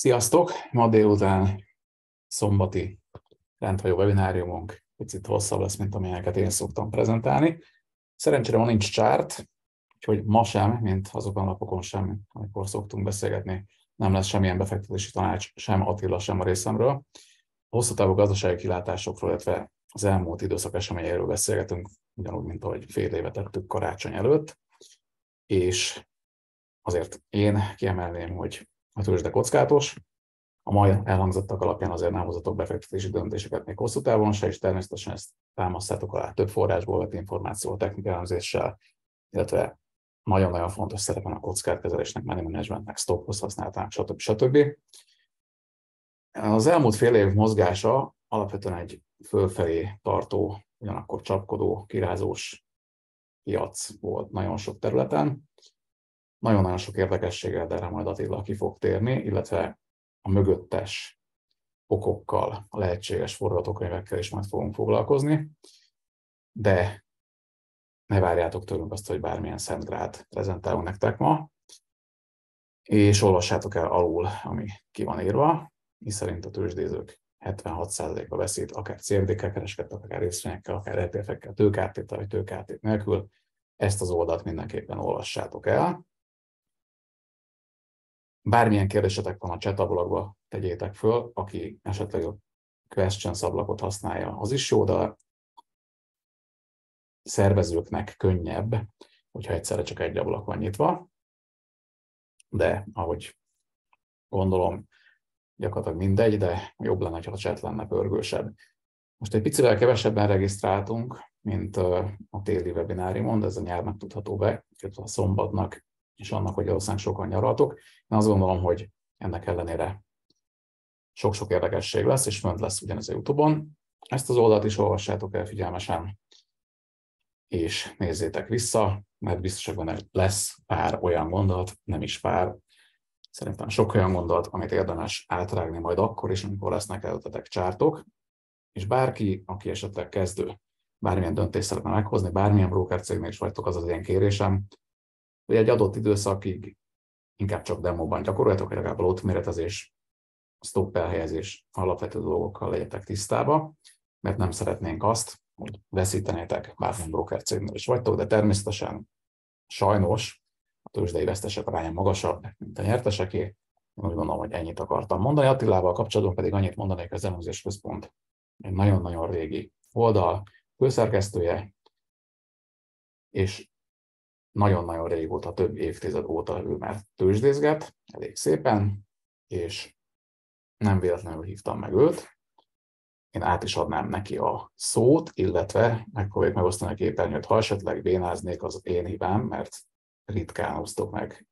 Sziasztok! Ma délután szombati rendhagyó webináriumunk picit hosszabb lesz, mint amilyeneket én szoktam prezentálni. Szerencsére ma nincs csárt, úgyhogy ma sem, mint azokon a napokon sem, amikor szoktunk beszélgetni, nem lesz semmilyen befektetési tanács, sem Attila, sem a részemről. A hosszú távú gazdasági kilátásokról, illetve az elmúlt időszak eseményeiről beszélgetünk, ugyanúgy, mint ahogy fél évet tettük karácsony előtt, és azért én kiemelném, hogy a tőzsde kockátos. A mai elhangzottak alapján azért nem hozatok befektetési döntéseket még hosszú távon se, és természetesen ezt támasztátok alá több forrásból vett információ, technikai elemzéssel, illetve nagyon-nagyon fontos szerepe van a kockázatkezelésnek, money managementnek, stophoz használták, stb. stb. Az elmúlt fél év mozgása alapvetően egy fölfelé tartó, ugyanakkor csapkodó, kirázós piac volt nagyon sok területen. Nagyon-nagyon sok érdekességgel, de erre majd Attila ki fog térni, illetve a mögöttes okokkal, a lehetséges forgatókönyvekkel is majd fogunk foglalkozni, de ne várjátok tőlünk azt, hogy bármilyen Szentgrád prezentálunk nektek ma, és olvassátok el alul, ami ki van írva, mi szerint a tőzsdézők 76%-a veszít, akár CFD-kkel kereskedtek, akár részvényekkel, akár ETF-ekkel, tőkártétel vagy tőkártét nélkül. Ezt az oldalt mindenképpen olvassátok el. Bármilyen kérdésetek van a chat ablakba, tegyétek föl, aki esetleg a questions ablakot használja, az is jó, de szervezőknek könnyebb, hogyha egyszerre csak egy ablak van nyitva. De ahogy gondolom, gyakorlatilag mindegy, de jobb lenne, ha a chat lenne pörgősebb. Most egy picivel kevesebben regisztráltunk, mint a téli webináriumon, de ez a nyárnak tudható be, illetve a szombatnak és annak, hogy aztán sokan nyaraltok. Én azt gondolom, hogy ennek ellenére sok-sok érdekesség lesz, és fönt lesz ugyanez a Youtube-on. Ezt az oldalt is olvassátok el figyelmesen, és nézzétek vissza, mert biztos, benne, lesz pár olyan gondolat, nem is pár, szerintem sok olyan gondolat, amit érdemes átrágni majd akkor is, amikor lesznek előttetek csártok, és bárki, aki esetleg kezdő, bármilyen döntést szeretne meghozni, bármilyen broker cégnél is vagytok, az az ilyen kérésem, hogy egy adott időszakig inkább csak demóban gyakoroljatok, hogy legalább ott méretezés, stop elhelyezés alapvető dolgokkal legyetek tisztába, mert nem szeretnénk azt, hogy veszítenétek bármilyen broker cégnél is vagytok, de természetesen sajnos a tőzsdei vesztesek aránya magasabb, mint a nyerteseké. Én úgy gondolom, hogy ennyit akartam mondani. Attilával kapcsolatban pedig annyit mondanék az Elemzés Központ. Egy nagyon-nagyon régi oldal, főszerkesztője, és nagyon-nagyon régóta, több évtized óta ő már tőzsdézget, elég szépen, és nem véletlenül hívtam meg őt. Én át is adnám neki a szót, illetve megpróbáljuk megosztani a képernyőt, ha esetleg bénáznék, az én hibám, mert ritkán osztok meg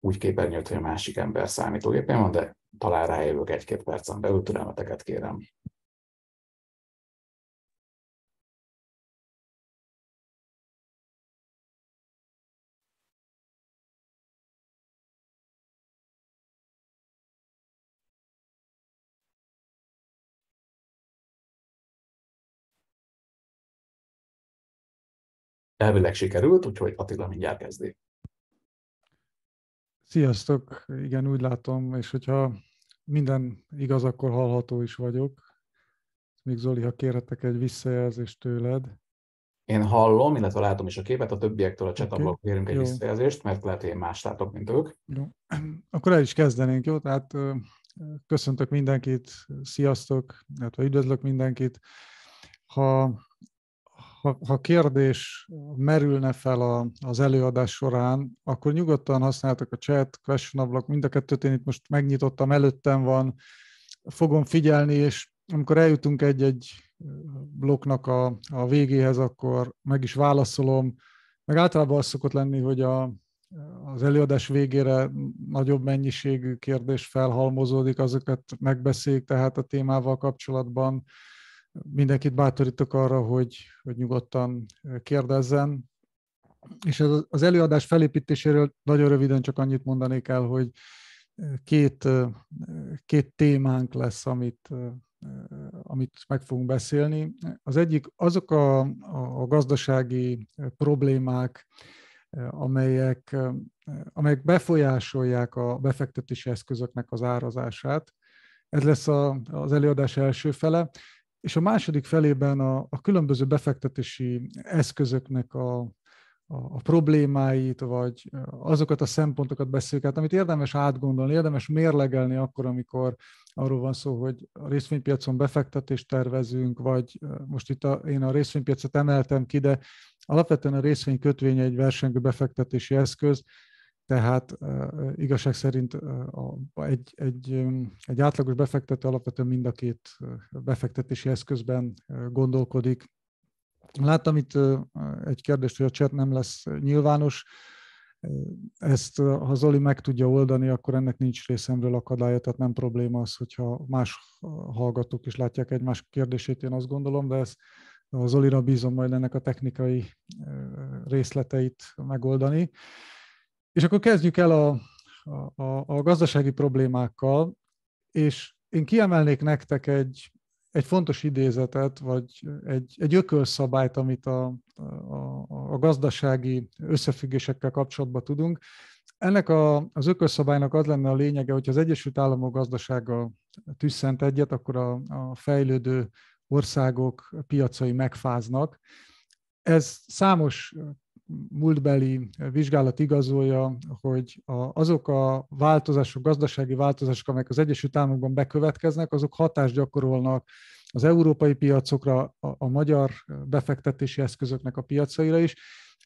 úgy képernyőt, hogy a másik ember számítógépén van, de talán rájövök egy-két percen belül, türelmeteket kérem. elvileg sikerült, úgyhogy Attila mindjárt kezdi. Sziasztok! Igen, úgy látom, és hogyha minden igaz, akkor hallható is vagyok. Még Zoli, ha kérhetek egy visszajelzést tőled. Én hallom, illetve látom is a képet, a többiektől a csatából okay. kérünk egy jó. visszajelzést, mert lehet, hogy én más látok, mint ők. Jó. Akkor el is kezdenénk, jó? Tehát köszöntök mindenkit, sziasztok, illetve üdvözlök mindenkit. Ha ha, ha kérdés merülne fel a, az előadás során, akkor nyugodtan használjátok a chat, question ablak, mind a kettőt én itt most megnyitottam, előttem van, fogom figyelni, és amikor eljutunk egy-egy blokknak a, a végéhez, akkor meg is válaszolom. Meg általában az szokott lenni, hogy a, az előadás végére nagyobb mennyiségű kérdés felhalmozódik, azokat megbeszéljük tehát a témával kapcsolatban mindenkit bátorítok arra, hogy, hogy nyugodtan kérdezzen. És az előadás felépítéséről nagyon röviden csak annyit mondanék el, hogy két, két témánk lesz, amit, amit meg fogunk beszélni. Az egyik azok a, a gazdasági problémák, amelyek, amelyek befolyásolják a befektetési eszközöknek az árazását. Ez lesz a, az előadás első fele és a második felében a, a különböző befektetési eszközöknek a, a, a problémáit, vagy azokat a szempontokat beszéljük át, amit érdemes átgondolni, érdemes mérlegelni akkor, amikor arról van szó, hogy a részvénypiacon befektetést tervezünk, vagy most itt a, én a részvénypiacot emeltem ki, de alapvetően a részvénykötvény egy versengő befektetési eszköz, tehát igazság szerint a, egy, egy, egy átlagos befektető alapvetően mind a két befektetési eszközben gondolkodik. Láttam itt egy kérdést, hogy a cset nem lesz nyilvános. Ezt, ha Zoli meg tudja oldani, akkor ennek nincs részemről akadálya, tehát nem probléma az, hogyha más hallgatók is látják egymás kérdését, én azt gondolom, de ezt a Zolira bízom majd ennek a technikai részleteit megoldani. És akkor kezdjük el a, a, a gazdasági problémákkal, és én kiemelnék nektek egy, egy fontos idézetet, vagy egy, egy ökölszabályt, amit a, a, a gazdasági összefüggésekkel kapcsolatban tudunk. Ennek a, az ökölszabálynak az lenne a lényege, hogy az Egyesült Államok gazdasága tüsszent egyet, akkor a, a fejlődő országok piacai megfáznak. Ez számos múltbeli vizsgálat igazolja, hogy azok a változások, gazdasági változások, amelyek az Egyesült Államokban bekövetkeznek, azok hatást gyakorolnak az európai piacokra, a, magyar befektetési eszközöknek a piacaira is.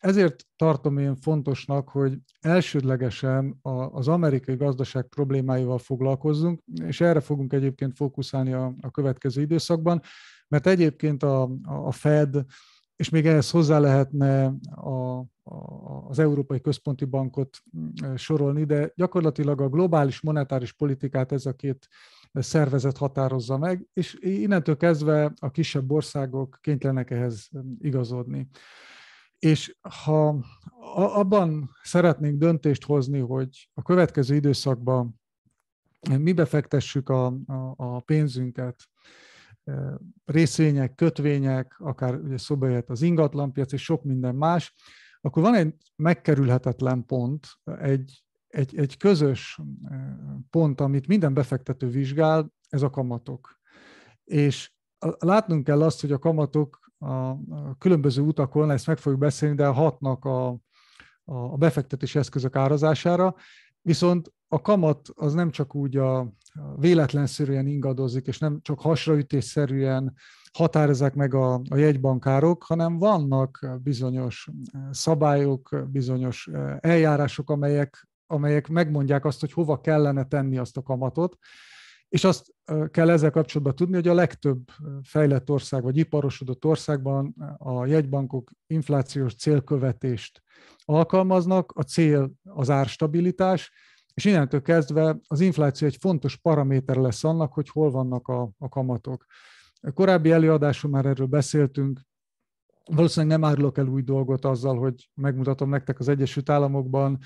Ezért tartom én fontosnak, hogy elsődlegesen a, az amerikai gazdaság problémáival foglalkozzunk, és erre fogunk egyébként fókuszálni a, a következő időszakban, mert egyébként a, a Fed, és még ehhez hozzá lehetne a, a, az Európai Központi Bankot mm, sorolni, de gyakorlatilag a globális monetáris politikát ez a két szervezet határozza meg, és innentől kezdve a kisebb országok kénytelenek ehhez mm, igazodni. És ha abban szeretnénk döntést hozni, hogy a következő időszakban mibe befektessük a, a, a pénzünket, részvények, kötvények, akár ugye szóba jöhet az ingatlanpiac és sok minden más, akkor van egy megkerülhetetlen pont, egy, egy, egy közös pont, amit minden befektető vizsgál, ez a kamatok. És látnunk kell azt, hogy a kamatok a különböző utakon, ezt meg fogjuk beszélni, de hatnak a, a befektetési eszközök árazására, viszont a kamat az nem csak úgy a véletlenszerűen ingadozik, és nem csak hasraütésszerűen határozzák meg a, a jegybankárok, hanem vannak bizonyos eh, szabályok, bizonyos eh, eljárások, amelyek, amelyek megmondják azt, hogy hova kellene tenni azt a kamatot, és azt eh, kell ezzel kapcsolatban tudni, hogy a legtöbb fejlett ország vagy iparosodott országban a jegybankok inflációs célkövetést alkalmaznak, a cél az árstabilitás, és innentől kezdve az infláció egy fontos paraméter lesz annak, hogy hol vannak a, a kamatok. A korábbi előadáson már erről beszéltünk, valószínűleg nem árulok el új dolgot azzal, hogy megmutatom nektek az Egyesült Államokban,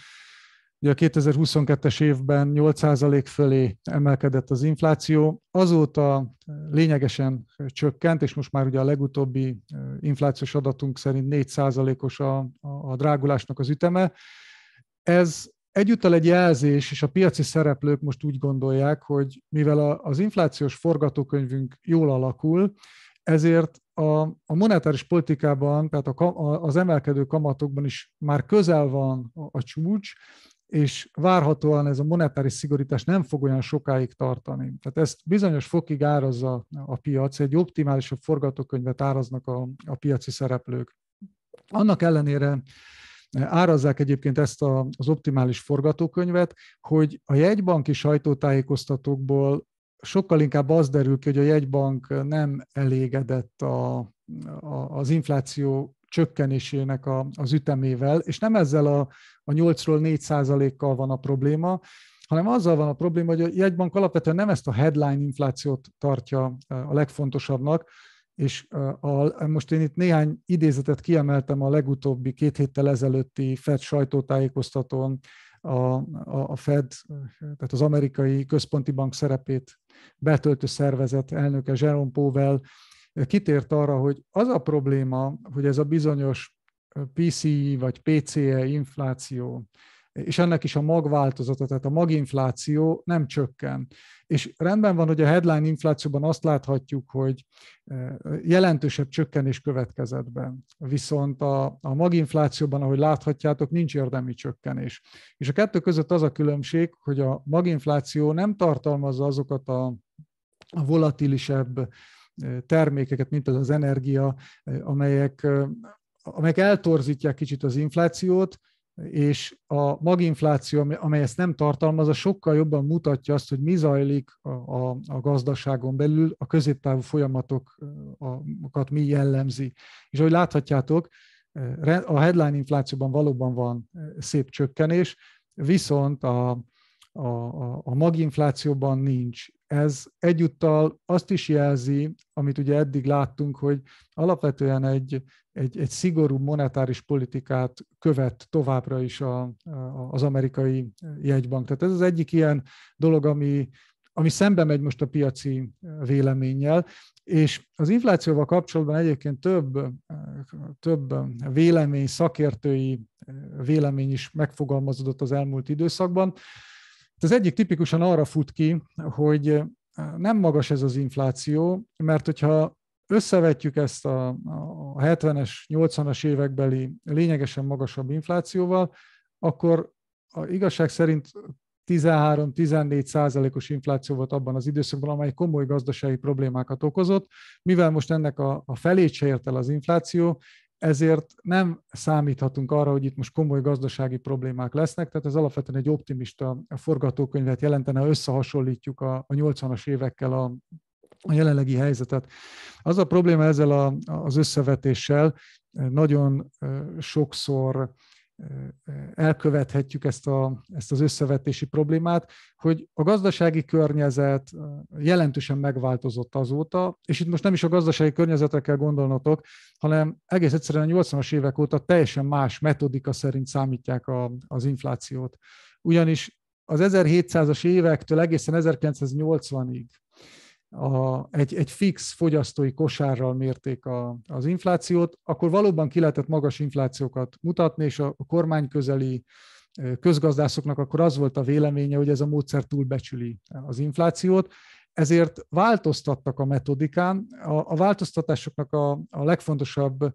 Ugye a 2022-es évben 8% fölé emelkedett az infláció, azóta lényegesen csökkent, és most már ugye a legutóbbi eh, inflációs adatunk szerint 4%-os a, a drágulásnak az üteme. Ez egyúttal egy jelzés, és a piaci szereplők most úgy gondolják, hogy mivel az inflációs forgatókönyvünk jól alakul, ezért a, a monetáris politikában, tehát a, a, az emelkedő kamatokban is már közel van a, a csúcs, és várhatóan ez a monetáris szigorítás nem fog olyan sokáig tartani. Tehát ezt bizonyos fokig árazza a piac, egy optimálisabb forgatókönyvet áraznak a, a piaci szereplők. Annak ellenére Árazzák egyébként ezt a, az optimális forgatókönyvet, hogy a jegybanki sajtótájékoztatókból sokkal inkább az derül ki, hogy a jegybank nem elégedett a, a, az infláció csökkenésének a, az ütemével, és nem ezzel a, a 8-ról 4 kal van a probléma, hanem azzal van a probléma, hogy a jegybank alapvetően nem ezt a headline inflációt tartja a legfontosabbnak, és a, most én itt néhány idézetet kiemeltem a legutóbbi két héttel ezelőtti Fed sajtótájékoztatón, a, a Fed, tehát az amerikai központi bank szerepét betöltő szervezet elnöke Jerome Powell kitért arra, hogy az a probléma, hogy ez a bizonyos PCI e vagy PCE infláció, és ennek is a magváltozata, tehát a maginfláció nem csökken. És rendben van, hogy a headline inflációban azt láthatjuk, hogy eh, jelentősebb csökkenés következett be. Viszont a, a maginflációban, ahogy láthatjátok, nincs érdemi csökkenés. És a kettő között az a különbség, hogy a maginfláció nem tartalmazza azokat a, a volatilisebb eh, termékeket, mint az az energia, eh, amelyek amelyek eltorzítják kicsit az inflációt, és a maginfláció, amely ezt nem az sokkal jobban mutatja azt, hogy mi zajlik a, a, a gazdaságon belül, a középtávú folyamatokat mi jellemzi. És ahogy láthatjátok, a headline inflációban valóban van szép csökkenés, viszont a, a, a, a maginflációban nincs. Ez egyúttal azt is jelzi, amit ugye eddig láttunk, hogy alapvetően egy, egy, egy szigorú monetáris politikát követ továbbra is a, a, az amerikai jegybank. Tehát ez az egyik ilyen dolog, ami, ami szembe megy most a piaci véleménnyel, és az inflációval kapcsolatban egyébként több, több vélemény, szakértői vélemény is megfogalmazódott az elmúlt időszakban. Az egyik tipikusan arra fut ki, hogy eh, nem magas ez az infláció, mert hogyha összevetjük ezt a, 70-es, 80-as évekbeli lényegesen magasabb inflációval, akkor a igazság szerint 13-14 százalékos infláció volt abban az időszakban, amely komoly gazdasági problémákat okozott. Mivel most ennek a, a felét se ért el az infláció, ezért nem számíthatunk arra, hogy itt most komoly gazdasági problémák lesznek, tehát ez alapvetően egy optimista forgatókönyvet jelentene, ha összehasonlítjuk a, a 80-as évekkel a, a jelenlegi helyzetet. Az a probléma ezzel a, az összevetéssel, nagyon sokszor elkövethetjük ezt, a, ezt az összevetési problémát, hogy a gazdasági környezet jelentősen megváltozott azóta, és itt most nem is a gazdasági környezetre kell gondolnotok, hanem egész egyszerűen a 80-as évek óta teljesen más metodika szerint számítják a, az inflációt. Ugyanis az 1700-as évektől egészen 1980-ig a, egy, egy fix fogyasztói kosárral mérték a, az inflációt, akkor valóban ki lehetett magas inflációkat mutatni, és a, a kormány közeli közgazdászoknak akkor az volt a véleménye, hogy ez a módszer túlbecsüli az inflációt, ezért változtattak a metodikán. A, a változtatásoknak a, a legfontosabb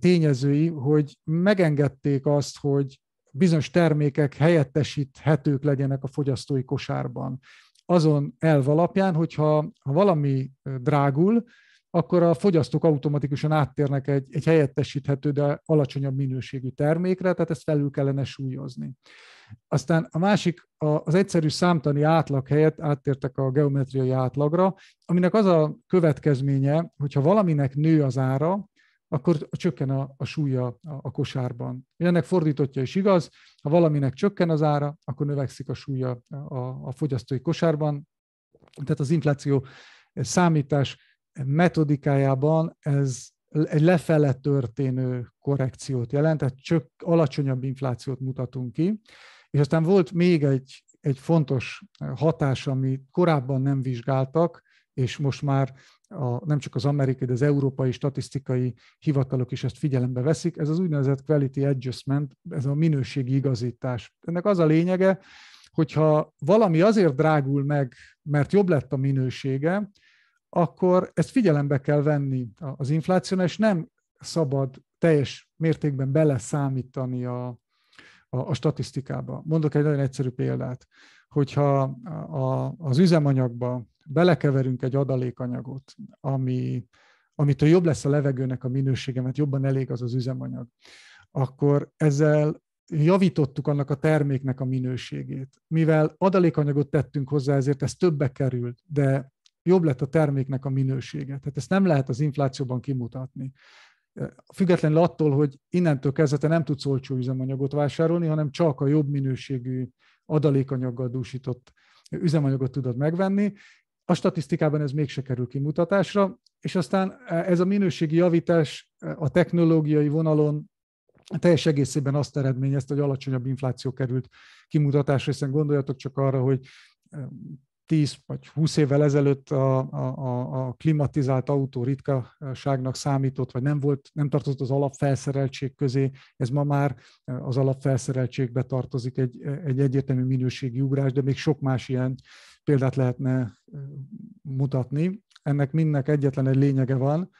tényezői, hogy megengedték azt, hogy bizonyos termékek helyettesíthetők legyenek a fogyasztói kosárban azon elv alapján, hogyha ha valami drágul, akkor a fogyasztók automatikusan áttérnek egy, egy helyettesíthető, de alacsonyabb minőségű termékre, tehát ezt felül kellene súlyozni. Aztán a másik, az egyszerű számtani átlag helyett áttértek a geometriai átlagra, aminek az a következménye, hogyha valaminek nő az ára, akkor csökken a, a súlya a, a kosárban. Ennek fordítottja is igaz, ha valaminek csökken az ára, akkor növekszik a súlya a, a fogyasztói kosárban. Tehát az infláció számítás metodikájában ez egy lefele történő korrekciót jelent, tehát csak alacsonyabb inflációt mutatunk ki. És aztán volt még egy, egy fontos hatás, amit korábban nem vizsgáltak, és most már a, nem csak az amerikai, de az európai statisztikai hivatalok is ezt figyelembe veszik. Ez az úgynevezett quality adjustment, ez a minőségi igazítás. Ennek az a lényege, hogyha valami azért drágul meg, mert jobb lett a minősége, akkor ezt figyelembe kell venni az infláción, és nem szabad teljes mértékben beleszámítani a, a, a statisztikába. Mondok egy nagyon egyszerű példát hogyha a, az üzemanyagba belekeverünk egy adalékanyagot, ami, amitől jobb lesz a levegőnek a minősége, mert jobban elég az az üzemanyag, akkor ezzel javítottuk annak a terméknek a minőségét. Mivel adalékanyagot tettünk hozzá, ezért ez többe került, de jobb lett a terméknek a minősége. Tehát ezt nem lehet az inflációban kimutatni. Függetlenül attól, hogy innentől kezdve te nem tudsz olcsó üzemanyagot vásárolni, hanem csak a jobb minőségű adalékanyaggal dúsított üzemanyagot tudod megvenni. A statisztikában ez mégse kerül kimutatásra, és aztán e, ez a minőségi javítás e, a technológiai vonalon teljes egészében azt eredményezte, hogy alacsonyabb infláció került kimutatásra, hiszen gondoljatok csak arra, hogy e, 10 vagy 20 évvel ezelőtt a, a, a klimatizált autó ritkaságnak számított, vagy nem, volt, nem tartozott az alapfelszereltség közé, ez ma már e, az alapfelszereltségbe tartozik egy, e, egy egyértelmű minőségi ugrás, de még sok más ilyen példát lehetne e, mutatni. Ennek mindnek egyetlen egy lényege van,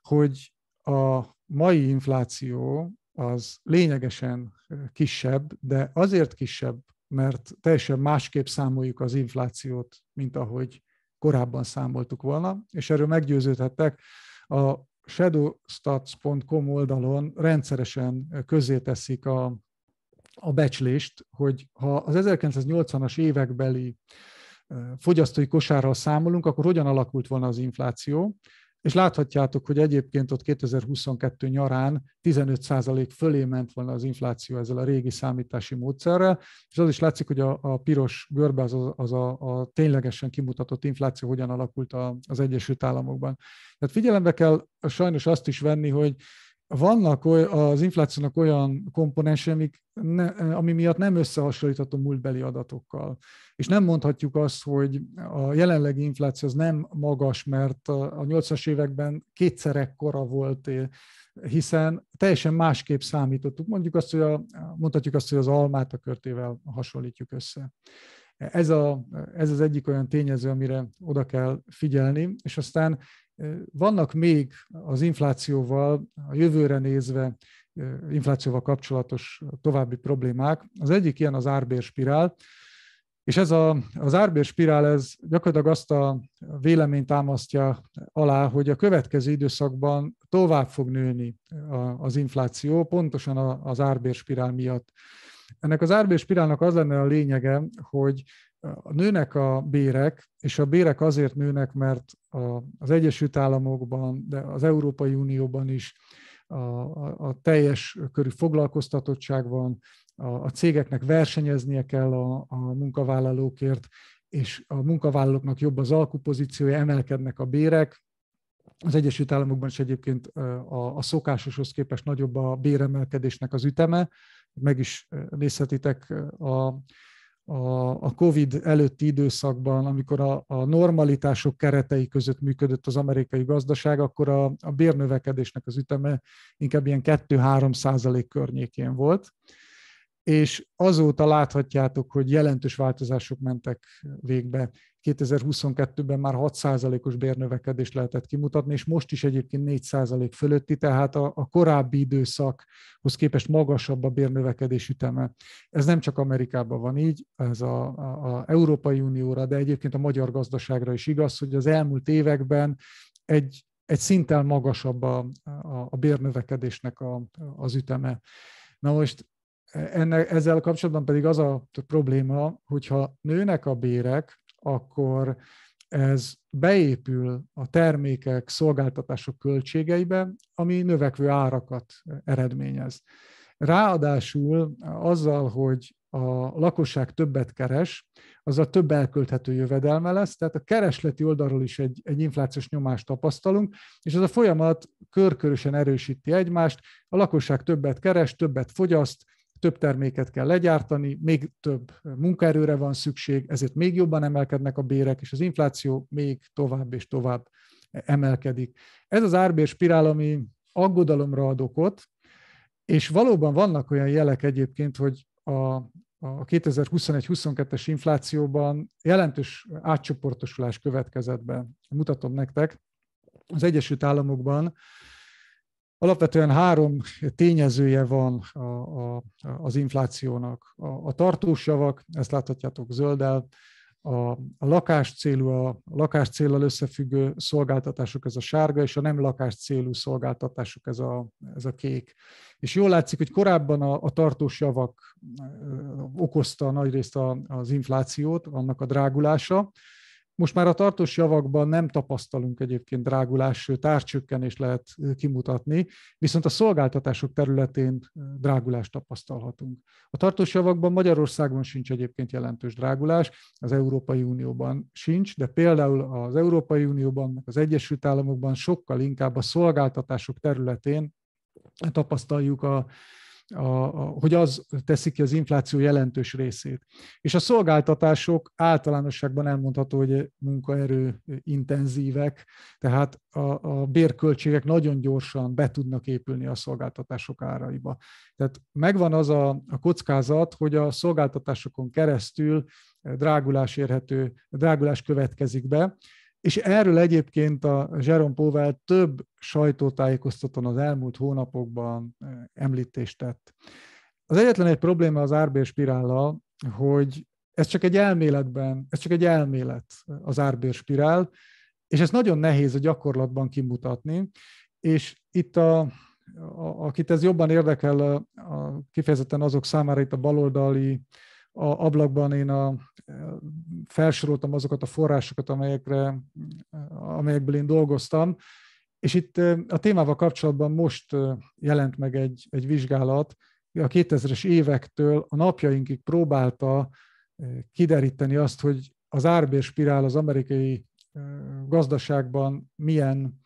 hogy a mai infláció az lényegesen kisebb, de azért kisebb mert teljesen másképp számoljuk az inflációt, mint ahogy korábban számoltuk volna, és erről meggyőződhettek. A shadowstats.com oldalon rendszeresen közzéteszik a, a becslést, hogy ha az 1980-as évekbeli eh, fogyasztói kosárral számolunk, akkor hogyan alakult volna az infláció, és láthatjátok, hogy egyébként ott 2022 nyarán 15% fölé ment volna az infláció ezzel a régi számítási módszerrel, és az is látszik, hogy a, a piros görbe az, a, az a, a ténylegesen kimutatott infláció hogyan alakult a, az Egyesült Államokban. Tehát figyelembe kell sajnos azt is venni, hogy vannak oly, az inflációnak olyan komponensei, amik ne, ami miatt nem összehasonlítható múltbeli adatokkal. És nem mondhatjuk azt, hogy a jelenlegi infláció az nem magas, mert a 80-as években kétszer ekkora volt, hiszen teljesen másképp számítottuk. Mondjuk azt, hogy a, mondhatjuk azt, hogy az almát a körtével hasonlítjuk össze. Ez, a, ez az egyik olyan tényező, amire oda kell figyelni, és aztán vannak még az inflációval, a jövőre nézve inflációval kapcsolatos további problémák. Az egyik ilyen az árbérspirál, és ez a, az árbérspirál ez gyakorlatilag azt a véleményt támasztja alá, hogy a következő időszakban tovább fog nőni az infláció, pontosan az árbérspirál miatt. Ennek az árbérspirálnak az lenne a lényege, hogy a nőnek a bérek, és a bérek azért nőnek, mert az Egyesült Államokban, de az Európai Unióban is a, a, a teljes körű foglalkoztatottság van, a, a cégeknek versenyeznie kell a, a munkavállalókért, és a munkavállalóknak jobb az alkupozíciója, emelkednek a bérek. Az Egyesült Államokban is egyébként a, a szokásoshoz képest nagyobb a béremelkedésnek az üteme. Meg is nézhetitek a, a, a COVID előtti időszakban, amikor a, a normalitások keretei között működött az amerikai gazdaság, akkor a, a bérnövekedésnek az üteme inkább ilyen 2-3 százalék környékén volt, és azóta láthatjátok, hogy jelentős változások mentek végbe. 2022-ben már 6%-os bérnövekedést lehetett kimutatni, és most is egyébként 4% fölötti, tehát a, a korábbi időszakhoz képest magasabb a bérnövekedés üteme. Ez nem csak Amerikában van így, ez a, a, a Európai Unióra, de egyébként a magyar gazdaságra is igaz, hogy az elmúlt években egy, egy szinten magasabb a, a, a bérnövekedésnek a, az üteme. Na most e, ennek, ezzel kapcsolatban pedig az a probléma, hogyha nőnek a bérek, akkor ez beépül a termékek, szolgáltatások költségeibe, ami növekvő árakat eredményez. Ráadásul azzal, hogy a lakosság többet keres, az a több elkölthető jövedelme lesz, tehát a keresleti oldalról is egy, egy inflációs nyomást tapasztalunk, és ez a folyamat körkörösen erősíti egymást, a lakosság többet keres, többet fogyaszt, több terméket kell legyártani, még több eh, munkaerőre van szükség, ezért még jobban emelkednek a bérek, és az infláció még tovább és tovább eh, emelkedik. Ez az árbér spirál, ami aggodalomra ad okot, és valóban vannak olyan jelek egyébként, hogy a, a 2021-22-es inflációban jelentős átcsoportosulás következett be. Mutatom nektek, az Egyesült Államokban Alapvetően három tényezője van a, a, az inflációnak. A, a tartós javak, ezt láthatjátok zölddel, a, a lakás célú, a lakás célral összefüggő szolgáltatások, ez a sárga, és a nem lakás célú szolgáltatások, ez a, ez a kék. És jól látszik, hogy korábban a, a tartós javak okozta nagyrészt a, az inflációt, annak a drágulása, most már a tartós javakban nem tapasztalunk egyébként drágulás, sőt árcsökkenés lehet kimutatni, viszont a szolgáltatások területén drágulást tapasztalhatunk. A tartós javakban Magyarországon sincs egyébként jelentős drágulás, az Európai Unióban sincs, de például az Európai Unióban, az Egyesült Államokban sokkal inkább a szolgáltatások területén tapasztaljuk a, a, a, hogy az teszi ki az infláció jelentős részét. És a szolgáltatások általánosságban elmondható, hogy munkaerő intenzívek, tehát a, a bérköltségek nagyon gyorsan be tudnak épülni a szolgáltatások áraiba. Tehát megvan az a, a kockázat, hogy a szolgáltatásokon keresztül drágulás érhető, drágulás következik be, és erről egyébként a Jerome Powell több sajtótájékoztatón az elmúlt hónapokban eh, említést tett. Az egyetlen egy probléma az árbér spirállal, hogy ez csak egy elméletben, ez csak egy elmélet az árbér spirál, és ez nagyon nehéz a gyakorlatban kimutatni, és itt a, a, akit ez jobban érdekel, a, a, kifejezetten azok számára itt a baloldali a ablakban én a, felsoroltam azokat a forrásokat, amelyekre, amelyekből én dolgoztam, és itt a témával kapcsolatban most jelent meg egy, egy vizsgálat, a 2000-es évektől a napjainkig próbálta kideríteni azt, hogy az árbérspirál az amerikai gazdaságban milyen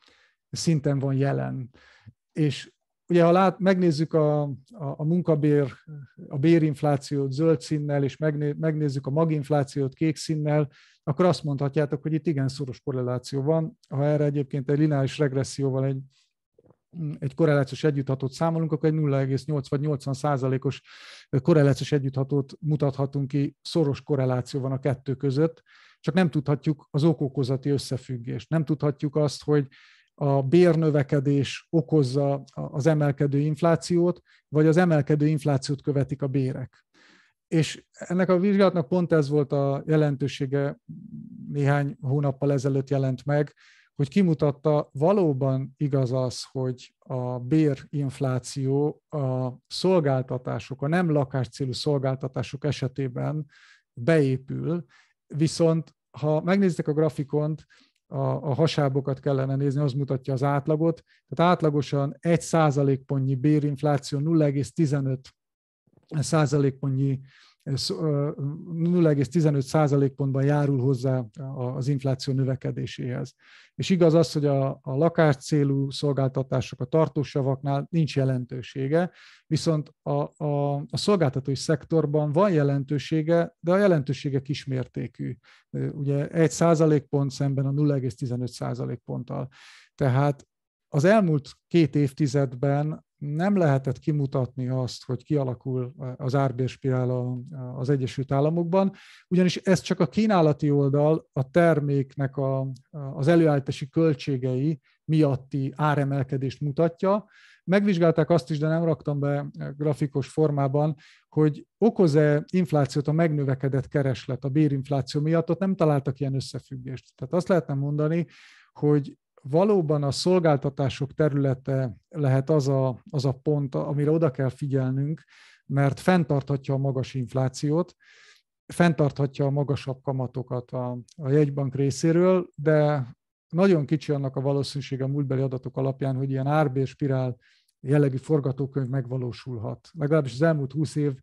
szinten van jelen. És ugye ha lát, megnézzük a, a, a munkabér, a bérinflációt zöld színnel, és megné, megnézzük a maginflációt kék színnel, akkor azt mondhatjátok, hogy itt igen szoros korreláció van. Ha erre egyébként egy lineáris regresszióval egy, egy korrelációs együtthatót számolunk, akkor egy 0,8 vagy 80 százalékos korrelációs együtthatót mutathatunk ki, szoros korreláció van a kettő között, csak nem tudhatjuk az okokozati összefüggést, nem tudhatjuk azt, hogy a bérnövekedés okozza az emelkedő inflációt, vagy az emelkedő inflációt követik a bérek. És ennek a vizsgálatnak pont ez volt a jelentősége, néhány hónappal ezelőtt jelent meg, hogy kimutatta, valóban igaz az, hogy a bérinfláció a szolgáltatások, a nem célú szolgáltatások esetében beépül, viszont ha megnézitek a grafikont, a, a hasábokat kellene nézni, az mutatja az átlagot. Tehát átlagosan 1 százalékpontnyi bérinfláció 0,15 százalékpontnyi 0,15 pontban járul hozzá az infláció növekedéséhez. És igaz az, hogy a, a lakás célú szolgáltatások a tartósavaknál nincs jelentősége, viszont a, a, a szolgáltatói szektorban van jelentősége, de a jelentősége kismértékű. Ugye 1 pont szemben a 0,15 ponttal. Tehát az elmúlt két évtizedben nem lehetett kimutatni azt, hogy kialakul az árbérspirál az Egyesült Államokban, ugyanis ez csak a kínálati oldal a terméknek a, az előállítási költségei miatti áremelkedést mutatja. Megvizsgálták azt is, de nem raktam be grafikos formában, hogy okoz-e inflációt a megnövekedett kereslet a bérinfláció miatt, ott nem találtak ilyen összefüggést. Tehát azt lehetne mondani, hogy valóban a szolgáltatások területe lehet az a, az a pont, amire oda kell figyelnünk, mert fenntarthatja a magas inflációt, fenntarthatja a magasabb kamatokat a, a jegybank részéről, de nagyon kicsi annak a valószínűsége a múltbeli adatok alapján, hogy ilyen árbérspirál jellegű forgatókönyv megvalósulhat. Legalábbis az elmúlt 20 év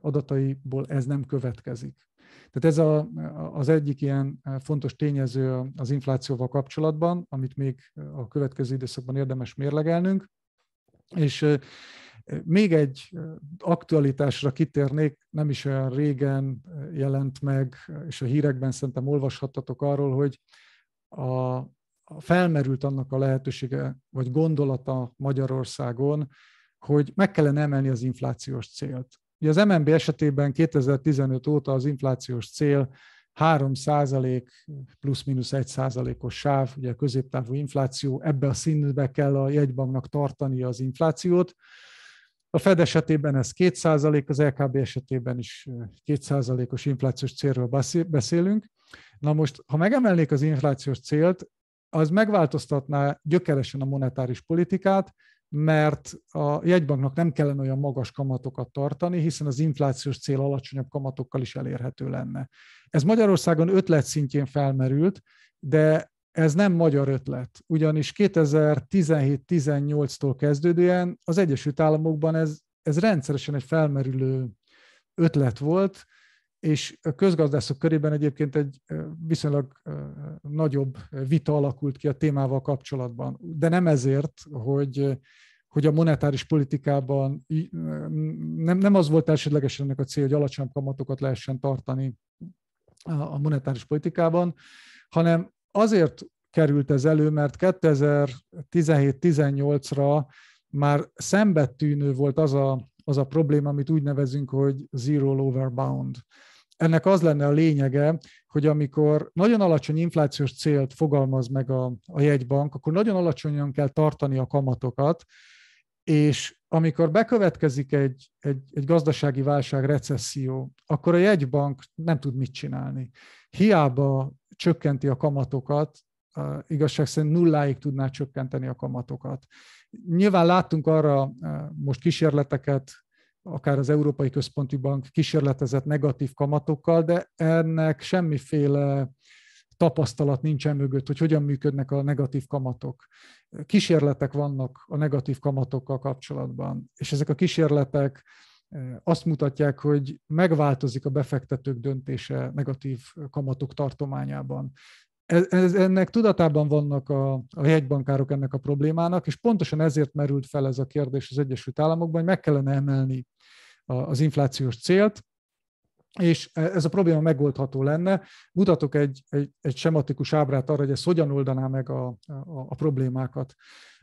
adataiból ez nem következik. Tehát ez a, az egyik ilyen eh, fontos tényező az inflációval kapcsolatban, amit még a következő időszakban érdemes mérlegelnünk. És eh, még egy eh, aktualitásra kitérnék, nem is olyan régen jelent meg, és a hírekben szerintem olvashattatok arról, hogy a, felmerült annak a lehetősége, vagy gondolata Magyarországon, hogy meg kellene emelni az inflációs célt. Ugye az MNB esetében 2015 óta az inflációs cél 3 százalék plusz-minusz 1 százalékos sáv, ugye a középtávú infláció, ebbe a színbe kell a jegybanknak tartani az inflációt. A Fed esetében ez 2 százalék, az LKB esetében is 2 százalékos inflációs célról beszélünk. Na most, ha megemelnék az inflációs célt, az megváltoztatná gyökeresen a monetáris politikát, mert a jegybanknak nem kellene olyan magas kamatokat tartani, hiszen az inflációs cél alacsonyabb kamatokkal is elérhető lenne. Ez Magyarországon ötlet szintjén felmerült, de ez nem magyar ötlet, ugyanis 2017-18-tól kezdődően az Egyesült Államokban ez, ez rendszeresen egy felmerülő ötlet volt, és a közgazdászok körében egyébként egy viszonylag nagyobb vita alakult ki a témával kapcsolatban. De nem ezért, hogy, hogy a monetáris politikában nem, nem az volt elsődlegesen ennek a cél, hogy alacsony kamatokat lehessen tartani a monetáris politikában, hanem azért került ez elő, mert 2017-18-ra már szembetűnő volt az a, az a probléma, amit úgy nevezünk, hogy zero lower bound ennek az lenne a lényege, hogy amikor nagyon alacsony inflációs célt fogalmaz meg a, a jegybank, akkor nagyon alacsonyan kell tartani a kamatokat, és amikor bekövetkezik egy, egy, egy gazdasági válság, recesszió, akkor a jegybank nem tud mit csinálni. Hiába csökkenti a kamatokat, igazság szerint nulláig tudná csökkenteni a kamatokat. Nyilván láttunk arra e, most kísérleteket akár az Európai Központi Bank kísérletezett negatív kamatokkal, de ennek semmiféle tapasztalat nincsen mögött, hogy hogyan működnek a negatív kamatok. Kísérletek vannak a negatív kamatokkal kapcsolatban, és ezek a kísérletek eh, azt mutatják, hogy megváltozik a befektetők döntése negatív kamatok tartományában ez, ennek tudatában vannak a, a jegybankárok ennek a problémának, és pontosan ezért merült fel ez a kérdés az Egyesült Államokban, hogy meg kellene emelni a, az inflációs célt, és ez a probléma megoldható lenne. Mutatok egy, egy, egy sematikus ábrát arra, hogy ez hogyan oldaná meg a, a, a problémákat.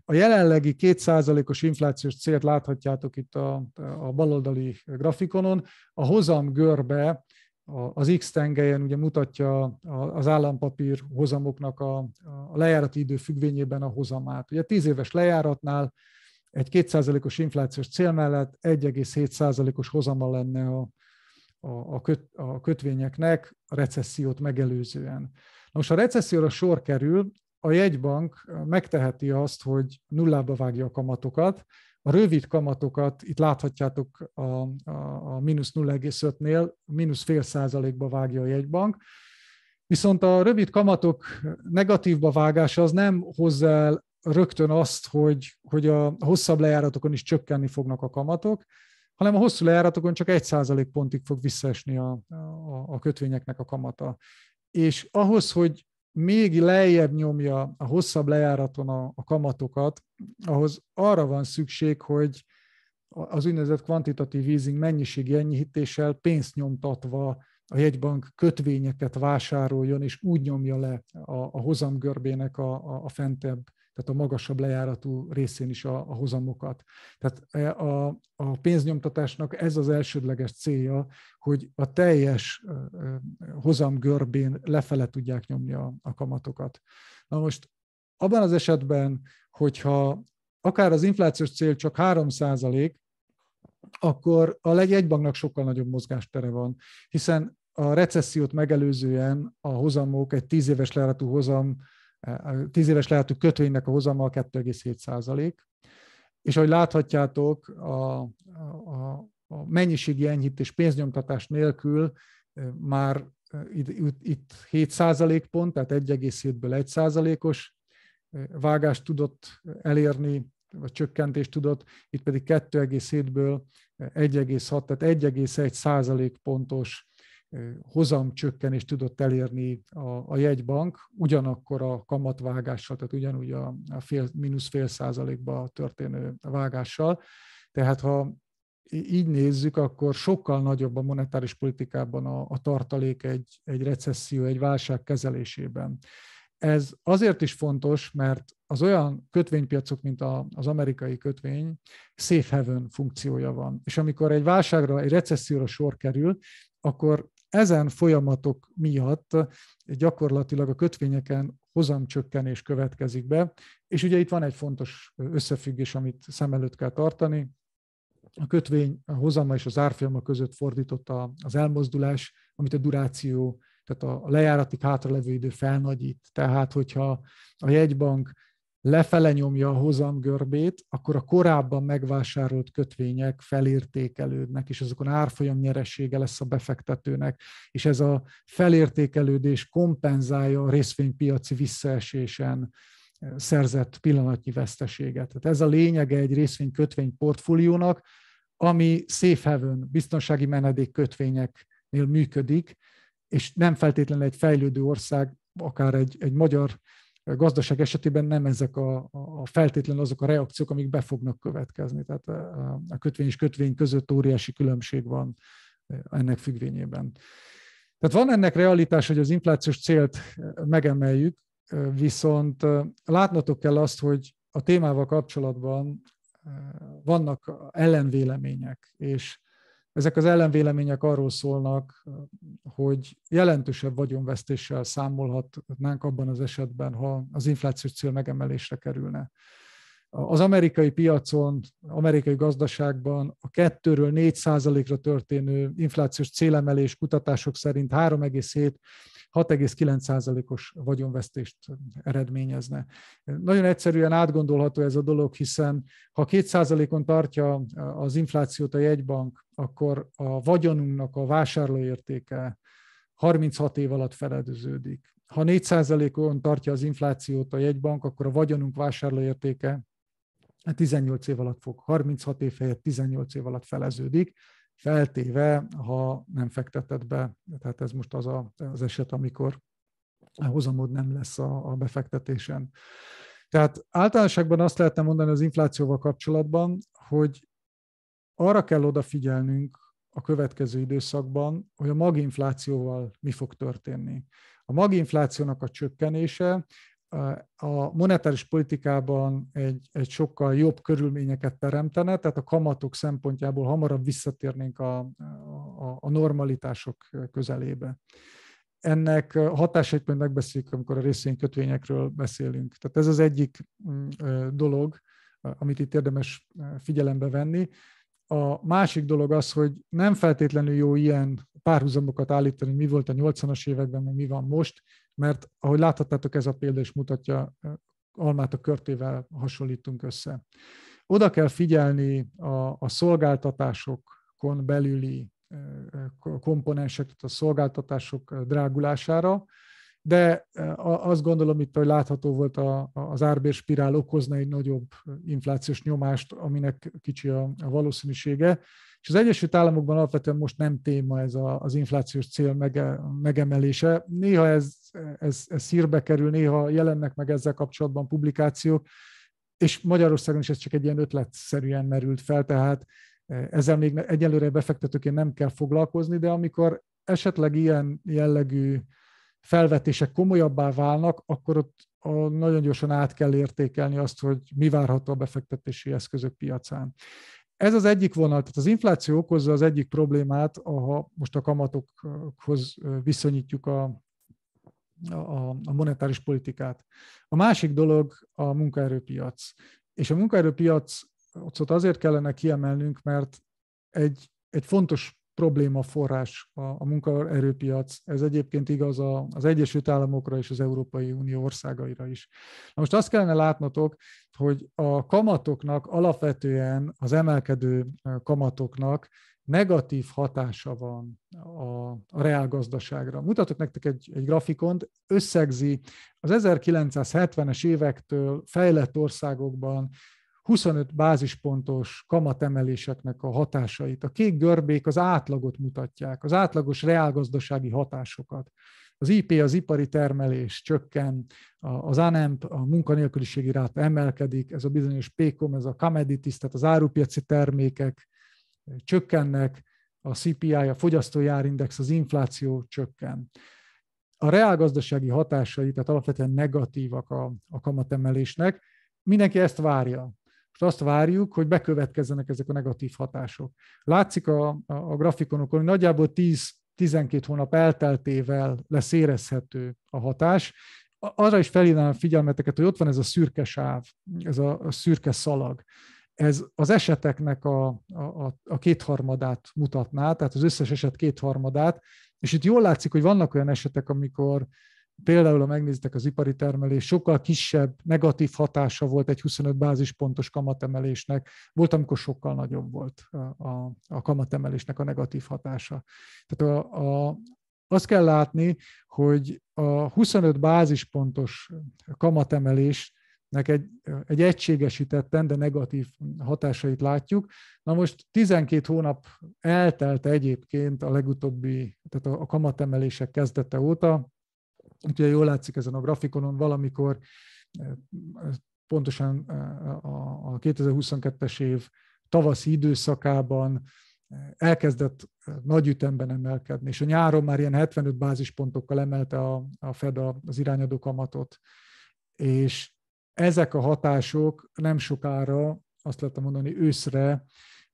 A jelenlegi 2%-os inflációs célt láthatjátok itt a, a baloldali grafikonon. A hozam görbe az X tengelyen ugye mutatja az állampapír hozamoknak a, a lejárati idő függvényében a hozamát. Ugye 10 éves lejáratnál egy 2%-os inflációs cél mellett 1,7%-os hozama lenne a, a, a, köt, a kötvényeknek a recessziót megelőzően. Na most, a recesszióra sor kerül, a jegybank megteheti azt, hogy nullába vágja a kamatokat, a rövid kamatokat itt láthatjátok a, a, a mínusz 0,5-nél, mínusz fél százalékba vágja a jegybank, viszont a rövid kamatok negatívba vágása az nem hozzá el rögtön azt, hogy, hogy a hosszabb lejáratokon is csökkenni fognak a kamatok, hanem a hosszú lejáratokon csak 1 pontig fog visszaesni a, a, a kötvényeknek a kamata. És ahhoz, hogy még lejjebb nyomja a hosszabb lejáraton a, a kamatokat, ahhoz arra van szükség, hogy az úgynevezett kvantitatív easing mennyiségi enyhítéssel pénzt nyomtatva a jegybank kötvényeket vásároljon, és úgy nyomja le a, a hozamgörbének a, a, a fentebb tehát a magasabb lejáratú részén is a, a hozamokat. Tehát e, a, a pénznyomtatásnak ez az elsődleges célja, hogy a teljes hozam görbén lefele tudják nyomni a, a kamatokat. Na most abban az esetben, hogyha akár az inflációs cél csak 3 akkor a jegybanknak sokkal nagyobb mozgástere van, hiszen a recessziót megelőzően a hozamok, egy tíz éves lejáratú hozam a 10 éves lehető kötvénynek a hozama 2,7 százalék. És ahogy láthatjátok, a, a, a mennyiségi enyhítés pénznyomtatás nélkül már itt, itt 7 százalék pont, tehát 1,7-ből 1 százalékos vágást tudott elérni, vagy csökkentést tudott, itt pedig 2,7-ből 1,6, tehát 1,1 százalék pontos hozamcsökkenést tudott elérni a, a jegybank, ugyanakkor a kamatvágással, tehát ugyanúgy a, a fél, mínusz fél százalékba történő vágással. Tehát ha így nézzük, akkor sokkal nagyobb a monetáris politikában a, a tartalék egy, egy recesszió, egy válság kezelésében. Ez azért is fontos, mert az olyan kötvénypiacok, mint a, az amerikai kötvény, safe haven funkciója van. És amikor egy válságra, egy recesszióra sor kerül, akkor ezen folyamatok miatt gyakorlatilag a kötvényeken hozamcsökkenés következik be, és ugye itt van egy fontos összefüggés, amit szem előtt kell tartani, a kötvény a hozama és az árfolyama között fordította az elmozdulás, amit a duráció, tehát a lejáratik hátralevő idő felnagyít. Tehát, hogyha a jegybank lefele nyomja a hozamgörbét, akkor a korábban megvásárolt kötvények felértékelődnek, és azokon árfolyam nyeressége lesz a befektetőnek, és ez a felértékelődés kompenzálja a részvénypiaci visszaesésen eh, szerzett pillanatnyi veszteséget. Tehát ez a lényege egy részvénykötvény portfóliónak, ami safe haven, biztonsági menedék kötvényeknél működik, és nem feltétlenül egy fejlődő ország, akár egy, egy magyar gazdaság esetében nem ezek a, a feltétlenül azok a reakciók, amik be fognak következni. Tehát a kötvény és kötvény között óriási különbség van ennek függvényében. Tehát van ennek realitás, hogy az inflációs célt megemeljük, viszont látnotok kell azt, hogy a témával kapcsolatban vannak ellenvélemények, és ezek az ellenvélemények arról szólnak, hogy jelentősebb vagyonvesztéssel számolhatnánk abban az esetben, ha az inflációs cél megemelésre kerülne. Az amerikai piacon, amerikai gazdaságban a 2-ről 4 ra történő inflációs célemelés kutatások szerint 6,9%-os vagyonvesztést eredményezne. Nagyon egyszerűen átgondolható ez a dolog, hiszen ha 2%-on tartja az inflációt a jegybank, akkor a vagyonunknak a vásárlóértéke 36 év alatt feledőződik. Ha 4%-on tartja az inflációt a jegybank, akkor a vagyonunk vásárlóértéke 18 év alatt fog, 36 év helyett 18 év alatt feleződik feltéve, ha nem fektetett be. Tehát ez most az a, az eset, amikor hozamod nem lesz a, a befektetésen. Tehát általánosságban azt lehetne mondani az inflációval kapcsolatban, hogy arra kell odafigyelnünk a következő időszakban, hogy a maginflációval mi fog történni. A maginflációnak a csökkenése a monetáris politikában egy, egy sokkal jobb körülményeket teremtene, tehát a kamatok szempontjából hamarabb visszatérnénk a, a, a normalitások közelébe. Ennek hatásait majd megbeszéljük, amikor a részvénykötvényekről beszélünk. Tehát ez az egyik mm, dolog, amit itt érdemes figyelembe venni. A másik dolog az, hogy nem feltétlenül jó ilyen párhuzamokat állítani, mi volt a 80-as években, meg mi van most, mert ahogy láthattátok, ez a példa is mutatja, almát a körtével hasonlítunk össze. Oda kell figyelni a, a szolgáltatásokon belüli komponensek, tehát a szolgáltatások drágulására, de azt gondolom itt, hogy látható volt a, az spirál okozna egy nagyobb inflációs nyomást, aminek kicsi a, a valószínűsége. És az Egyesült Államokban alapvetően most nem téma ez a, az inflációs cél mege, megemelése. Néha ez, ez, ez hírbe kerül, néha jelennek meg ezzel kapcsolatban publikációk, és Magyarországon is ez csak egy ilyen ötletszerűen merült fel, tehát ezzel még egyelőre befektetőként nem kell foglalkozni, de amikor esetleg ilyen jellegű felvetések komolyabbá válnak, akkor ott a, nagyon gyorsan át kell értékelni azt, hogy mi várható a befektetési eszközök piacán. Ez az egyik vonal, tehát az infláció okozza az egyik problémát, ha most a kamatokhoz viszonyítjuk a, a, a monetáris politikát. A másik dolog a munkaerőpiac. És a munkaerőpiac azért kellene kiemelnünk, mert egy, egy fontos probléma forrás a, a munkaerőpiac. Ez egyébként igaz a, az Egyesült Államokra és az Európai Unió országaira is. Na most azt kellene látnotok, hogy a kamatoknak alapvetően az emelkedő kamatoknak negatív hatása van a, a reálgazdaságra. Mutatok nektek egy, egy grafikont, összegzi az 1970-es évektől fejlett országokban 25 bázispontos kamatemeléseknek a hatásait. A kék görbék az átlagot mutatják, az átlagos reálgazdasági hatásokat. Az IP, az ipari termelés csökken, az ANEMP, a munkanélküliségi rát emelkedik, ez a bizonyos PECOM, ez a commodities, tehát az árupiaci termékek eh, csökkennek, a CPI, a fogyasztói árindex, az infláció csökken. A reálgazdasági hatásai, tehát alapvetően negatívak a, a kamatemelésnek, mindenki ezt várja. Most azt várjuk, hogy bekövetkezzenek ezek a negatív hatások. Látszik a, a, a grafikonokon, hogy nagyjából 10-12 hónap elteltével lesz érezhető a hatás. Arra is felhívnám figyelmeteket, hogy ott van ez a szürke sáv, ez a, a szürke szalag ez az eseteknek a, a, a kétharmadát mutatná, tehát az összes eset kétharmadát, és itt jól látszik, hogy vannak olyan esetek, amikor például, ha megnézitek az ipari termelés, sokkal kisebb negatív hatása volt egy 25 bázispontos kamatemelésnek, volt, amikor sokkal nagyobb volt a, a kamatemelésnek a negatív hatása. Tehát a, a, azt kell látni, hogy a 25 bázispontos kamatemelés nek egy, egy egységesítetten, de negatív hatásait látjuk. Na most 12 hónap eltelt egyébként a legutóbbi, tehát a kamatemelések kezdete óta, Ugye jól látszik ezen a grafikonon, valamikor eh, eh, pontosan eh, a 2022-es év tavaszi időszakában elkezdett nagy ütemben emelkedni, és a nyáron már ilyen 75 bázispontokkal emelte a, a Fed az irányadó kamatot. És ezek a hatások nem sokára, azt lehetne mondani, őszre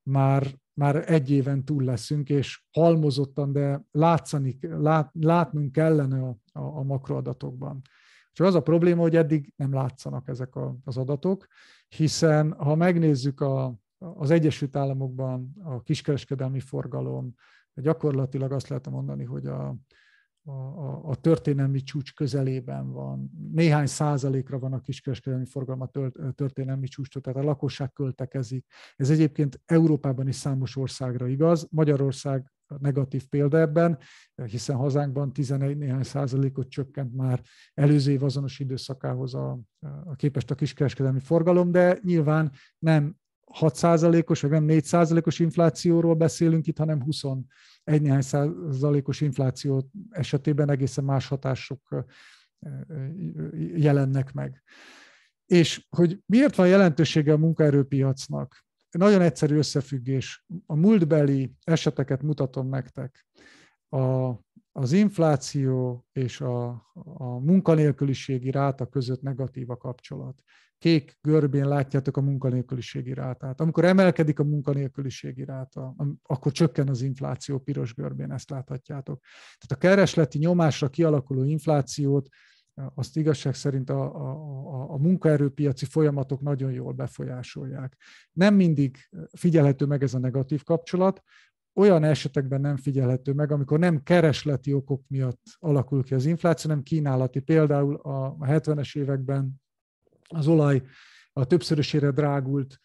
már már egy éven túl leszünk, és halmozottan, de látszani, lát, látnunk kellene a, a, a makroadatokban. Csak az a probléma, hogy eddig nem látszanak ezek a, az adatok, hiszen ha megnézzük a, az Egyesült Államokban a kiskereskedelmi forgalom, gyakorlatilag azt lehet mondani, hogy a, a, a, a történelmi csúcs közelében van. Néhány százalékra van a kiskereskedelmi forgalma történelmi csúcstól, tehát a lakosság költekezik. Ez egyébként Európában is számos országra igaz. Magyarország negatív példa ebben, hiszen hazánkban 11 néhány százalékot csökkent már előző év azonos időszakához a, a képest a kiskereskedelmi forgalom, de nyilván nem 6 százalékos, vagy nem 4 százalékos inflációról beszélünk itt, hanem 20 egy néhány százalékos infláció esetében egészen más hatások jelennek meg. És hogy miért van jelentősége a munkaerőpiacnak? Nagyon egyszerű összefüggés. A múltbeli eseteket mutatom nektek. A, az infláció és a, a munkanélküliségi ráta között negatív a kapcsolat kék görbén látjátok a munkanélküliségi rátát. Amikor emelkedik a munkanélküliségi ráta, akkor csökken az infláció piros görbén, ezt láthatjátok. Tehát a keresleti nyomásra kialakuló inflációt e, azt igazság szerint a, a, a, a munkaerőpiaci folyamatok nagyon jól befolyásolják. Nem mindig e, figyelhető meg ez a negatív kapcsolat, olyan esetekben nem figyelhető meg, amikor nem keresleti okok miatt alakul ki az infláció, hanem kínálati. Például a 70-es években az olaj a többszörösére drágult,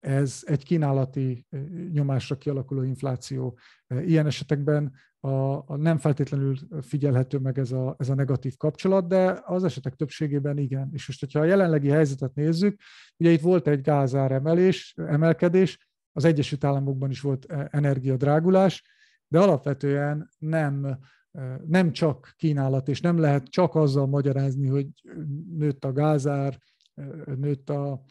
ez egy kínálati eh, nyomásra kialakuló infláció. Eh, ilyen esetekben a, a nem feltétlenül figyelhető meg ez a, ez a negatív kapcsolat, de az esetek többségében igen. És most, hogyha a jelenlegi helyzetet nézzük, ugye itt volt egy gázár emelés, emelkedés, az Egyesült Államokban is volt eh, energiadrágulás, de alapvetően nem, nem csak kínálat, és nem lehet csak azzal magyarázni, hogy nőtt a gázár, nőtt a,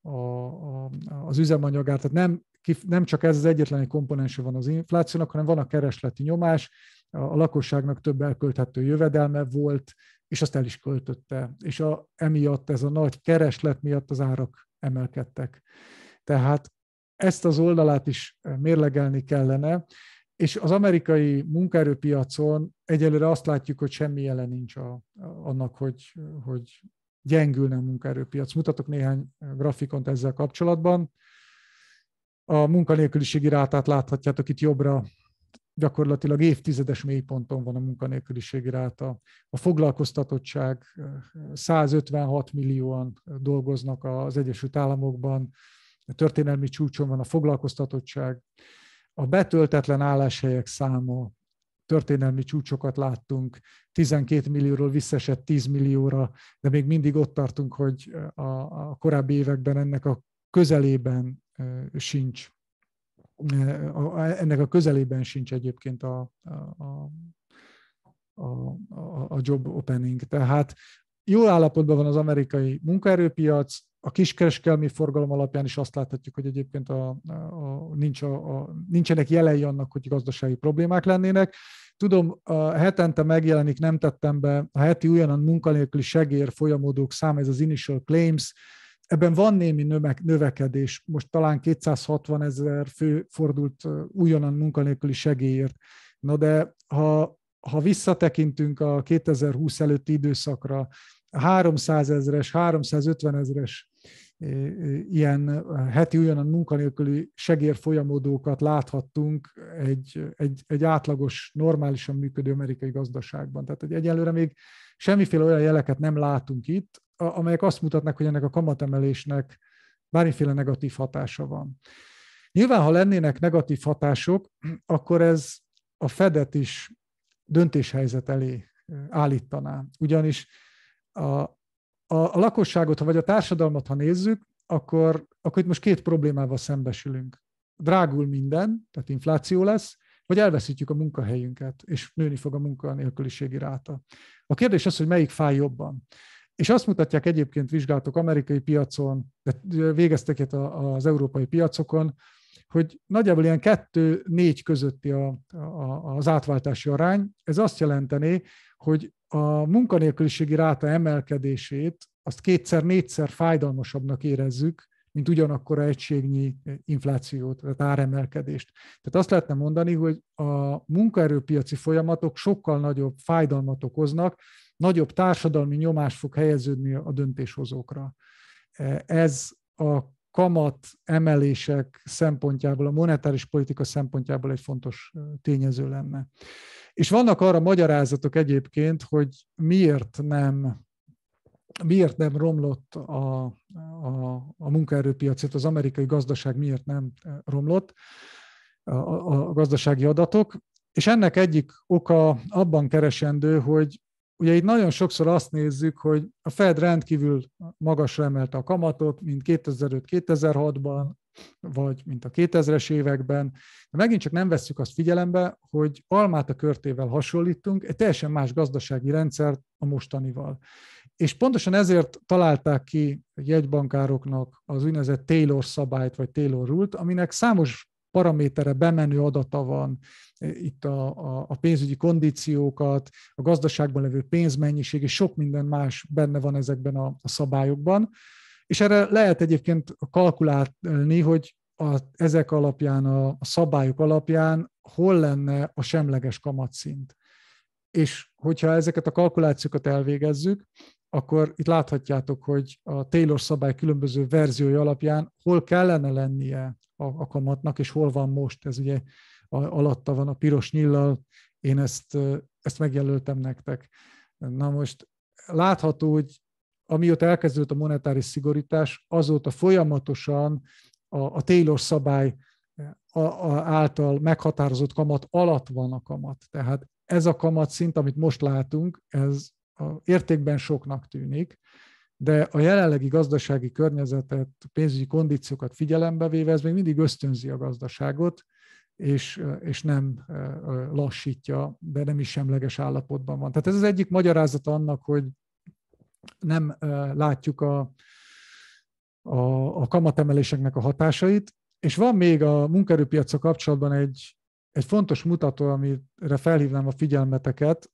a, a, az üzemanyagár. Tehát nem, nem csak ez az egyetlen egy komponense van az inflációnak, hanem van a keresleti nyomás, a, a lakosságnak több elkölthető jövedelme volt, és azt el is költötte. És a, emiatt ez a nagy kereslet miatt az árak emelkedtek. Tehát ezt az oldalát is mérlegelni kellene, és az amerikai munkaerőpiacon egyelőre azt látjuk, hogy semmi jelen nincs a, annak, hogy, hogy gyengülne a munkaerőpiac. Mutatok néhány eh, grafikont ezzel kapcsolatban. A munkanélküliségi rátát láthatjátok itt jobbra, gyakorlatilag évtizedes mélyponton van a munkanélküliségi ráta. A foglalkoztatottság 156 eh, millióan dolgoznak az Egyesült Államokban, a történelmi csúcson van a foglalkoztatottság, a betöltetlen álláshelyek száma történelmi csúcsokat láttunk, 12 millióról visszaesett 10 millióra, de még mindig ott tartunk, hogy a, a korábbi években ennek a közelében sincs, ennek a közelében sincs egyébként a, a, a, a, a job opening. Tehát jó állapotban van az amerikai munkaerőpiac, a kiskereskedelmi forgalom alapján is azt láthatjuk, hogy egyébként a, a, a, nincs a, a, nincsenek jelei annak, hogy gazdasági problémák lennének. Tudom, a hetente megjelenik, nem tettem be, a heti ugyanan munkanélküli segér folyamodók száma, ez az initial claims, Ebben van némi növekedés, most talán 260 ezer fő fordult újonnan munkanélküli segélyért. Na de ha, ha visszatekintünk a 2020 előtti időszakra, 300 ezres, 350 ezres eh, eh, ilyen eh, heti olyan munkanélküli segérfolyamodókat láthattunk egy, egy, egy átlagos, normálisan működő amerikai gazdaságban. Tehát hogy egyelőre még semmiféle olyan jeleket nem látunk itt, amelyek azt mutatnak, hogy ennek a kamatemelésnek bármiféle negatív hatása van. Nyilván, ha lennének negatív hatások, akkor ez a Fedet is döntéshelyzet elé állítaná. Ugyanis a, a, a lakosságot, vagy a társadalmat, ha nézzük, akkor, akkor itt most két problémával szembesülünk. Drágul minden, tehát infláció lesz, vagy elveszítjük a munkahelyünket, és nőni fog a munkanélküliségi ráta. A kérdés az, hogy melyik fáj jobban. És azt mutatják egyébként vizsgálatok amerikai piacon, de végeztek itt az európai piacokon, hogy nagyjából ilyen kettő-négy közötti a, a, az átváltási arány. Ez azt jelenteni, hogy a munkanélküliségi ráta emelkedését azt kétszer-négyszer fájdalmasabbnak érezzük, mint ugyanakkor egységnyi inflációt, tehát áremelkedést. Tehát azt lehetne mondani, hogy a munkaerőpiaci folyamatok sokkal nagyobb fájdalmat okoznak, nagyobb társadalmi nyomás fog helyeződni a döntéshozókra. Ez a kamat emelések szempontjából, a monetáris politika szempontjából egy fontos tényező lenne. És vannak arra magyarázatok egyébként, hogy miért nem miért nem romlott a, a, a munkaerőpiacot, az amerikai gazdaság miért nem romlott a, a gazdasági adatok. És ennek egyik oka abban keresendő, hogy Ugye itt nagyon sokszor azt nézzük, hogy a Fed rendkívül magasra emelte a kamatot, mint 2005-2006-ban, vagy mint a 2000-es években, de megint csak nem vesszük azt figyelembe, hogy almát a körtével hasonlítunk, egy teljesen más gazdasági rendszert a mostanival. És pontosan ezért találták ki jegybankároknak az úgynevezett Taylor szabályt, vagy Taylor rule aminek számos paramétere, bemenő adata van, e, itt a, a, a pénzügyi kondíciókat, a gazdaságban levő pénzmennyiség, és sok minden más benne van ezekben a, a szabályokban. És erre lehet egyébként kalkulálni, hogy a, ezek alapján, a, a szabályok alapján hol lenne a semleges kamatszint. És hogyha ezeket a kalkulációkat elvégezzük, akkor itt láthatjátok, hogy a Taylor szabály különböző verziója alapján hol kellene lennie a, a kamatnak, és hol van most. Ez ugye a, alatta van a piros nyillal, én ezt, ezt megjelöltem nektek. Na most látható, hogy amióta elkezdődött a monetáris szigorítás, azóta folyamatosan a, a Taylor szabály a, a, által meghatározott kamat alatt van a kamat. Tehát ez a kamatszint, amit most látunk, ez a értékben soknak tűnik, de a jelenlegi gazdasági környezetet, pénzügyi kondíciókat figyelembe véve, ez még mindig ösztönzi a gazdaságot, és, és nem lassítja, de nem is semleges állapotban van. Tehát ez az egyik magyarázata annak, hogy nem látjuk a, a, a kamatemeléseknek a hatásait, és van még a munkerőpiacok kapcsolatban egy, egy fontos mutató, amire felhívnám a figyelmeteket,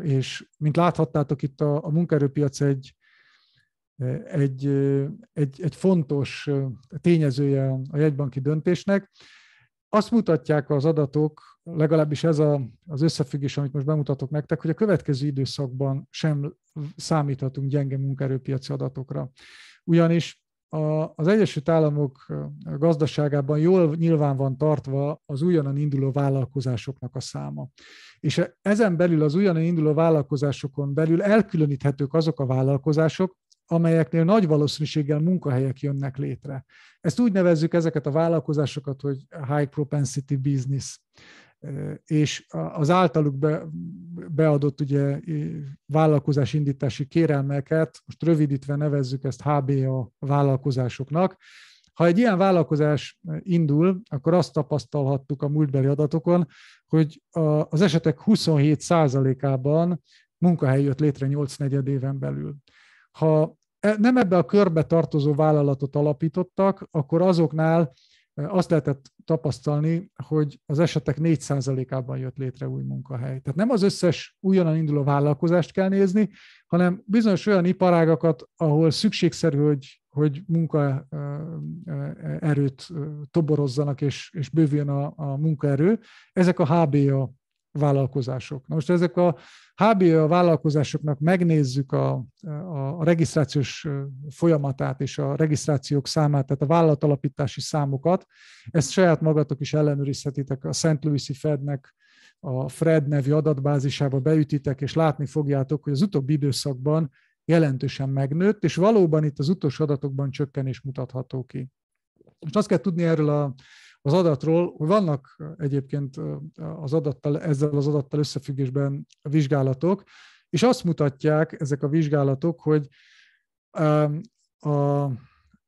és mint láthattátok itt a, a munkaerőpiac egy, e, egy, e, egy, egy fontos e, tényezője a jegybanki döntésnek. Azt mutatják az adatok, legalábbis ez a, az összefüggés, amit most bemutatok nektek, hogy a következő időszakban sem számíthatunk gyenge munkaerőpiaci adatokra. Ugyanis a, az Egyesült Államok gazdaságában jól nyilván van tartva az újonnan induló vállalkozásoknak a száma. És ezen belül az újonnan induló vállalkozásokon belül elkülöníthetők azok a vállalkozások, amelyeknél nagy valószínűséggel munkahelyek jönnek létre. Ezt úgy nevezzük ezeket a vállalkozásokat, hogy high propensity business és az általuk be, beadott ugye vállalkozásindítási kérelmeket, most rövidítve nevezzük ezt HBA vállalkozásoknak, ha egy ilyen vállalkozás indul, akkor azt tapasztalhattuk a múltbeli adatokon, hogy az esetek 27%-ában munkahely jött létre 8 negyed éven belül. Ha e, nem ebbe a körbe tartozó vállalatot alapítottak, akkor azoknál azt lehetett tapasztalni, hogy az esetek 4%-ában jött létre új munkahely. Tehát nem az összes újonnan induló vállalkozást kell nézni, hanem bizonyos olyan iparágakat, ahol szükségszerű, hogy, hogy munkaerőt toborozzanak és, és bővüljön a, a munkaerő. Ezek a HBA vállalkozások. Na most ezek a HBA vállalkozásoknak megnézzük a, a, a regisztrációs folyamatát és a regisztrációk számát, tehát a vállalatalapítási számokat, ezt saját magatok is ellenőrizhetitek a St. Louis-i Fednek a Fred nevű adatbázisába beütitek, és látni fogjátok, hogy az utóbbi időszakban jelentősen megnőtt, és valóban itt az utolsó adatokban csökkenés mutatható ki. Most azt kell tudni erről a az adatról. hogy Vannak egyébként az adattal, ezzel az adattal összefüggésben vizsgálatok, és azt mutatják ezek a vizsgálatok, hogy a,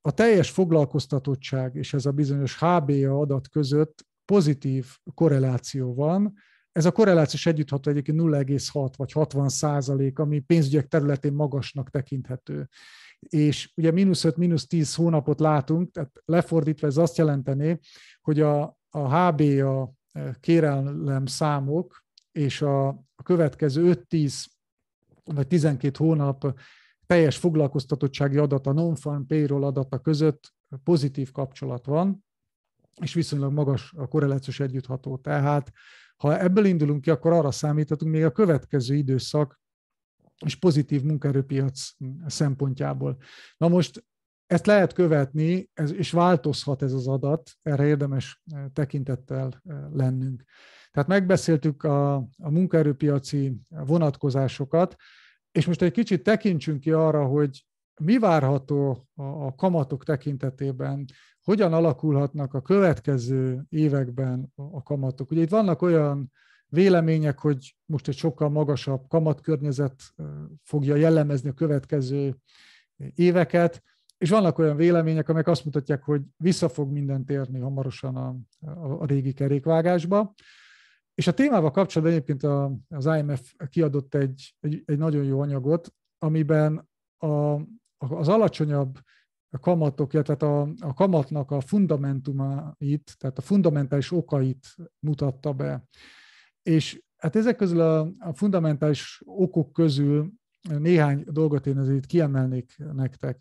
a teljes foglalkoztatottság és ez a bizonyos HBA adat között pozitív korreláció van. Ez a korreláció korrelációs együttható egyébként 0,6 vagy 60 százalék, ami pénzügyek területén magasnak tekinthető. És ugye mínusz 5, mínusz 10 hónapot látunk, tehát lefordítva ez azt jelenteni, hogy a, a a e, kérelem számok és a, a következő 5-10 vagy 12 hónap teljes foglalkoztatottsági adata, non-farm payroll adata között pozitív kapcsolat van, és viszonylag magas a korrelációs együttható. Tehát ha ebből indulunk ki, akkor arra számíthatunk még a következő időszak és pozitív munkaerőpiac szempontjából. Na most ezt lehet követni, ez, és változhat ez az adat, erre érdemes eh, tekintettel eh, lennünk. Tehát megbeszéltük a, a munkaerőpiaci vonatkozásokat, és most egy kicsit tekintsünk ki arra, hogy mi várható a, a kamatok tekintetében, hogyan alakulhatnak a következő években a kamatok. Ugye itt vannak olyan vélemények, hogy most egy sokkal magasabb kamatkörnyezet eh, fogja jellemezni a következő éveket és vannak olyan vélemények, amelyek azt mutatják, hogy vissza fog minden térni hamarosan a, a, a régi kerékvágásba. És a témával kapcsolatban egyébként a, az IMF kiadott egy, egy, egy nagyon jó anyagot, amiben a, az alacsonyabb kamatok, tehát a, a kamatnak a fundamentumait, tehát a fundamentális okait mutatta be. És hát ezek közül a, a fundamentális okok közül néhány dolgot én azért kiemelnék nektek.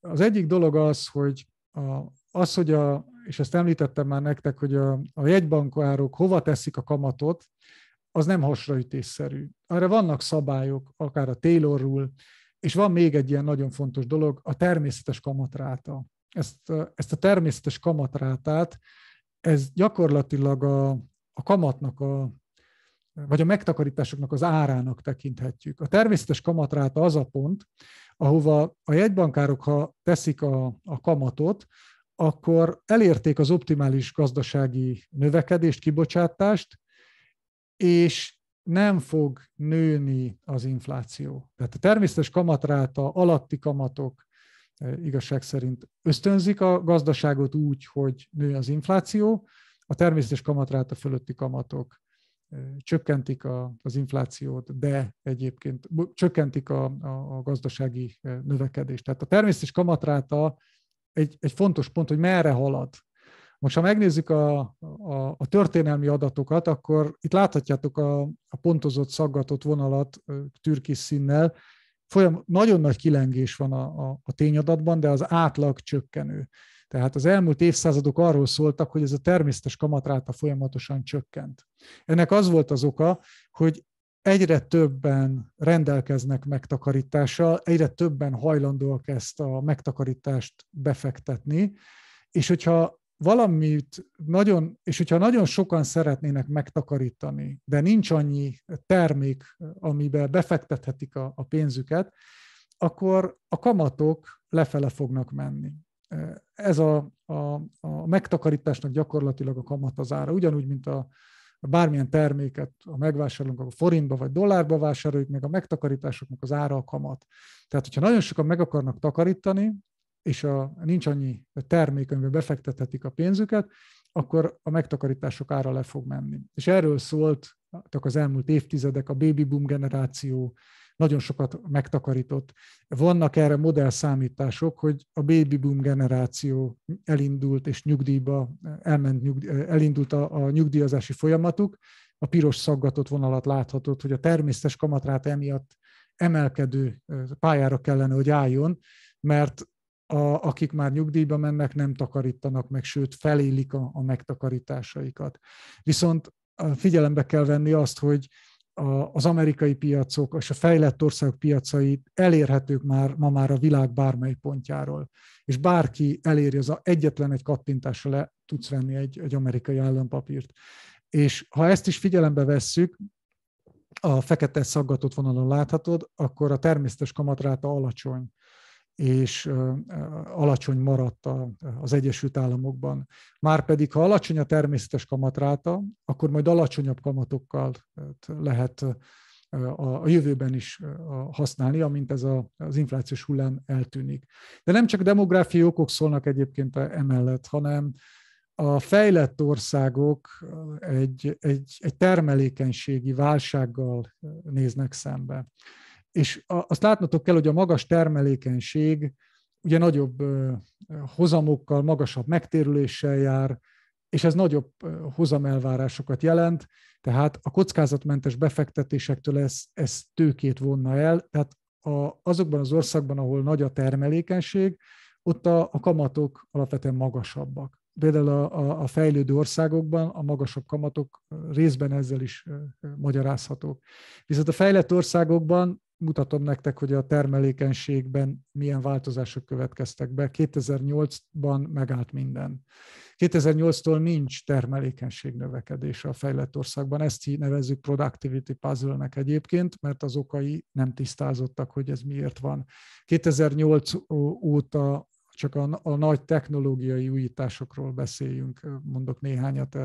Az egyik dolog az, hogy a, az, hogy a, és ezt említettem már nektek, hogy a, a jegybankárok hova teszik a kamatot, az nem hasraütésszerű. Arra vannak szabályok, akár a Taylor és van még egy ilyen nagyon fontos dolog, a természetes kamatráta. Ezt, ezt a természetes kamatrátát, ez gyakorlatilag a, a kamatnak a, vagy a megtakarításoknak az árának tekinthetjük. A természetes kamatráta az a pont, ahova a jegybankárok, ha teszik a, a kamatot, akkor elérték az optimális gazdasági növekedést, kibocsátást, és nem fog nőni az infláció. Tehát a természetes kamatráta, alatti kamatok e, igazság szerint ösztönzik a gazdaságot úgy, hogy nő az infláció, a természetes kamatráta fölötti kamatok csökkentik a, az inflációt, de egyébként csökkentik a, a, a gazdasági növekedést. Tehát a természetes kamatráta egy, egy fontos pont, hogy merre halad. Most, ha megnézzük a, a, a történelmi adatokat, akkor itt láthatjátok a, a pontozott, szaggatott vonalat türkis színnel. Folyam, nagyon nagy kilengés van a, a, a tényadatban, de az átlag csökkenő. Tehát az elmúlt évszázadok arról szóltak, hogy ez a természetes kamatráta folyamatosan csökkent. Ennek az volt az oka, hogy egyre többen rendelkeznek megtakarítással, egyre többen hajlandóak ezt a megtakarítást befektetni, és hogyha valamit nagyon, és hogyha nagyon sokan szeretnének megtakarítani, de nincs annyi termék, amiben befektethetik a, a pénzüket, akkor a kamatok lefele fognak menni ez a, a, a megtakarításnak gyakorlatilag a kamat az ára. Ugyanúgy, mint a, a bármilyen terméket, ha megvásárolunk, akkor forintba vagy dollárba vásároljuk, meg a megtakarításoknak az ára a kamat. Tehát, hogyha nagyon sokan meg akarnak takarítani, és a, nincs annyi termék, amiben befektethetik a pénzüket, akkor a megtakarítások ára le fog menni. És erről szóltak az elmúlt évtizedek a baby boom generáció nagyon sokat megtakarított. Vannak erre modellszámítások, hogy a baby boom generáció elindult és nyugdíjba elment, elindult a, a nyugdíjazási folyamatuk, a piros szaggatott vonalat láthatott, hogy a természetes kamatrát emiatt emelkedő pályára kellene, hogy álljon, mert a, akik már nyugdíjba mennek, nem takarítanak meg, sőt, felélik a, a megtakarításaikat. Viszont figyelembe kell venni azt, hogy az amerikai piacok és a fejlett országok piacai elérhetők már ma már a világ bármely pontjáról. És bárki eléri, az a egyetlen egy kattintásra le tudsz venni egy, egy amerikai állampapírt. És ha ezt is figyelembe vesszük, a fekete szaggatott vonalon láthatod, akkor a természetes kamatráta alacsony és alacsony maradt az Egyesült Államokban. Márpedig, ha alacsony a természetes kamatráta, akkor majd alacsonyabb kamatokkal hát, lehet a jövőben is használni, amint ez az inflációs hullám eltűnik. De nem csak demográfiai okok szólnak egyébként e, emellett, hanem a fejlett országok egy, egy, egy termelékenységi válsággal néznek szembe és azt látnotok kell, hogy a magas termelékenység ugye nagyobb hozamokkal, magasabb megtérüléssel jár, és ez nagyobb hozamelvárásokat jelent, tehát a kockázatmentes befektetésektől ez, ez tőkét vonna el, tehát a, azokban az országban, ahol nagy a termelékenység, ott a, a kamatok alapvetően magasabbak. Például a, a, a fejlődő országokban a magasabb kamatok részben ezzel is magyarázhatók. Viszont a fejlett országokban mutatom nektek, hogy a termelékenységben milyen változások következtek be. 2008-ban megállt minden. 2008-tól nincs termelékenység növekedése a fejlett országban. Ezt így nevezzük productivity puzzle-nek egyébként, mert az okai nem tisztázottak, hogy ez miért van. 2008 óta csak a, a nagy technológiai újításokról beszéljünk, mondok néhányat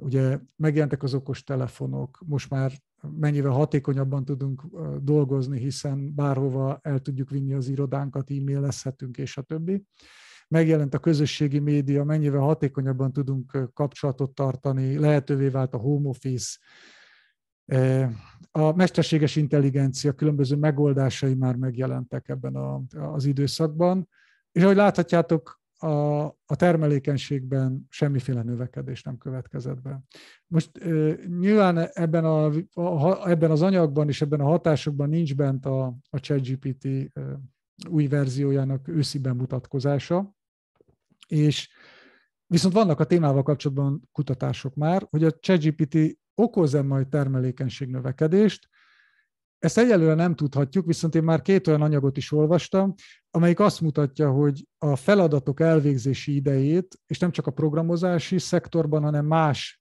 ugye megjelentek az okos telefonok, most már mennyivel hatékonyabban tudunk dolgozni, hiszen bárhova el tudjuk vinni az irodánkat, e-mailezhetünk, és a többi. Megjelent a közösségi média, mennyivel hatékonyabban tudunk kapcsolatot tartani, lehetővé vált a home office, a mesterséges intelligencia különböző megoldásai már megjelentek ebben az időszakban, és ahogy láthatjátok, a, a termelékenységben semmiféle növekedés nem következett be. Most nyilván ebben, a, a, ebben az anyagban és ebben a hatásokban nincs bent a, a ChatGPT új verziójának őszi bemutatkozása, és viszont vannak a témával kapcsolatban kutatások már, hogy a ChatGPT okoz-e majd termelékenység növekedést, ezt egyelőre nem tudhatjuk, viszont én már két olyan anyagot is olvastam, amelyik azt mutatja, hogy a feladatok elvégzési idejét, és nem csak a programozási szektorban, hanem más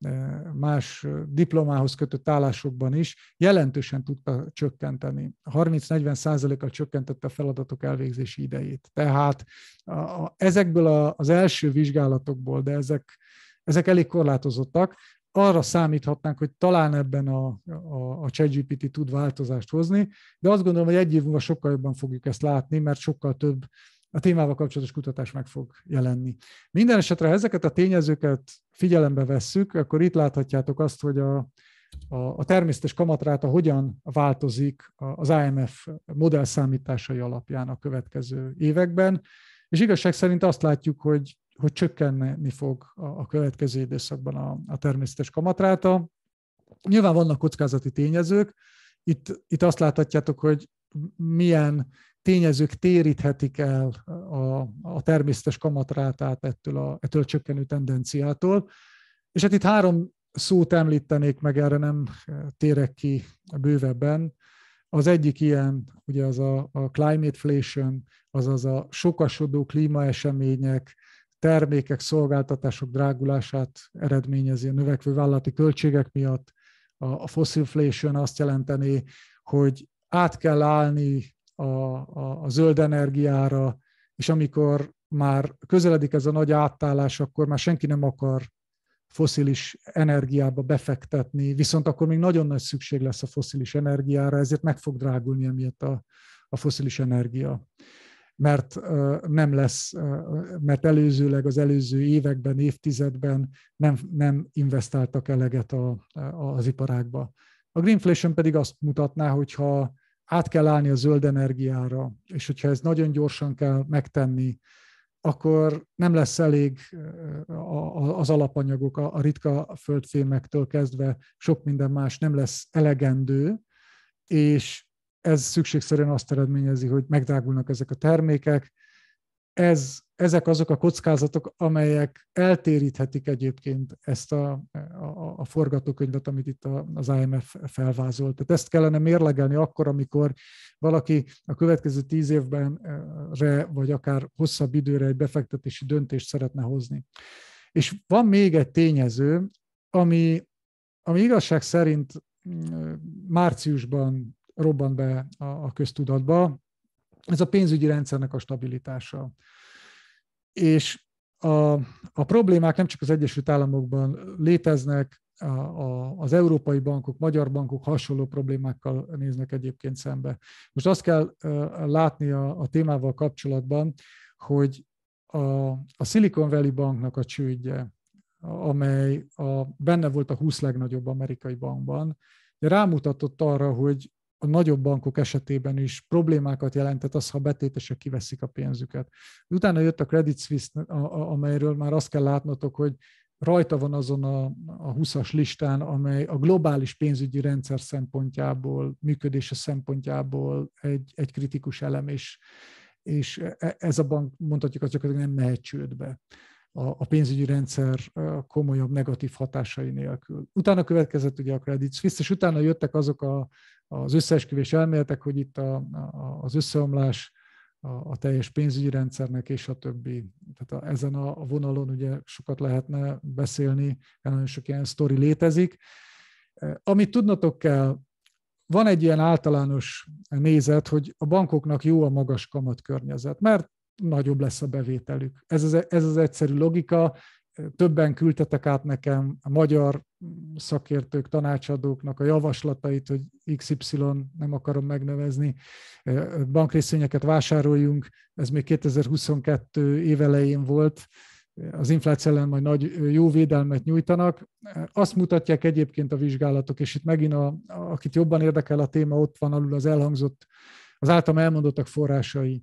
eh, más diplomához kötött állásokban is jelentősen tudta csökkenteni. 30-40 százalékkal csökkentette a feladatok elvégzési idejét. Tehát a, a, ezekből a, az első vizsgálatokból, de ezek, ezek elég korlátozottak, arra számíthatnánk, hogy talán ebben a, a, a ChatGPT tud változást hozni, de azt gondolom, hogy egy év múlva sokkal jobban fogjuk ezt látni, mert sokkal több a témával kapcsolatos kutatás meg fog jelenni. Minden esetre, ha ezeket a tényezőket figyelembe vesszük, akkor itt láthatjátok azt, hogy a, a, a természetes kamatráta hogyan változik az IMF számításai alapján a következő években. És igazság szerint azt látjuk, hogy hogy csökkenni fog a, a következő időszakban a, a természetes kamatráta. Nyilván vannak kockázati tényezők, itt, itt azt láthatjátok, hogy milyen tényezők téríthetik el a, a természetes kamatrátát ettől a, ettől a csökkenő tendenciától. És hát itt három szót említenék meg, erre nem térek ki bővebben. Az egyik ilyen, ugye az a, a climate inflation, azaz a sokasodó klímaesemények termékek, szolgáltatások drágulását eredményezi a növekvő vállalati költségek miatt. A, a fossilflation azt jelenteni, hogy át kell állni a, a, a zöld energiára, és amikor már közeledik ez a nagy áttállás, akkor már senki nem akar foszilis energiába befektetni, viszont akkor még nagyon nagy szükség lesz a foszilis energiára, ezért meg fog drágulni emiatt a, a foszilis energia mert nem lesz, mert előzőleg az előző években, évtizedben nem, nem investáltak eleget a, a, az iparákba. A greenflation pedig azt mutatná, hogyha át kell állni a zöld energiára, és hogyha ez nagyon gyorsan kell megtenni, akkor nem lesz elég az alapanyagok, a ritka földfémektől kezdve sok minden más nem lesz elegendő, és ez szükségszerűen azt eredményezi, hogy megdrágulnak ezek a termékek. Ez, ezek azok a kockázatok, amelyek eltéríthetik egyébként ezt a, a, a forgatókönyvet, amit itt az IMF felvázolt. Tehát ezt kellene mérlegelni akkor, amikor valaki a következő tíz évben, re, vagy akár hosszabb időre egy befektetési döntést szeretne hozni. És van még egy tényező, ami, ami igazság szerint mm, márciusban Robban be a, a köztudatba. Ez a pénzügyi rendszernek a stabilitása. És a, a problémák nem csak az Egyesült Államokban léteznek, a, a, az európai bankok, magyar bankok hasonló problémákkal néznek egyébként szembe. Most azt kell látni a, a témával kapcsolatban, hogy a, a Silicon Valley banknak a csődje, amely a, benne volt a 20 legnagyobb amerikai bankban, rámutatott arra, hogy a nagyobb bankok esetében is problémákat jelentett az, ha betétesek kiveszik a pénzüket. Utána jött a Credit Suisse, amelyről már azt kell látnotok, hogy rajta van azon a, a 20-as listán, amely a globális pénzügyi rendszer szempontjából, működése szempontjából egy, egy kritikus elem, és, és e, e, ez a bank mondhatjuk az gyakorlatilag nem mehet csődbe a, pénzügyi rendszer komolyabb negatív hatásai nélkül. Utána következett ugye a Credit Suisse, és utána jöttek azok a, az összeesküvés elméletek, hogy itt a, a, az összeomlás a, a teljes pénzügyi rendszernek, és a többi. Tehát a, ezen a, vonalon ugye sokat lehetne beszélni, nagyon sok ilyen sztori létezik. Amit tudnotok kell, van egy ilyen általános nézet, hogy a bankoknak jó a magas kamatkörnyezet, mert nagyobb lesz a bevételük. Ez az, e, ez az egyszerű logika. Többen küldtetek át nekem a magyar szakértők, tanácsadóknak a javaslatait, hogy XY, nem akarom megnevezni, e, bankrészvényeket vásároljunk. Ez még 2022 évelején volt, az infláció ellen majd nagy jó védelmet nyújtanak. Azt mutatják egyébként a vizsgálatok, és itt megint, a, akit jobban érdekel a téma, ott van alul az elhangzott, az általam elmondottak forrásai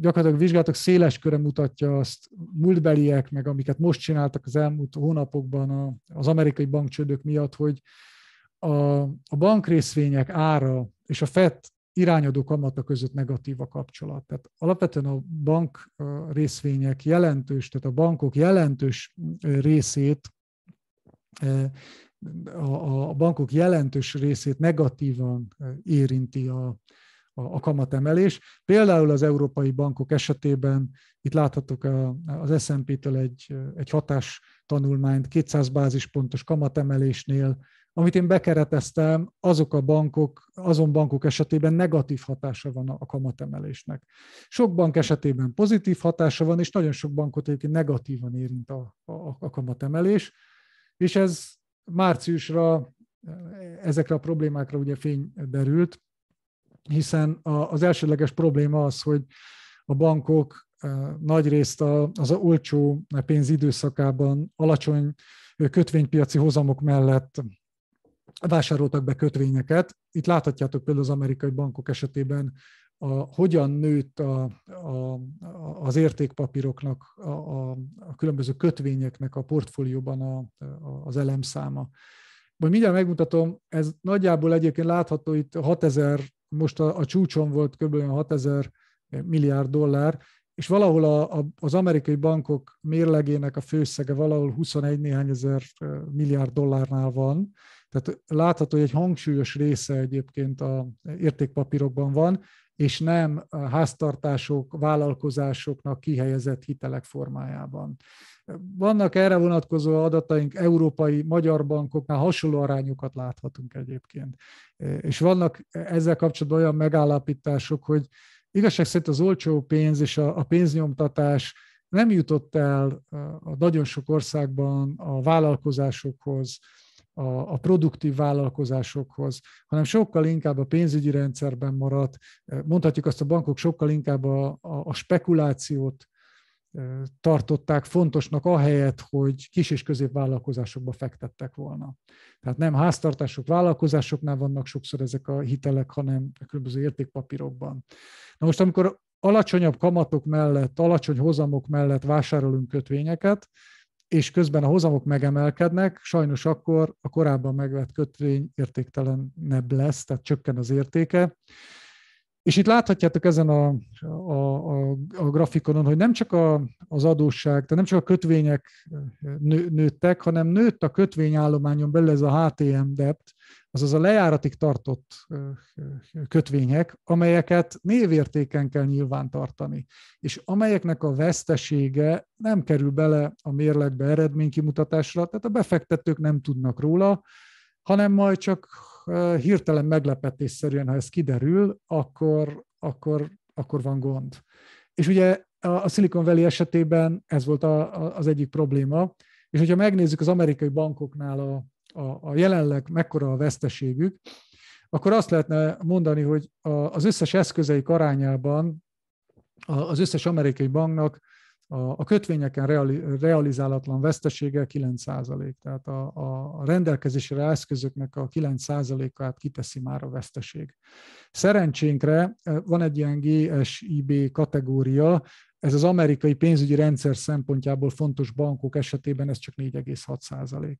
gyakorlatilag vizsgálatok széles köre mutatja azt, múltbeliek, meg amiket most csináltak az elmúlt hónapokban a, az amerikai bankcsődök miatt, hogy a, a bankrészvények ára és a FED irányadó kamata között negatív a kapcsolat. Tehát alapvetően a bank részvények jelentős, tehát a bankok jelentős részét a, a bankok jelentős részét negatívan érinti a, a kamatemelés. Például az európai bankok esetében, itt láthatok a, az S&P-től egy, egy hatás tanulmányt 200 bázispontos kamatemelésnél, amit én bekereteztem, azok a bankok, azon bankok esetében negatív hatása van a kamatemelésnek. Sok bank esetében pozitív hatása van, és nagyon sok bankot egyébként negatívan érint a, a, a kamatemelés, és ez márciusra ezekre a problémákra ugye fény derült, hiszen az elsődleges probléma az, hogy a bankok eh, nagy részt az olcsó pénz időszakában alacsony eh, kötvénypiaci hozamok mellett vásároltak be kötvényeket. Itt láthatjátok például az amerikai bankok esetében, a, hogyan nőtt a, a, az értékpapíroknak, a, a, a különböző kötvényeknek a portfólióban a, a, az elemszáma. Majd mindjárt megmutatom, ez nagyjából egyébként látható itt 6000 most a, a csúcson volt kb. 6000 milliárd dollár, és valahol a, a, az amerikai bankok mérlegének a főszege valahol 21 néhány ezer milliárd dollárnál van, tehát látható, hogy egy hangsúlyos része egyébként a értékpapírokban van, és nem a háztartások, vállalkozásoknak kihelyezett hitelek formájában. Vannak erre vonatkozó adataink, európai magyar bankoknál hasonló arányokat láthatunk egyébként. És vannak ezzel kapcsolatban olyan megállapítások, hogy igazság szerint az olcsó pénz és a pénznyomtatás nem jutott el a nagyon sok országban a vállalkozásokhoz, a, produktív vállalkozásokhoz, hanem sokkal inkább a pénzügyi rendszerben maradt, mondhatjuk azt a bankok sokkal inkább a, a, a spekulációt tartották fontosnak ahelyett, hogy kis- és középvállalkozásokba fektettek volna. Tehát nem háztartások, vállalkozásoknál vannak sokszor ezek a hitelek, hanem a különböző értékpapírokban. Na most, amikor alacsonyabb kamatok mellett, alacsony hozamok mellett vásárolunk kötvényeket, és közben a hozamok megemelkednek, sajnos akkor a korábban megvett kötvény értéktelenebb lesz, tehát csökken az értéke és itt láthatjátok ezen a, a, a, a grafikonon, hogy nem csak a, az adósság, tehát nem csak a kötvények nő, nőttek, hanem nőtt a kötvényállományon belül ez a HTM debt, azaz a lejáratig tartott kötvények, amelyeket névértéken kell nyilvántartani, és amelyeknek a vesztesége nem kerül bele a mérlegbe eredménykimutatásra, tehát a befektetők nem tudnak róla, hanem majd csak hirtelen meglepetésszerűen, ha ez kiderül, akkor, akkor, akkor van gond. És ugye a, a Silicon Valley esetében ez volt a, a, az egyik probléma, és hogyha megnézzük az amerikai bankoknál a, a, a jelenleg mekkora a veszteségük, akkor azt lehetne mondani, hogy a, az összes eszközeik arányában az összes amerikai banknak a kötvényeken reali, realizálatlan vesztesége 9%, tehát a, a rendelkezésre eszközöknek a 9%-át kiteszi már a veszteség. Szerencsénkre e, van egy ilyen GSIB kategória, ez az amerikai pénzügyi rendszer szempontjából fontos bankok esetében ez csak 4,6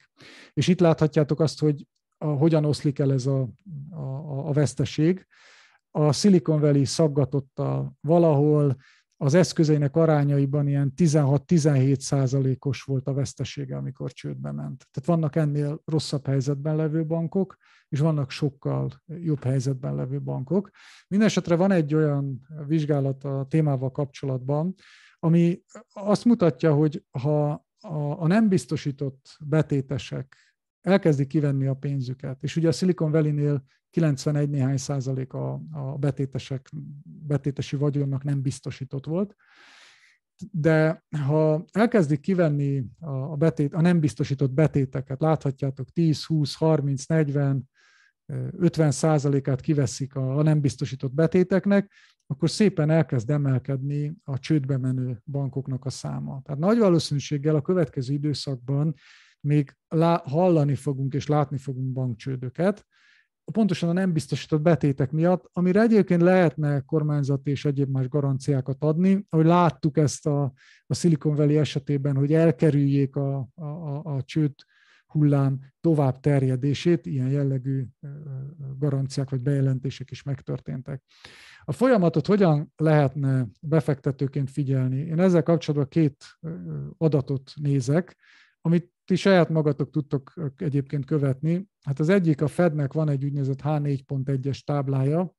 És itt láthatjátok azt, hogy a, hogyan oszlik el ez a, a, a veszteség. A Silicon Valley szaggatotta valahol, az eszközeinek arányaiban ilyen 16-17 százalékos volt a vesztesége, amikor csődbe ment. Tehát vannak ennél rosszabb helyzetben levő bankok, és vannak sokkal jobb helyzetben levő bankok. Mindenesetre van egy olyan vizsgálat a témával kapcsolatban, ami azt mutatja, hogy ha a nem biztosított betétesek elkezdik kivenni a pénzüket, és ugye a Silicon Valley-nél 91 néhány százalék a, a betétesek, betétesi vagyonnak nem biztosított volt. De ha elkezdik kivenni a, betét, a nem biztosított betéteket, láthatjátok 10, 20, 30, 40, 50 százalékát kiveszik a, a nem biztosított betéteknek, akkor szépen elkezd emelkedni a csődbe menő bankoknak a száma. Tehát nagy valószínűséggel a következő időszakban még lá- hallani fogunk és látni fogunk bankcsődöket, pontosan a nem biztosított betétek miatt, amire egyébként lehetne kormányzati és egyéb más garanciákat adni, ahogy láttuk ezt a, a Silicon Valley esetében, hogy elkerüljék a, a, a, a csőd hullám tovább terjedését, ilyen jellegű garanciák vagy bejelentések is megtörténtek. A folyamatot hogyan lehetne befektetőként figyelni? Én ezzel kapcsolatban két adatot nézek amit ti saját magatok tudtok egyébként követni. Hát az egyik, a Fednek van egy úgynevezett H4.1-es táblája,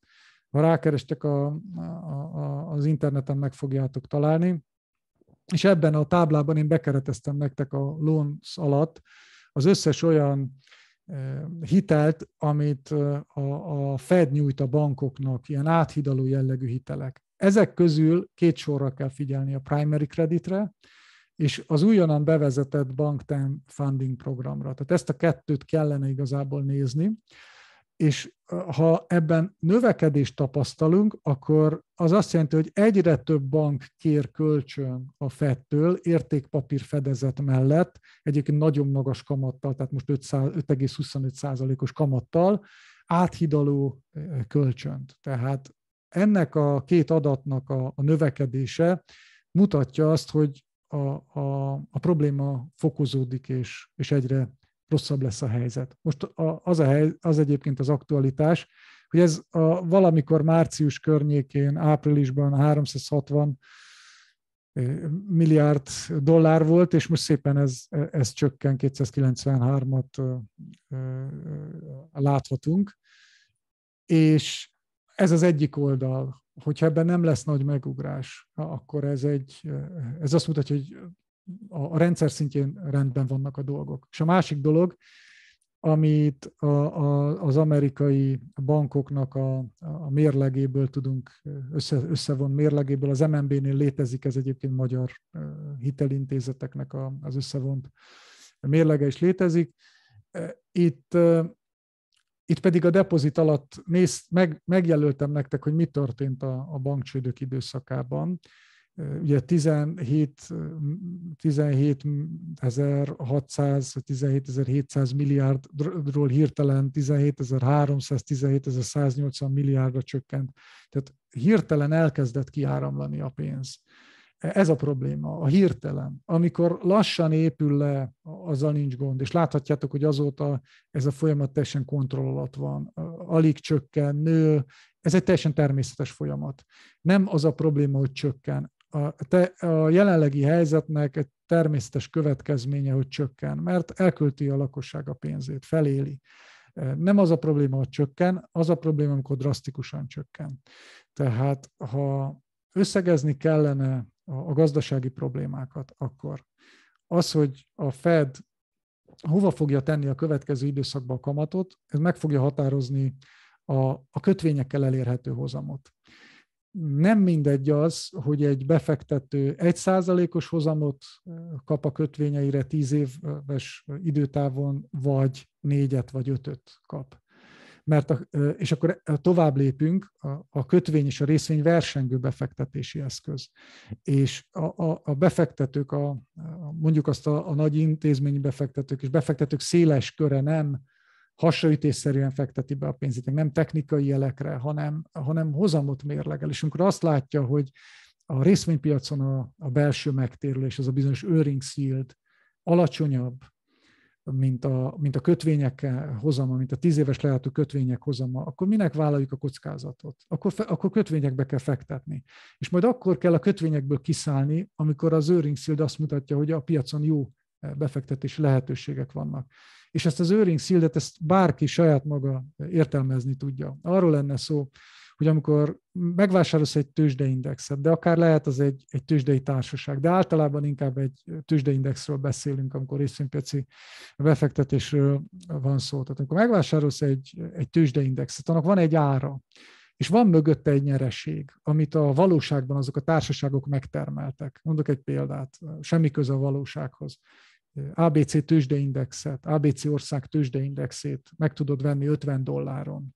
ha rákerestek a, a, a, az interneten, meg fogjátok találni, és ebben a táblában én bekereteztem nektek a loans alatt az összes olyan hitelt, amit a, a Fed nyújt a bankoknak, ilyen áthidaló jellegű hitelek. Ezek közül két sorra kell figyelni a primary creditre, és az újonnan bevezetett Bank Funding programra. Tehát ezt a kettőt kellene igazából nézni, és ha ebben növekedést tapasztalunk, akkor az azt jelenti, hogy egyre több bank kér kölcsön a fettől értékpapír fedezet mellett, egyébként nagyon magas kamattal, tehát most 5,25%-os kamattal, áthidaló kölcsönt. Tehát ennek a két adatnak a, a növekedése mutatja azt, hogy a, a, a probléma fokozódik, és, és egyre rosszabb lesz a helyzet. Most a, az, a hely, az egyébként az aktualitás, hogy ez a, valamikor március környékén, áprilisban 360 eh, milliárd dollár volt, és most szépen ez, ez csökken, 293-at eh, eh, láthatunk. És ez az egyik oldal, hogyha ebben nem lesz nagy megugrás, akkor ez egy, ez azt mutatja, hogy a, a rendszer szintjén rendben vannak a dolgok. És a másik dolog, amit a, a, az amerikai bankoknak a, a mérlegéből tudunk, össze, összevon mérlegéből, az MNB-nél létezik ez egyébként magyar hitelintézeteknek a, az összevont mérlege is létezik. Itt itt pedig a depozit alatt néz, meg, megjelöltem nektek, hogy mi történt a, a bankcsődök időszakában. Ugye 17, 17 600, 17 700 milliárdról hirtelen 17 300, 17 milliárdra csökkent. Tehát hirtelen elkezdett kiáramlani a pénz. Ez a probléma, a hirtelen. Amikor lassan épül le, azzal nincs gond. És láthatjátok, hogy azóta ez a folyamat teljesen kontroll alatt van. Alig csökken, nő. Ez egy teljesen természetes folyamat. Nem az a probléma, hogy csökken. A, te, a jelenlegi helyzetnek egy természetes következménye, hogy csökken, mert elkölti a lakosság a pénzét, feléli. E, nem az a probléma, hogy csökken, az a probléma, amikor drasztikusan csökken. Tehát ha összegezni kellene a gazdasági problémákat, akkor az, hogy a Fed hova fogja tenni a következő időszakban a kamatot, ez meg fogja határozni a, a kötvényekkel elérhető hozamot. Nem mindegy az, hogy egy befektető egy os hozamot eh, kap a kötvényeire tíz éves időtávon, vagy négyet vagy ötöt kap mert a, és akkor tovább lépünk, a, a kötvény és a részvény versengő befektetési eszköz. És a, a, a befektetők, a, a, mondjuk azt a, a nagy intézményi befektetők és befektetők széles köre nem hasraütésszerűen fekteti be a pénzét, nem technikai jelekre, hanem, hanem hozamot mérlegel. És amikor azt látja, hogy a részvénypiacon a, a belső megtérülés, az a bizonyos earnings yield alacsonyabb, mint a, mint a kötvények hozama, mint a tíz éves lehető kötvények hozama, akkor minek vállaljuk a kockázatot? Akkor, fe, akkor kötvényekbe kell fektetni. És majd akkor kell a kötvényekből kiszállni, amikor az earring Szild azt mutatja, hogy a piacon jó eh, befektetési lehetőségek vannak. És ezt az earring Szildet, ezt bárki saját maga értelmezni tudja. Arról lenne szó, hogy amikor megvásárolsz egy tőzsdeindexet, de akár lehet az egy, egy tőzsdei társaság, de általában inkább egy tőzsdeindexről beszélünk, amikor részvénypiaci befektetésről van szó. Tehát amikor megvásárolsz egy, egy tőzsdeindexet, annak van egy ára, és van mögötte egy nyereség, amit a valóságban azok a társaságok megtermeltek. Mondok egy példát, semmi köze a valósághoz. ABC tőzsdeindexet, ABC ország tőzsdeindexét meg tudod venni 50 dolláron.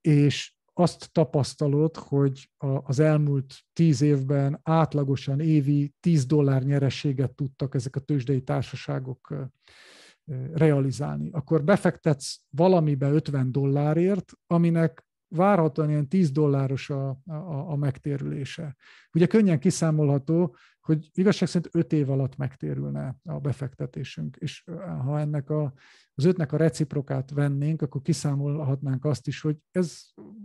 És azt tapasztalod, hogy az elmúlt tíz évben átlagosan évi 10 dollár nyerességet tudtak ezek a tőzsdei társaságok realizálni, akkor befektetsz valamibe 50 dollárért, aminek várhatóan ilyen 10 dolláros a, a, a megtérülése. Ugye könnyen kiszámolható, hogy igazság szerint öt év alatt megtérülne a befektetésünk, és ha ennek a, az ötnek a reciprokát vennénk, akkor kiszámolhatnánk azt is, hogy ez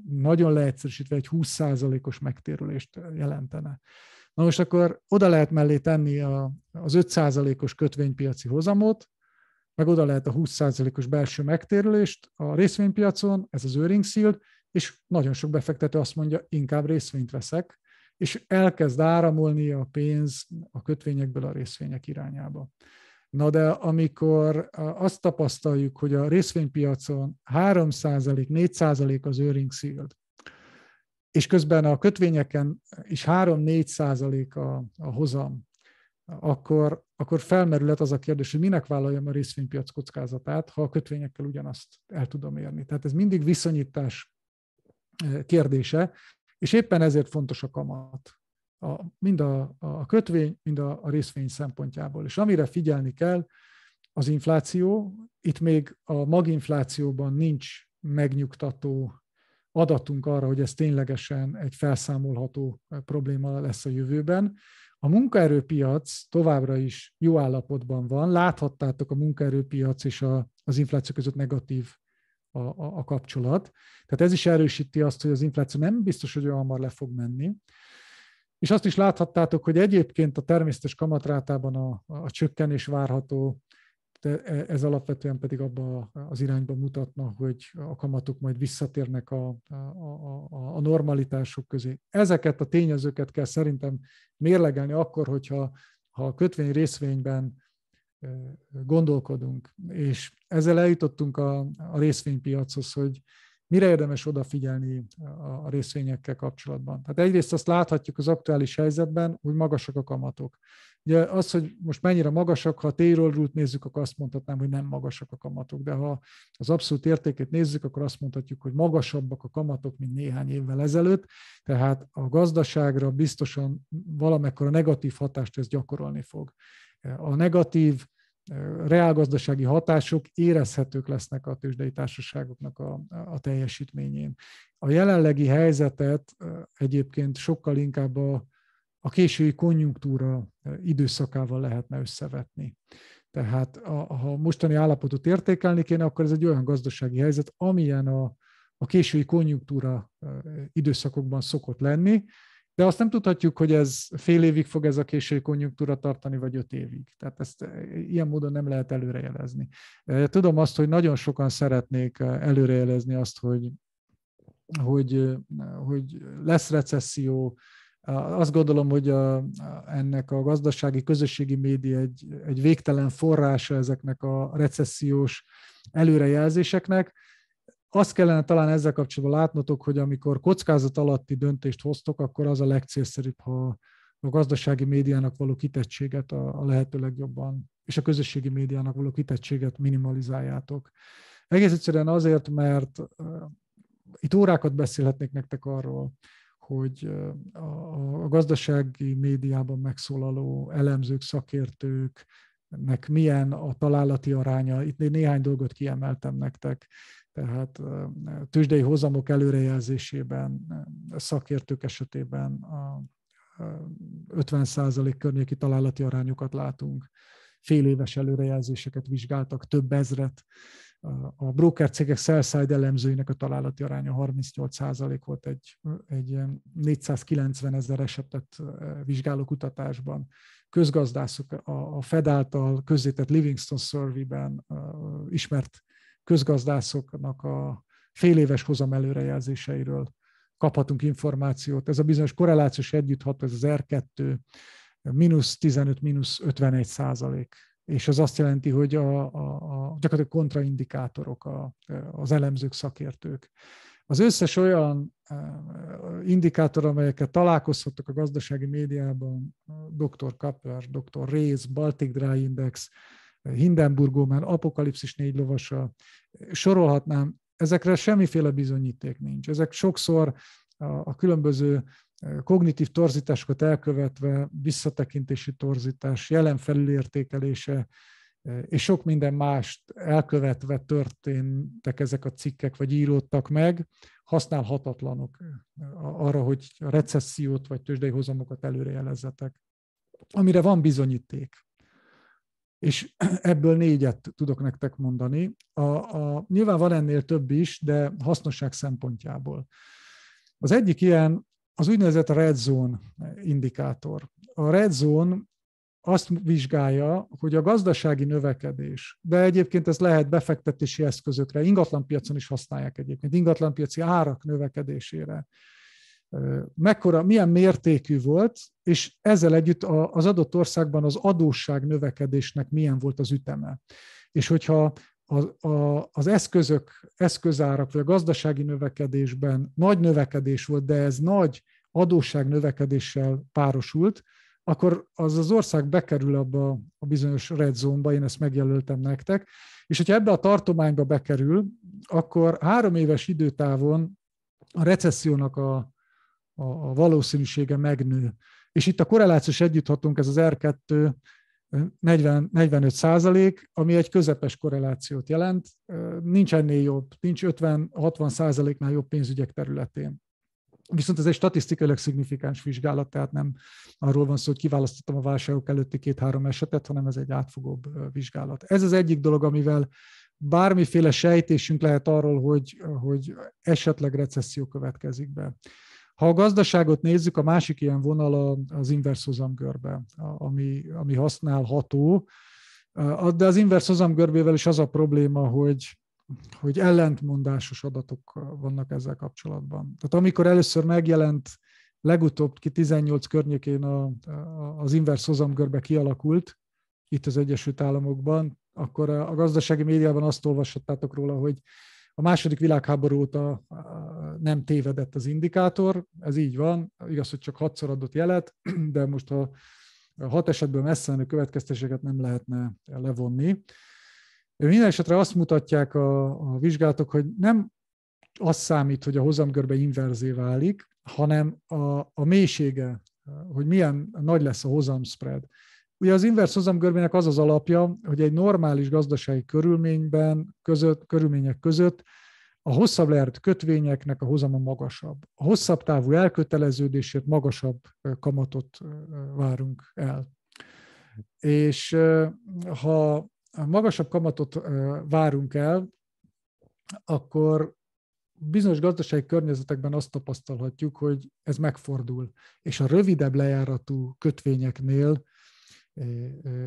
nagyon leegyszerűsítve egy 20%-os megtérülést jelentene. Na most akkor oda lehet mellé tenni a, az 5%-os kötvénypiaci hozamot, meg oda lehet a 20%-os belső megtérülést a részvénypiacon, ez az earring és nagyon sok befektető azt mondja, inkább részvényt veszek, és elkezd áramolni a pénz a kötvényekből a részvények irányába. Na de amikor azt tapasztaljuk, hogy a részvénypiacon 3%-4% az earning yield, és közben a kötvényeken is 3-4% a, a hozam, akkor, akkor felmerülhet az a kérdés, hogy minek vállaljam a részvénypiac kockázatát, ha a kötvényekkel ugyanazt el tudom érni. Tehát ez mindig viszonyítás eh, kérdése, és éppen ezért fontos a kamat. A, mind a, a kötvény, mind a, a részvény szempontjából. És amire figyelni kell, az infláció. Itt még a maginflációban nincs megnyugtató adatunk arra, hogy ez ténylegesen egy felszámolható eh, probléma lesz a jövőben. A munkaerőpiac továbbra is jó állapotban van. Láthattátok a munkaerőpiac és a, az infláció között negatív a, a, a kapcsolat. Tehát ez is erősíti azt, hogy az infláció nem biztos, hogy olyan hamar le fog menni. És azt is láthattátok, hogy egyébként a természetes kamatrátában a, a csökkenés várható, de e, ez alapvetően pedig abba az irányba mutatna, hogy a kamatok majd visszatérnek a, a, a, a normalitások közé. Ezeket a tényezőket kell szerintem mérlegelni akkor, hogyha ha a kötvény részvényben gondolkodunk, és ezzel eljutottunk a, a részvénypiachoz, hogy mire érdemes odafigyelni a részvényekkel kapcsolatban. Tehát egyrészt azt láthatjuk az aktuális helyzetben, hogy magasak a kamatok. Ugye az, hogy most mennyire magasak, ha a térolrút nézzük, akkor azt mondhatnám, hogy nem magasak a kamatok, de ha az abszolút értékét nézzük, akkor azt mondhatjuk, hogy magasabbak a kamatok, mint néhány évvel ezelőtt, tehát a gazdaságra biztosan valamekkora negatív hatást ez gyakorolni fog a negatív reálgazdasági hatások érezhetők lesznek a tőzsdei társaságoknak a, a teljesítményén. A jelenlegi helyzetet egyébként sokkal inkább a, a késői konjunktúra időszakával lehetne összevetni. Tehát a, ha mostani állapotot értékelni kéne, akkor ez egy olyan gazdasági helyzet, amilyen a, a késői konjunktúra időszakokban szokott lenni, de azt nem tudhatjuk, hogy ez fél évig fog ez a késői konjunktúra tartani, vagy öt évig. Tehát ezt e, ilyen módon nem lehet előrejelezni. E, tudom azt, hogy nagyon sokan szeretnék e, előrejelezni azt, hogy, hogy, hogy lesz recesszió, azt gondolom, hogy a, ennek a gazdasági közösségi média egy, egy végtelen forrása ezeknek a recessziós előrejelzéseknek azt kellene talán ezzel kapcsolatban látnotok, hogy amikor kockázat alatti döntést hoztok, akkor az a legcélszerűbb, ha a gazdasági médiának való kitettséget a, a lehető legjobban, és a közösségi médiának való kitettséget minimalizáljátok. Egész egyszerűen azért, mert itt órákat beszélhetnék nektek arról, hogy a, a gazdasági médiában megszólaló elemzők, szakértőknek milyen a találati aránya. Itt néhány dolgot kiemeltem nektek tehát tőzsdei hozamok előrejelzésében, szakértők esetében a 50 környéki találati arányokat látunk, féléves előrejelzéseket vizsgáltak, több ezret. A broker cégek sell-side elemzőinek a találati aránya 38 volt egy, egy 490 ezer esetet vizsgáló kutatásban. Közgazdászok a, a Fed által közzétett Livingston Survey-ben ismert közgazdászoknak a féléves hozam előrejelzéseiről kaphatunk információt. Ez a bizonyos korrelációs együtthat, ez az R2, mínusz 15, mínusz 51 százalék. És ez azt jelenti, hogy a, a, a gyakorlatilag kontraindikátorok a, az elemzők, szakértők. Az összes olyan e, indikátor, amelyeket találkozhattak a gazdasági médiában, Dr. Kapper, Dr. Rész, Baltic Dry Index, Hindenburgó már apokalipszis négy lovasa, sorolhatnám, ezekre semmiféle bizonyíték nincs. Ezek sokszor a, a különböző eh, kognitív torzításokat elkövetve, visszatekintési torzítás, jelen felülértékelése, eh, és sok minden mást elkövetve történtek ezek a cikkek, vagy íródtak meg, használhatatlanok eh, arra, hogy recessziót vagy tőzsdei hozamokat előrejelezzetek, amire van bizonyíték és ebből négyet tudok nektek mondani. A, a, nyilván van ennél több is, de hasznosság szempontjából. Az egyik ilyen az úgynevezett red zone indikátor. A red zone azt vizsgálja, hogy a gazdasági növekedés, de egyébként ez lehet befektetési eszközökre, ingatlanpiacon is használják egyébként, ingatlanpiaci árak növekedésére, mekkora, milyen mértékű volt, és ezzel együtt az adott országban az adósság növekedésnek milyen volt az üteme. És hogyha a, a, az eszközök, eszközárak vagy a gazdasági növekedésben nagy növekedés volt, de ez nagy adósság növekedéssel párosult, akkor az az ország bekerül abba a bizonyos red zone-ba, én ezt megjelöltem nektek, és hogyha ebbe a tartományba bekerül, akkor három éves időtávon a recessziónak a a, a valószínűsége megnő. És itt a korrelációs együtthatónk, ez az R2 40, 45 százalék, ami egy közepes korrelációt jelent. Nincs ennél jobb, nincs 50-60 százaléknál jobb pénzügyek területén. Viszont ez egy statisztikailag szignifikáns vizsgálat, tehát nem arról van szó, hogy kiválasztottam a válságok előtti két-három esetet, hanem ez egy átfogóbb vizsgálat. Ez az egyik dolog, amivel bármiféle sejtésünk lehet arról, hogy, hogy esetleg recesszió következik be. Ha a gazdaságot nézzük, a másik ilyen vonal az inverse hozamgörbe, ami, ami használható, de az inverse hozamgörbével is az a probléma, hogy, hogy ellentmondásos adatok vannak ezzel kapcsolatban. Tehát amikor először megjelent legutóbb ki 18 környékén a, a, az inverse hozamgörbe kialakult, itt az Egyesült Államokban, akkor a, a gazdasági médiában azt olvashattátok róla, hogy a második világháború óta nem tévedett az indikátor, ez így van, igaz, hogy csak hatszor adott jelet, de most a hat esetből messze menő következtéseket nem lehetne levonni. Minden esetre azt mutatják a, a vizsgálatok, hogy nem az számít, hogy a hozamgörbe inverzé válik, hanem a, a mélysége, hogy milyen nagy lesz a hozamspread. Ugye az inverse hozamgörbének az az alapja, hogy egy normális gazdasági körülményben, között, körülmények között a hosszabb lejáratú kötvényeknek a hozama magasabb. A hosszabb távú elköteleződésért magasabb kamatot várunk el. És ha magasabb kamatot várunk el, akkor bizonyos gazdasági környezetekben azt tapasztalhatjuk, hogy ez megfordul, és a rövidebb lejáratú kötvényeknél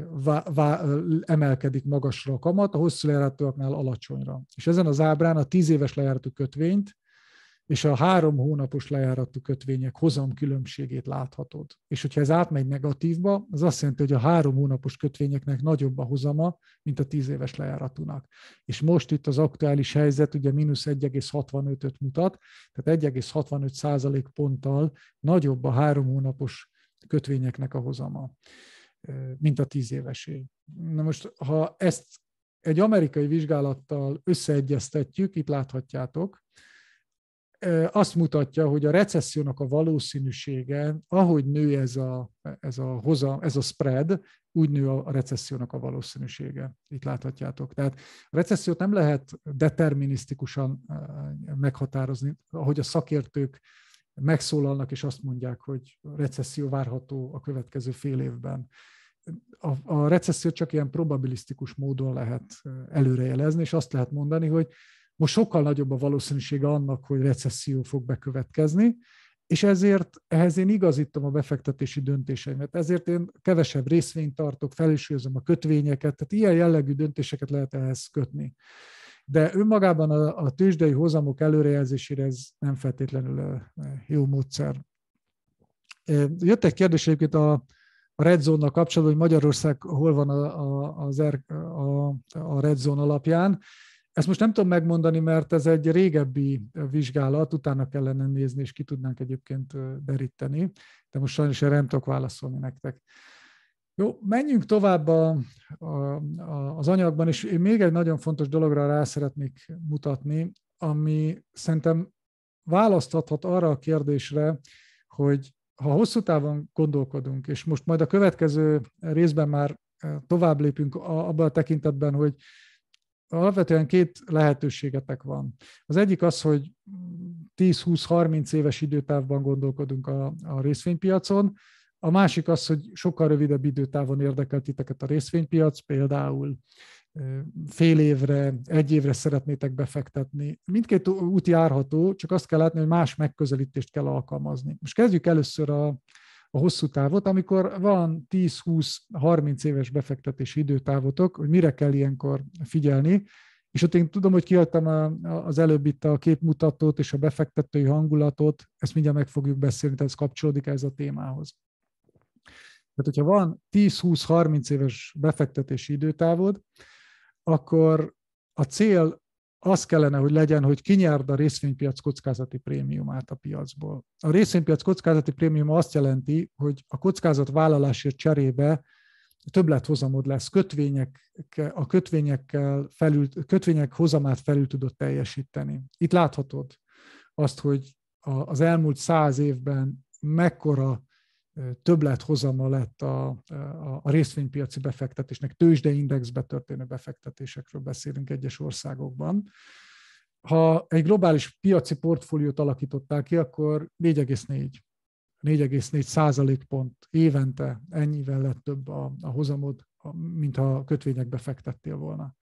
vá, vá, emelkedik magasra a kamat, a hosszú lejáratúaknál alacsonyra. És ezen az ábrán a 10 éves lejáratú kötvényt és a három hónapos lejáratú kötvények hozam különbségét láthatod. És hogyha ez átmegy negatívba, az azt jelenti, hogy a három hónapos kötvényeknek nagyobb a hozama, mint a tíz éves lejáratúnak. És most itt az aktuális helyzet ugye mínusz 1,65-öt mutat, tehát 1,65 százalék ponttal nagyobb a három hónapos kötvényeknek a hozama mint a tíz évesé. Na most, ha ezt egy amerikai vizsgálattal összeegyeztetjük, itt láthatjátok, azt mutatja, hogy a recessziónak a valószínűsége, ahogy nő ez a, ez a, hoza, ez a spread, úgy nő a recessziónak a valószínűsége. Itt láthatjátok. Tehát a recessziót nem lehet determinisztikusan meghatározni, ahogy a szakértők megszólalnak és azt mondják, hogy recesszió várható a következő fél évben a, a recesszió csak ilyen probabilisztikus módon lehet előrejelezni, és azt lehet mondani, hogy most sokkal nagyobb a valószínűsége annak, hogy recesszió fog bekövetkezni, és ezért ehhez én igazítom a befektetési döntéseimet, ezért én kevesebb részvényt tartok, felsőzöm a kötvényeket, tehát ilyen jellegű döntéseket lehet ehhez kötni. De önmagában a, a tőzsdei hozamok előrejelzésére ez nem feltétlenül jó módszer. Jött egy kérdés egyébként a, a Red Zone-nal kapcsolatban, hogy Magyarország hol van a, a, a, a Red Zone alapján. Ezt most nem tudom megmondani, mert ez egy régebbi vizsgálat, utána kellene nézni, és ki tudnánk egyébként deríteni, de most sajnos erre nem tudok válaszolni nektek. Jó, menjünk tovább a, a, a, az anyagban, és én még egy nagyon fontos dologra rá szeretnék mutatni, ami szerintem választhathat arra a kérdésre, hogy ha hosszú távon gondolkodunk, és most majd a következő részben már eh, tovább lépünk abban a tekintetben, hogy alapvetően két lehetőségetek van. Az egyik az, hogy 10-20-30 éves időtávban gondolkodunk a, a részvénypiacon, a másik az, hogy sokkal rövidebb időtávon érdekel titeket a részvénypiac, például fél évre, egy évre szeretnétek befektetni. Mindkét út járható, csak azt kell látni, hogy más megközelítést kell alkalmazni. Most kezdjük először a, a hosszú távot, amikor van 10-20-30 éves befektetési időtávotok, hogy mire kell ilyenkor figyelni, és ott én tudom, hogy kiadtam az előbb itt a képmutatót és a befektetői hangulatot, ezt mindjárt meg fogjuk beszélni, tehát ez kapcsolódik ez a témához. Tehát, hogyha van 10-20-30 éves befektetési időtávod, akkor a cél az kellene, hogy legyen, hogy kinyerd a részvénypiac kockázati prémiumát a piacból. A részvénypiac kockázati prémium azt jelenti, hogy a kockázat vállalásért cserébe többlethozamod lesz, kötvények, a kötvényekkel felült, kötvények hozamát felül tudod teljesíteni. Itt láthatod azt, hogy az elmúlt száz évben mekkora többlethozama lett a, a, a részvénypiaci befektetésnek, tőzsdeindexbe történő befektetésekről beszélünk egyes országokban. Ha egy globális piaci portfóliót alakítottál ki, akkor 4,4 4,4 százalékpont évente ennyivel lett több a, a hozamod, ha kötvényekbe fektettél volna.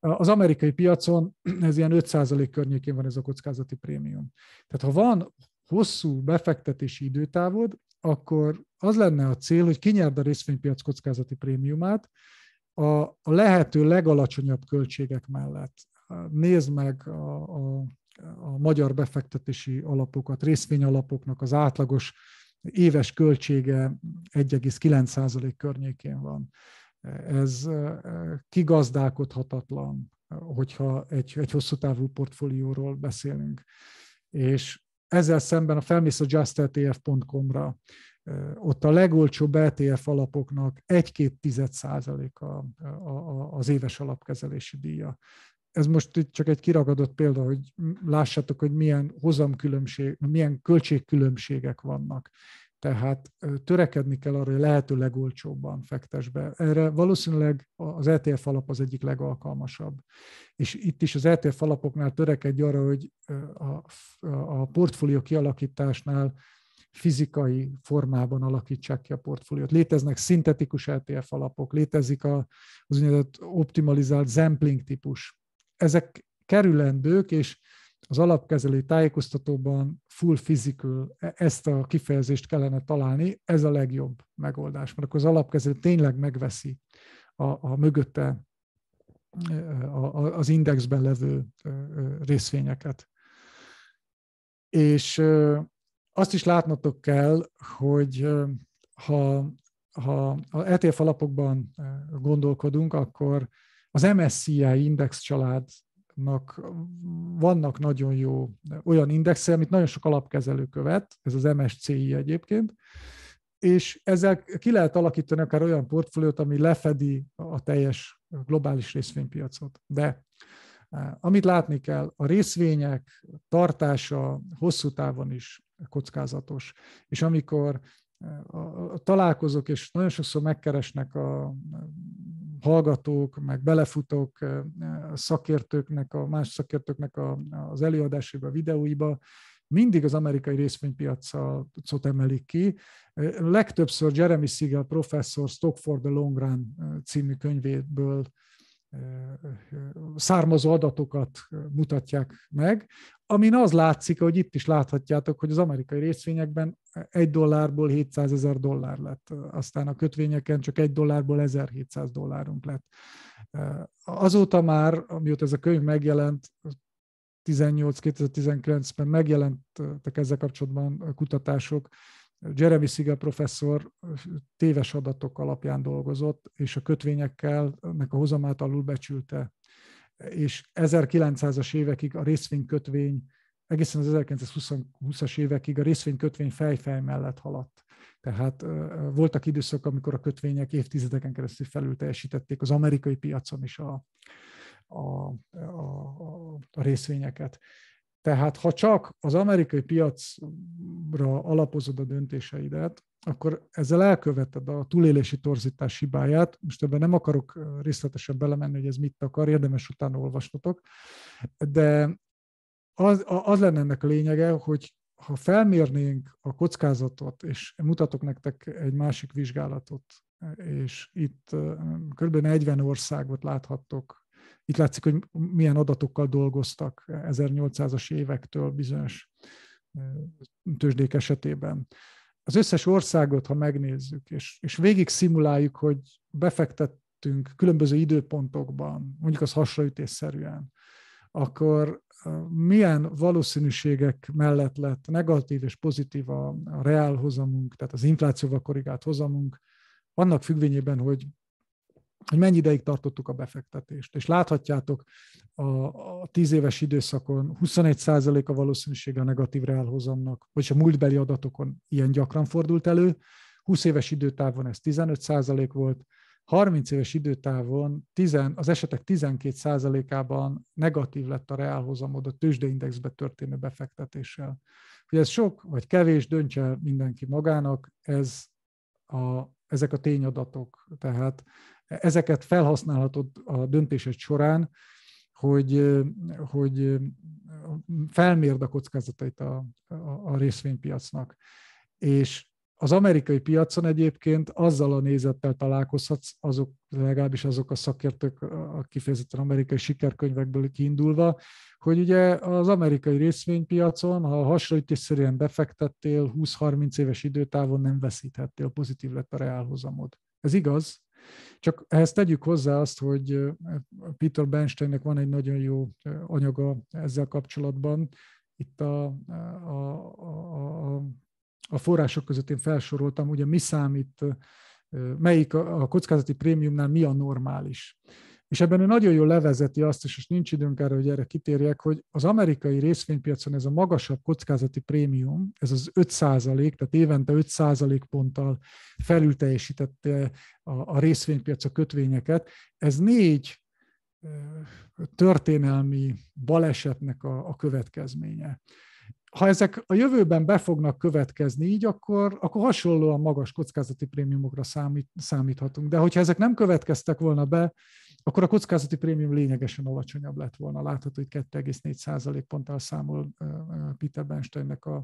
Az amerikai piacon ez ilyen 5 százalék környékén van ez a kockázati prémium. Tehát ha van hosszú befektetési időtávod, akkor az lenne a cél, hogy kinyerd a részvénypiac kockázati prémiumát a, a lehető legalacsonyabb költségek mellett. Nézd meg a, a, a magyar befektetési alapokat, részvényalapoknak az átlagos éves költsége 1,9% környékén van. Ez eh, kigazdálkodhatatlan, hogyha egy, egy hosszú távú portfólióról beszélünk. És ezzel szemben, a felmész a justetf.com-ra, ott a legolcsóbb ETF alapoknak 1-2 tized százalék a, a, az éves alapkezelési díja. Ez most itt csak egy kiragadott példa, hogy lássátok, hogy milyen hozamkülönbség, milyen költségkülönbségek vannak. Tehát törekedni kell arra, hogy lehető legolcsóbban fektes be. Erre valószínűleg az ETF alap az egyik legalkalmasabb. És itt is az ETF alapoknál törekedj arra, hogy a, a portfólió kialakításnál fizikai formában alakítsák ki a portfóliót. Léteznek szintetikus ETF alapok, létezik a, az úgynevezett optimalizált zempling típus. Ezek kerülendők, és az alapkezelő tájékoztatóban full physical, e- ezt a kifejezést kellene találni, ez a legjobb megoldás, mert akkor az alapkezelő tényleg megveszi a, a mögötte e, a, a, az indexben levő e, részvényeket. És azt is látnotok kell, hogy ha, ha a ETF alapokban gondolkodunk, akkor az MSCI index család alapkezelőknek vannak nagyon jó olyan indexe, amit nagyon sok alapkezelő követ, ez az MSCI egyébként, és ezzel ki lehet alakítani akár olyan portfóliót, ami lefedi a teljes globális részvénypiacot. De eh, amit látni kell, a részvények tartása hosszú távon is kockázatos. És amikor eh, találkozok, és nagyon sokszor megkeresnek a hallgatók, meg belefutók, szakértőknek, a más szakértőknek a, az előadásaiba, videóiba, mindig az amerikai részvénypiacot emelik ki. Legtöbbször Jeremy Siegel professzor Stockford the Long Run című könyvéből származó adatokat mutatják meg, amin az látszik, hogy itt is láthatjátok, hogy az amerikai részvényekben 1 dollárból 700 ezer dollár lett, aztán a kötvényeken csak 1 dollárból 1700 dollárunk lett. Azóta már, amióta ez a könyv megjelent, 18-2019-ben megjelentek ezzel kapcsolatban kutatások, Jeremy Siga professzor téves adatok alapján dolgozott, és a kötvényekkel meg a hozamát alulbecsülte. És 1900-as évekig a részvénykötvény, egészen az 1920-as évekig a részvénykötvény fejfej mellett haladt. Tehát voltak időszak, amikor a kötvények évtizedeken keresztül felül teljesítették az amerikai piacon is a, a, a, a részvényeket. Tehát ha csak az amerikai piacra alapozod a döntéseidet, akkor ezzel elköveted a túlélési torzítás hibáját. Most ebben nem akarok részletesen belemenni, hogy ez mit akar, érdemes utána olvasnotok, de az, az lenne ennek a lényege, hogy ha felmérnénk a kockázatot, és mutatok nektek egy másik vizsgálatot, és itt kb. 40 országot láthattok itt látszik, hogy milyen adatokkal dolgoztak 1800-as évektől bizonyos tőzsdék esetében. Az összes országot, ha megnézzük, és, és végig szimuláljuk, hogy befektettünk különböző időpontokban, mondjuk az hasraütésszerűen, akkor milyen valószínűségek mellett lett negatív és pozitív a, a reál hozamunk, tehát az inflációval korrigált hozamunk, annak függvényében, hogy hogy mennyi ideig tartottuk a befektetést. És láthatjátok a, a tíz éves időszakon 21% a valószínűsége a negatív reálhozamnak, vagyis a múltbeli adatokon ilyen gyakran fordult elő, 20 éves időtávon ez 15% volt, 30 éves időtávon 10, az esetek 12%-ában negatív lett a reálhozamod a tőzsdeindexbe történő befektetéssel. Hogy ez sok vagy kevés, döntse mindenki magának, ez a, ezek a tényadatok. Tehát ezeket felhasználhatod a döntésed során, hogy, hogy felmérd a kockázatait a, a, a részvénypiacnak. És az amerikai piacon egyébként azzal a nézettel találkozhatsz, azok, legalábbis azok a szakértők, a kifejezetten amerikai sikerkönyvekből kiindulva, hogy ugye az amerikai részvénypiacon, ha hasraütésszerűen befektettél, 20-30 éves időtávon nem veszíthettél, pozitív lett a reálhozamod. Ez igaz, csak ehhez tegyük hozzá azt, hogy Peter Bernsteinnek van egy nagyon jó anyaga ezzel kapcsolatban. Itt a, a, a, a, a források között én felsoroltam, ugye mi számít, melyik a, a kockázati prémiumnál mi a normális. És ebben ő nagyon jól levezeti azt és és nincs időnk erre, hogy erre kitérjek, hogy az amerikai részvénypiacon ez a magasabb kockázati prémium, ez az 5 tehát évente 5 ponttal felülteljesítette a, a részvénypiac a kötvényeket, ez négy történelmi balesetnek a, a következménye. Ha ezek a jövőben be fognak következni így, akkor, akkor hasonlóan magas kockázati prémiumokra számít, számíthatunk. De hogyha ezek nem következtek volna be, akkor a kockázati prémium lényegesen alacsonyabb lett volna. Látható, hogy 2,4 ponttal számol Peter Bernsteinnek a,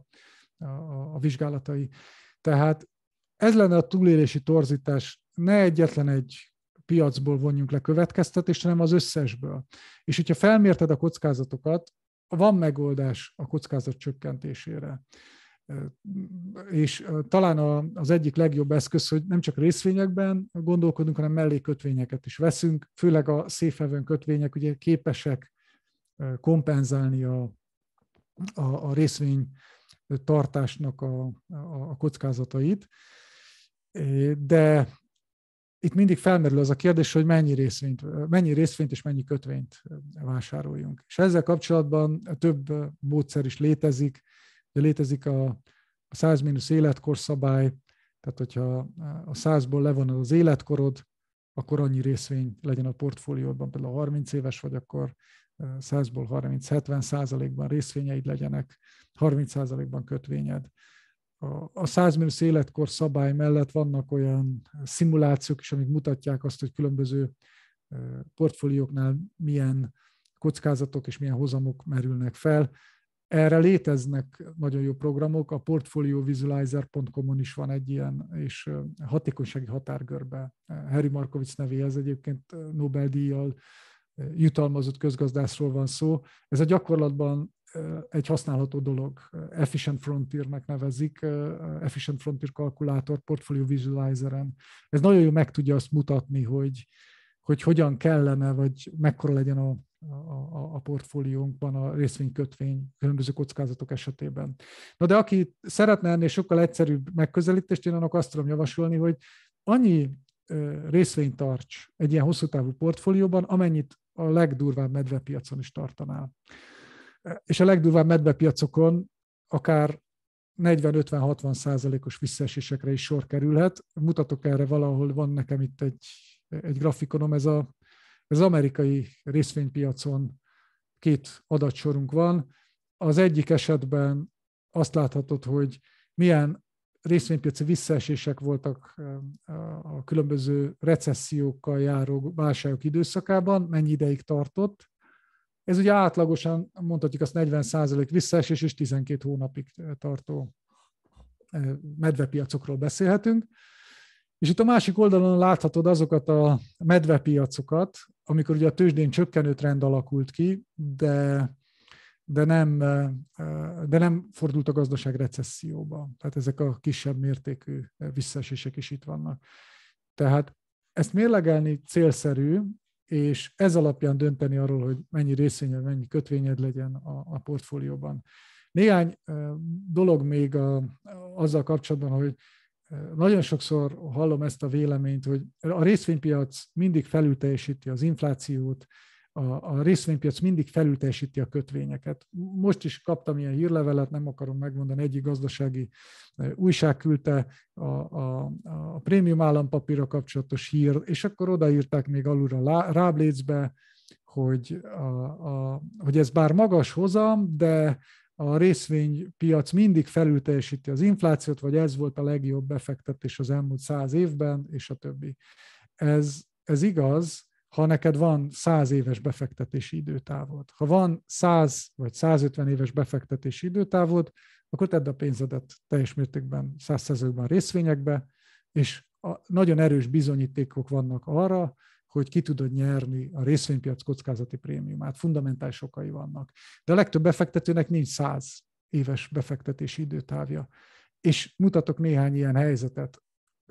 a, a vizsgálatai. Tehát ez lenne a túlélési torzítás. Ne egyetlen egy piacból vonjunk le következtetést, hanem az összesből. És hogyha felmérted a kockázatokat, van megoldás a kockázat csökkentésére. És talán az egyik legjobb eszköz, hogy nem csak részvényekben gondolkodunk, hanem mellékötvényeket is veszünk, főleg a safe haven kötvények ugye képesek kompenzálni a, a, a részvény tartásnak a, a, a kockázatait. De itt mindig felmerül az a kérdés, hogy mennyi részvényt, mennyi részvényt és mennyi kötvényt vásároljunk. És ezzel kapcsolatban több módszer is létezik. Ugye létezik a, a 100 mínusz életkor szabály, tehát hogyha a 100-ból levonod az életkorod, akkor annyi részvény legyen a portfóliódban, például 30 éves vagy, akkor 100-ból eh, 30-70 százalékban részvényeid legyenek, 30 százalékban kötvényed. A 100 mínusz életkor szabály mellett vannak olyan szimulációk is, amik mutatják azt, hogy különböző eh, portfólióknál milyen kockázatok és milyen hozamok merülnek fel. Erre léteznek nagyon jó programok, a portfoliovisualizer.com-on is van egy ilyen, és hatékonysági határgörbe. Harry Markovic nevéhez egyébként Nobel-díjjal jutalmazott közgazdászról van szó. Ez a gyakorlatban egy használható dolog. Efficient Frontiernek nevezik, Efficient Frontier kalkulátor Portfolio Visualizer-en. Ez nagyon jó meg tudja azt mutatni, hogy, hogy hogyan kellene, vagy mekkora legyen a a, a portfóliónkban a részvénykötvény különböző kockázatok esetében. Na de aki szeretne ennél sokkal egyszerűbb megközelítést, én annak azt tudom javasolni, hogy annyi részvényt tarts egy ilyen hosszú távú portfólióban, amennyit a legdurvább medvepiacon is tartanál. És a legdurvább medvepiacokon akár 40-50-60 százalékos visszaesésekre is sor kerülhet. Mutatok erre valahol, van nekem itt egy, egy grafikonom, ez a az amerikai részvénypiacon két adatsorunk van. Az egyik esetben azt láthatod, hogy milyen részvénypiaci visszaesések voltak eh, a különböző recessziókkal járó válságok időszakában, mennyi ideig tartott. Ez ugye átlagosan mondhatjuk azt 40 visszaesés és 12 hónapig eh, tartó eh, medvepiacokról beszélhetünk. És itt a másik oldalon láthatod azokat a medvepiacokat, amikor ugye a tőzsdén csökkenő trend alakult ki, de, de, nem, de nem fordult a gazdaság recesszióba. Tehát ezek a kisebb mértékű visszaesések is itt vannak. Tehát ezt mérlegelni célszerű, és ez alapján dönteni arról, hogy mennyi részvényed, mennyi kötvényed legyen a, a portfólióban. Néhány dolog még a, azzal kapcsolatban, hogy nagyon sokszor hallom ezt a véleményt, hogy a részvénypiac mindig felülteljesíti az inflációt, a, részvénypiac mindig felülteljesíti a kötvényeket. Most is kaptam ilyen hírlevelet, nem akarom megmondani, egyik gazdasági eh, újság küldte a, a, a prémium állampapírra kapcsolatos hír, és akkor odaírták még alulra Ráblécbe, hogy, a, a, hogy ez bár magas hozam, de a részvénypiac mindig felülteljesíti az inflációt, vagy ez volt a legjobb befektetés az elmúlt száz évben, és a többi. Ez, ez igaz, ha neked van 100 éves befektetési időtávod. Ha van 100 vagy 150 éves befektetési időtávod, akkor tedd a pénzedet teljes mértékben 100%-ban részvényekbe, és a nagyon erős bizonyítékok vannak arra, hogy ki tudod nyerni a részvénypiac kockázati prémiumát. Fundamentális okai vannak. De a legtöbb befektetőnek nincs száz éves befektetési időtávja. És mutatok néhány ilyen helyzetet.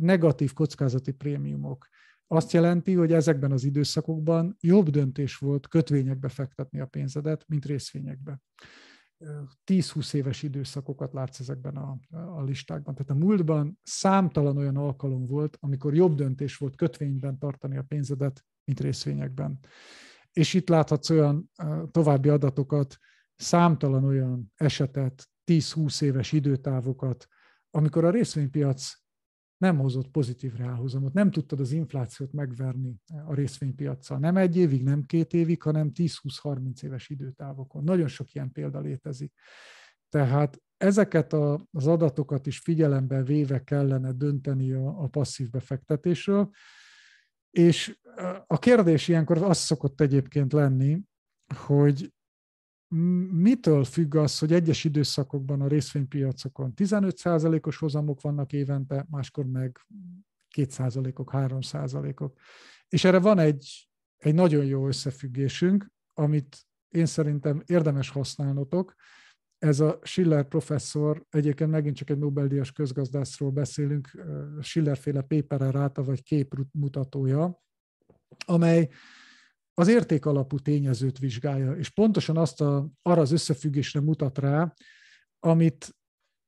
Negatív kockázati prémiumok. Azt jelenti, hogy ezekben az időszakokban jobb döntés volt kötvényekbe fektetni a pénzedet, mint részvényekbe. 10-20 éves időszakokat látsz ezekben a, a listákban. Tehát a múltban számtalan olyan alkalom volt, amikor jobb döntés volt kötvényben tartani a pénzedet, mint részvényekben. És itt láthatsz olyan további adatokat, számtalan olyan esetet, 10-20 éves időtávokat, amikor a részvénypiac nem hozott pozitív reálhozamot, nem tudtad az inflációt megverni a részvénypiacsal. Nem egy évig, nem két évig, hanem 10-20-30 éves időtávokon. Nagyon sok ilyen példa létezik. Tehát ezeket a, az adatokat is figyelembe véve kellene dönteni a, a passzív befektetésről, és a kérdés ilyenkor az szokott egyébként lenni, hogy mitől függ az, hogy egyes időszakokban a részvénypiacokon 15%-os hozamok vannak évente, máskor meg 2%-ok, 3%-ok. És erre van egy, egy nagyon jó összefüggésünk, amit én szerintem érdemes használnotok. Ez a Schiller professzor, egyébként megint csak egy Nobel-díjas közgazdászról beszélünk, Schiller-féle paper ráta vagy képmutatója, amely az értékalapú tényezőt vizsgálja, és pontosan azt a, arra az összefüggésre mutat rá, amit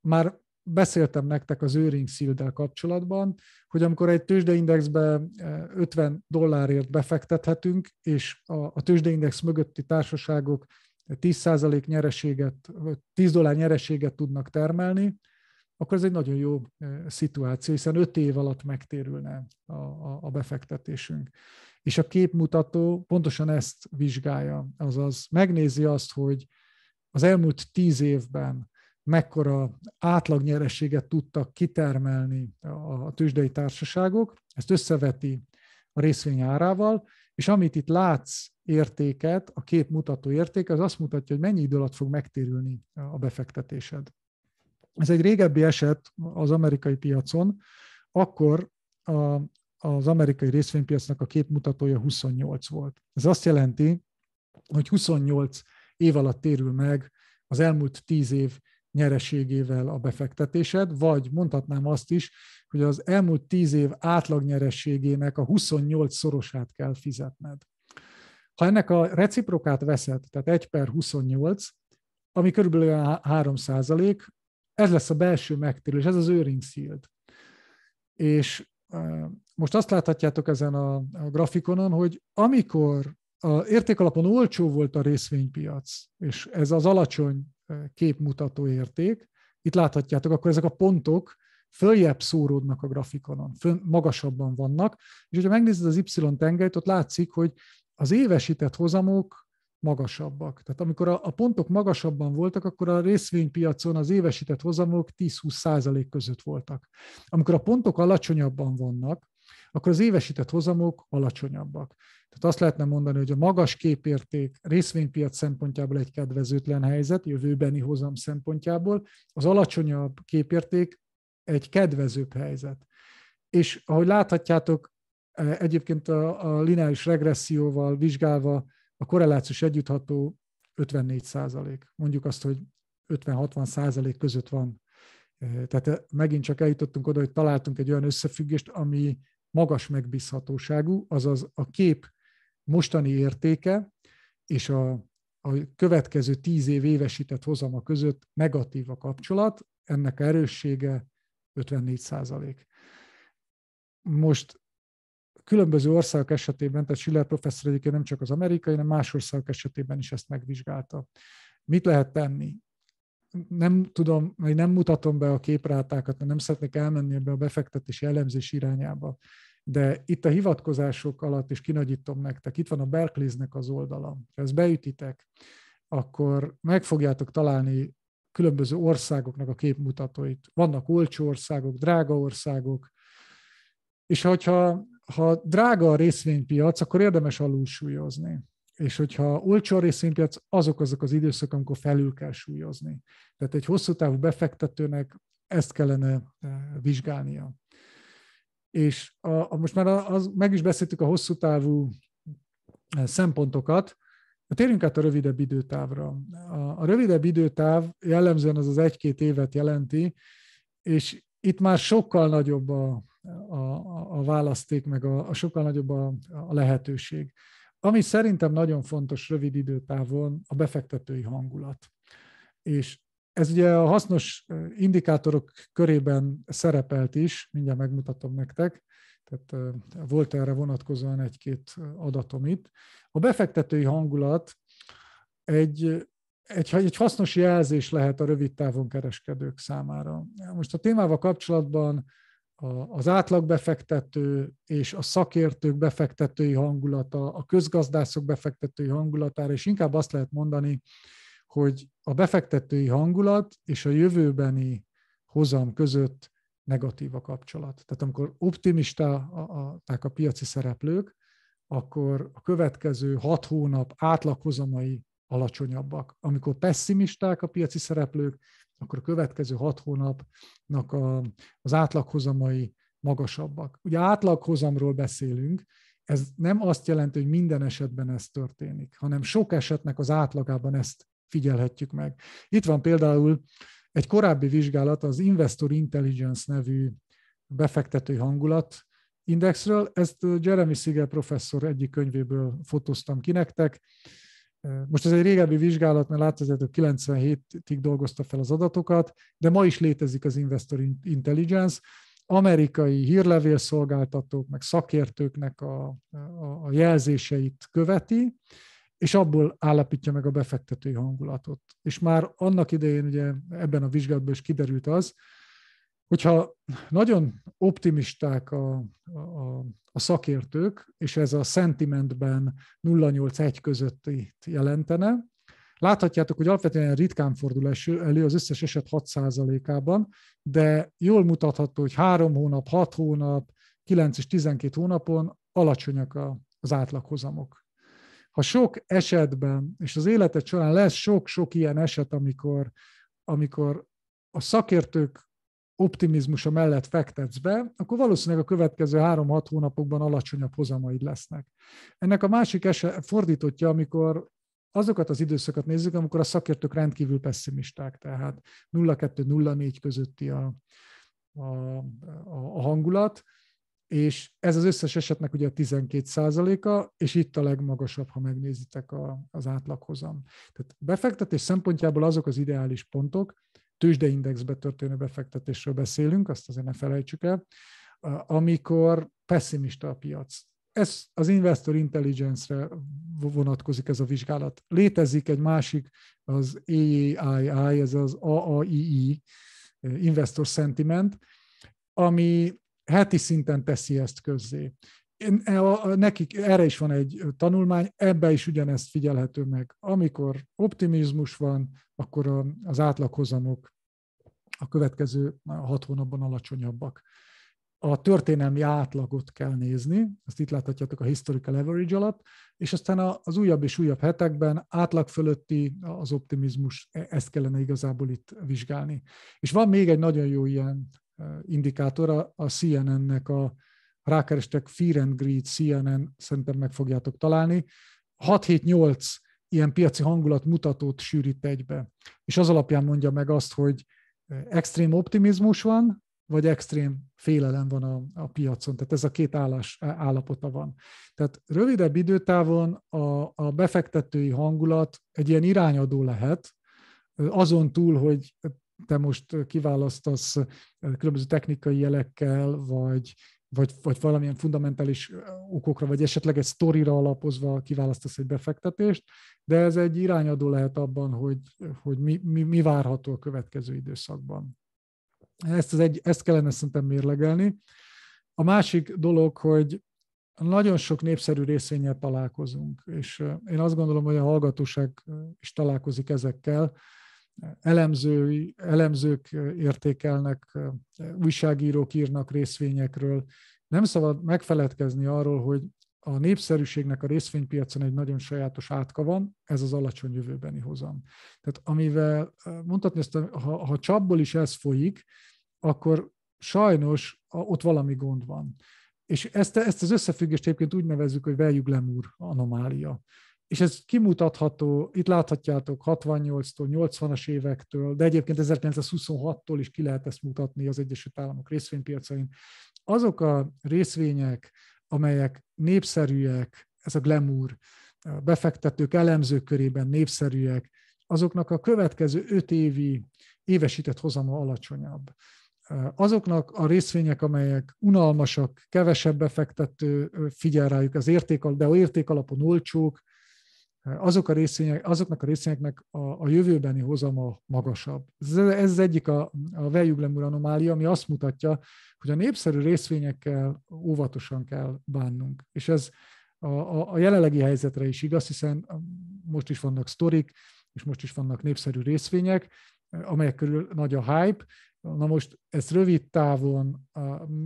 már beszéltem nektek az őring szildel kapcsolatban, hogy amikor egy tőzsdeindexbe 50 eh, dollárért befektethetünk, és a, a tőzsdeindex mögötti társaságok 10% nyereséget, 10 dollár nyereséget tudnak termelni, akkor ez egy nagyon jó eh, szituáció, hiszen 5 év alatt megtérülne a, a, a befektetésünk. És a képmutató pontosan ezt vizsgálja, azaz megnézi azt, hogy az elmúlt tíz évben mekkora átlagnyerességet tudtak kitermelni a tőzsdei társaságok, ezt összeveti a részvény árával, és amit itt látsz értéket, a képmutató értéke érték, az azt mutatja, hogy mennyi idő alatt fog megtérülni a befektetésed. Ez egy régebbi eset az amerikai piacon, akkor a, az amerikai részvénypiacnak a két mutatója 28 volt. Ez azt jelenti, hogy 28 év alatt térül meg az elmúlt 10 év nyereségével a befektetésed, vagy mondhatnám azt is, hogy az elmúlt 10 év átlagnyerességének a 28 szorosát kell fizetned. Ha ennek a reciprokát veszed, tehát 1 per 28, ami körülbelül 3 százalék, ez lesz a belső megtérülés, ez az earnings yield. És most azt láthatjátok ezen a, a grafikonon, hogy amikor a értékalapon olcsó volt a részvénypiac, és ez az alacsony eh, képmutató érték, itt láthatjátok, akkor ezek a pontok följebb szóródnak a grafikonon, fön, magasabban vannak, és hogyha megnézed az Y-tengelyt, ott látszik, hogy az évesített hozamok magasabbak. Tehát amikor a, a pontok magasabban voltak, akkor a részvénypiacon az évesített hozamok 10-20 százalék között voltak. Amikor a pontok alacsonyabban vannak, akkor az évesített hozamok alacsonyabbak. Tehát azt lehetne mondani, hogy a magas képérték részvénypiac szempontjából egy kedvezőtlen helyzet, jövőbeni hozam szempontjából, az alacsonyabb képérték egy kedvezőbb helyzet. És ahogy láthatjátok, e, egyébként a, a lineáris regresszióval vizsgálva a korrelációs együttható 54 százalék. Mondjuk azt, hogy 50-60 százalék között van. E, tehát megint csak eljutottunk oda, hogy találtunk egy olyan összefüggést, ami magas megbízhatóságú, azaz a kép mostani értéke és a, a következő tíz év évesített hozama között negatív a kapcsolat, ennek erőssége 54 százalék. Most különböző országok esetében, tehát Schiller professzor egyébként nem csak az amerikai, hanem más országok esetében is ezt megvizsgálta. Mit lehet tenni? Nem tudom, vagy nem mutatom be a képrátákat, mert nem szeretnék elmenni ebbe a befektetési elemzés irányába de itt a hivatkozások alatt is kinagyítom nektek, itt van a Berkeleynek az oldala. Ha ezt beütitek, akkor meg fogjátok találni különböző országoknak a képmutatóit. Vannak olcsó országok, drága országok, és hogyha ha drága a részvénypiac, akkor érdemes súlyozni. És hogyha olcsó a részvénypiac, azok azok az időszak, amikor felül kell súlyozni. Tehát egy hosszú távú befektetőnek ezt kellene eh, vizsgálnia és a, a, most már az, meg is beszéltük a hosszú távú eh, szempontokat, Térjünk át a rövidebb időtávra. A, a rövidebb időtáv jellemzően az az egy-két évet jelenti, és itt már sokkal nagyobb a, a, a választék, meg a, a sokkal nagyobb a, a lehetőség. Ami szerintem nagyon fontos rövid időtávon, a befektetői hangulat. És ez ugye a hasznos indikátorok körében szerepelt is, mindjárt megmutatom nektek, tehát volt erre vonatkozóan egy-két adatom itt. A befektetői hangulat egy, egy, egy hasznos jelzés lehet a rövid távon kereskedők számára. Most a témával kapcsolatban az átlagbefektető és a szakértők befektetői hangulata, a közgazdászok befektetői hangulatára, és inkább azt lehet mondani, hogy a befektetői hangulat és a jövőbeni hozam között negatív a kapcsolat. Tehát amikor optimisták a piaci szereplők, akkor a következő hat hónap átlaghozamai alacsonyabbak. Amikor pessimisták a piaci szereplők, akkor a következő hat hónapnak a, az átlaghozamai magasabbak. Ugye átlaghozamról beszélünk, ez nem azt jelenti, hogy minden esetben ez történik, hanem sok esetnek az átlagában ezt figyelhetjük meg. Itt van például egy korábbi vizsgálat az Investor Intelligence nevű befektetői hangulat indexről. Ezt Jeremy Siegel professzor egyik könyvéből fotóztam ki nektek. Most ez egy régebbi vizsgálat, mert láthatjátok, 97-ig dolgozta fel az adatokat, de ma is létezik az Investor Intelligence. Amerikai hírlevélszolgáltatók, meg szakértőknek a, a, a jelzéseit követi, és abból állapítja meg a befektetői hangulatot. És már annak idején ugye ebben a vizsgálatban is kiderült az, hogyha nagyon optimisták a, a, a szakértők, és ez a sentimentben 0,8-1 közötti jelentene, Láthatjátok, hogy alapvetően ritkán fordul elő az összes eset 6%-ában, de jól mutatható, hogy 3 hónap, 6 hónap, 9 és 12 hónapon alacsonyak az átlaghozamok ha sok esetben, és az életed során lesz sok-sok ilyen eset, amikor, amikor a szakértők optimizmusa mellett fektetsz be, akkor valószínűleg a következő három-hat hónapokban alacsonyabb hozamaid lesznek. Ennek a másik eset fordítottja, amikor azokat az időszakat nézzük, amikor a szakértők rendkívül pessimisták, tehát 0-2-0-4 közötti a, a, a hangulat, és ez az összes esetnek ugye a 12 a és itt a legmagasabb, ha megnézitek a, az átlaghozam. Tehát befektetés szempontjából azok az ideális pontok, tőzsdeindexbe történő befektetésről beszélünk, azt azért ne felejtsük el, amikor pessimista a piac. Ez az Investor Intelligence-re vonatkozik ez a vizsgálat. Létezik egy másik, az AAII, ez az AAII, Investor Sentiment, ami heti szinten teszi ezt közzé. Én, e, nekik erre is van egy tanulmány, ebbe is ugyanezt figyelhető meg. Amikor optimizmus van, akkor a, az átlaghozamok a következő hat hónapban alacsonyabbak. A történelmi átlagot kell nézni, ezt itt láthatjátok a historical average alatt, és aztán az újabb és újabb hetekben átlag fölötti az optimizmus, e, ezt kellene igazából itt vizsgálni. És van még egy nagyon jó ilyen indikátor, a CNN-nek a rákerestek Fear and Greed CNN, szerintem meg fogjátok találni. 6-7-8 ilyen piaci hangulat mutatót sűrít egybe, és az alapján mondja meg azt, hogy eh, extrém optimizmus van, vagy extrém félelem van a, a piacon. Tehát ez a két állás, állapota van. Tehát rövidebb időtávon a, a befektetői hangulat egy ilyen irányadó lehet, eh, azon túl, hogy te most kiválasztasz különböző technikai jelekkel, vagy, vagy, vagy valamilyen fundamentális okokra, vagy esetleg egy sztorira alapozva kiválasztasz egy befektetést, de ez egy irányadó lehet abban, hogy, hogy mi, mi, mi várható a következő időszakban. Ezt, az egy, ezt kellene szerintem mérlegelni. A másik dolog, hogy nagyon sok népszerű részvényel találkozunk, és én azt gondolom, hogy a hallgatóság is találkozik ezekkel, elemzői, elemzők értékelnek, újságírók írnak részvényekről. Nem szabad megfeledkezni arról, hogy a népszerűségnek a részvénypiacon egy nagyon sajátos átka van, ez az alacsony jövőbeni hozam. Tehát amivel mondhatni, ezt, ha, ha csapból is ez folyik, akkor sajnos ott valami gond van. És ezt, ezt az összefüggést egyébként úgy nevezzük, hogy veljük lemúr anomália és ez kimutatható, itt láthatjátok 68-tól, 80-as évektől, de egyébként 1926-tól is ki lehet ezt mutatni az Egyesült Államok részvénypiacain. Azok a részvények, amelyek népszerűek, ez a glamour, a befektetők elemzők körében népszerűek, azoknak a következő öt évi évesített hozama alacsonyabb. Azoknak a részvények, amelyek unalmasak, kevesebb befektető figyel rájuk, az érték, de értékalapon olcsók, azok a részvények, azoknak a részvényeknek a, a jövőbeni hozama magasabb. Ez, ez az egyik a, a Vejuglemur anomália, ami azt mutatja, hogy a népszerű részvényekkel óvatosan kell bánnunk. És ez a, a, a jelenlegi helyzetre is igaz, hiszen most is vannak sztorik, és most is vannak népszerű részvények, amelyek körül nagy a hype. Na most ezt rövid távon,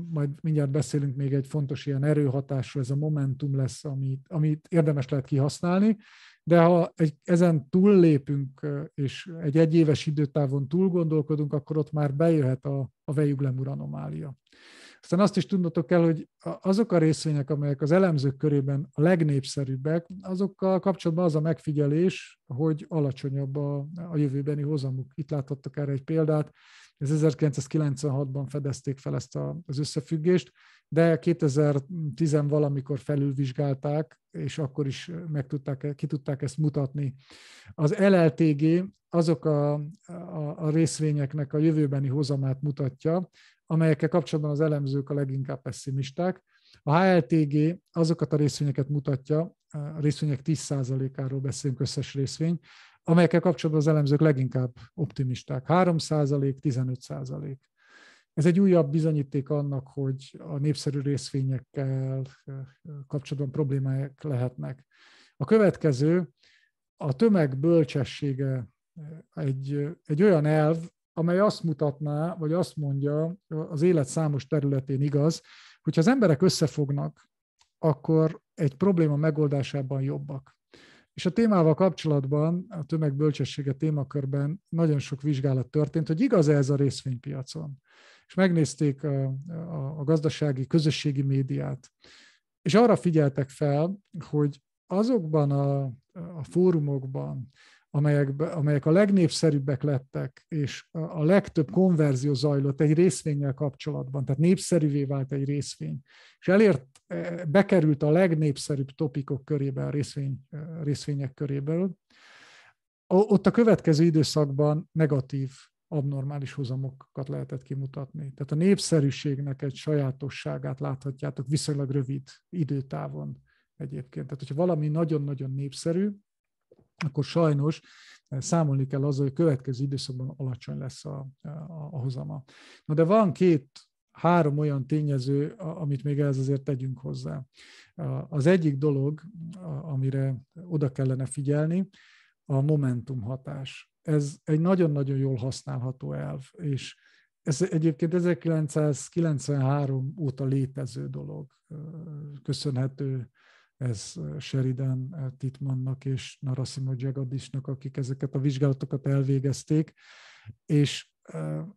majd mindjárt beszélünk még egy fontos ilyen erőhatásról, ez a momentum lesz, amit, amit érdemes lehet kihasználni, de ha egy, ezen túllépünk, és egy egyéves időtávon túl gondolkodunk akkor ott már bejöhet a, a vejuglemur anomália. Aztán azt is tudnotok kell, hogy azok a részvények, amelyek az elemzők körében a legnépszerűbbek, azokkal kapcsolatban az a megfigyelés, hogy alacsonyabb a, a jövőbeni hozamuk. Itt láthattok erre egy példát. Ez 1996-ban fedezték fel ezt a, az összefüggést, de 2010 valamikor felülvizsgálták, és akkor is meg tudták, ki tudták ezt mutatni. Az LLTG azok a, a, a részvényeknek a jövőbeni hozamát mutatja, amelyekkel kapcsolatban az elemzők a leginkább pessimisták. A HLTG azokat a részvényeket mutatja, a részvények 10%-áról beszélünk összes részvény, amelyekkel kapcsolatban az elemzők leginkább optimisták. 3 15 százalék. Ez egy újabb bizonyíték annak, hogy a népszerű részvényekkel eh, kapcsolatban problémák lehetnek. A következő, a tömeg bölcsessége eh, egy, egy olyan elv, amely azt mutatná, vagy azt mondja, az élet számos területén igaz, hogyha az emberek összefognak, akkor egy probléma megoldásában jobbak. És a témával kapcsolatban, a tömegbölcsessége témakörben nagyon sok vizsgálat történt, hogy igaz -e ez a részvénypiacon. És megnézték a, a, a gazdasági, közösségi médiát. És arra figyeltek fel, hogy azokban a, a fórumokban, amelyek, amelyek a legnépszerűbbek lettek, és a legtöbb konverzió zajlott egy részvényel kapcsolatban, tehát népszerűvé vált egy részvény, és elért bekerült a legnépszerűbb topikok körébe, a részvény, részvények köréből. Ott a következő időszakban negatív, abnormális hozamokat lehetett kimutatni. Tehát a népszerűségnek egy sajátosságát láthatjátok viszonylag rövid időtávon egyébként. Tehát, hogyha valami nagyon-nagyon népszerű, akkor sajnos számolni kell azzal, hogy a következő időszakban alacsony lesz a, a, a hozama. Na de van két három olyan tényező, amit még ez azért tegyünk hozzá. Az egyik dolog, amire oda kellene figyelni, a momentum hatás. Ez egy nagyon-nagyon jól használható elv, és ez egyébként 1993 óta létező dolog. Köszönhető ez Sheridan Titmannak és Narasimha Jagadisnak, akik ezeket a vizsgálatokat elvégezték, és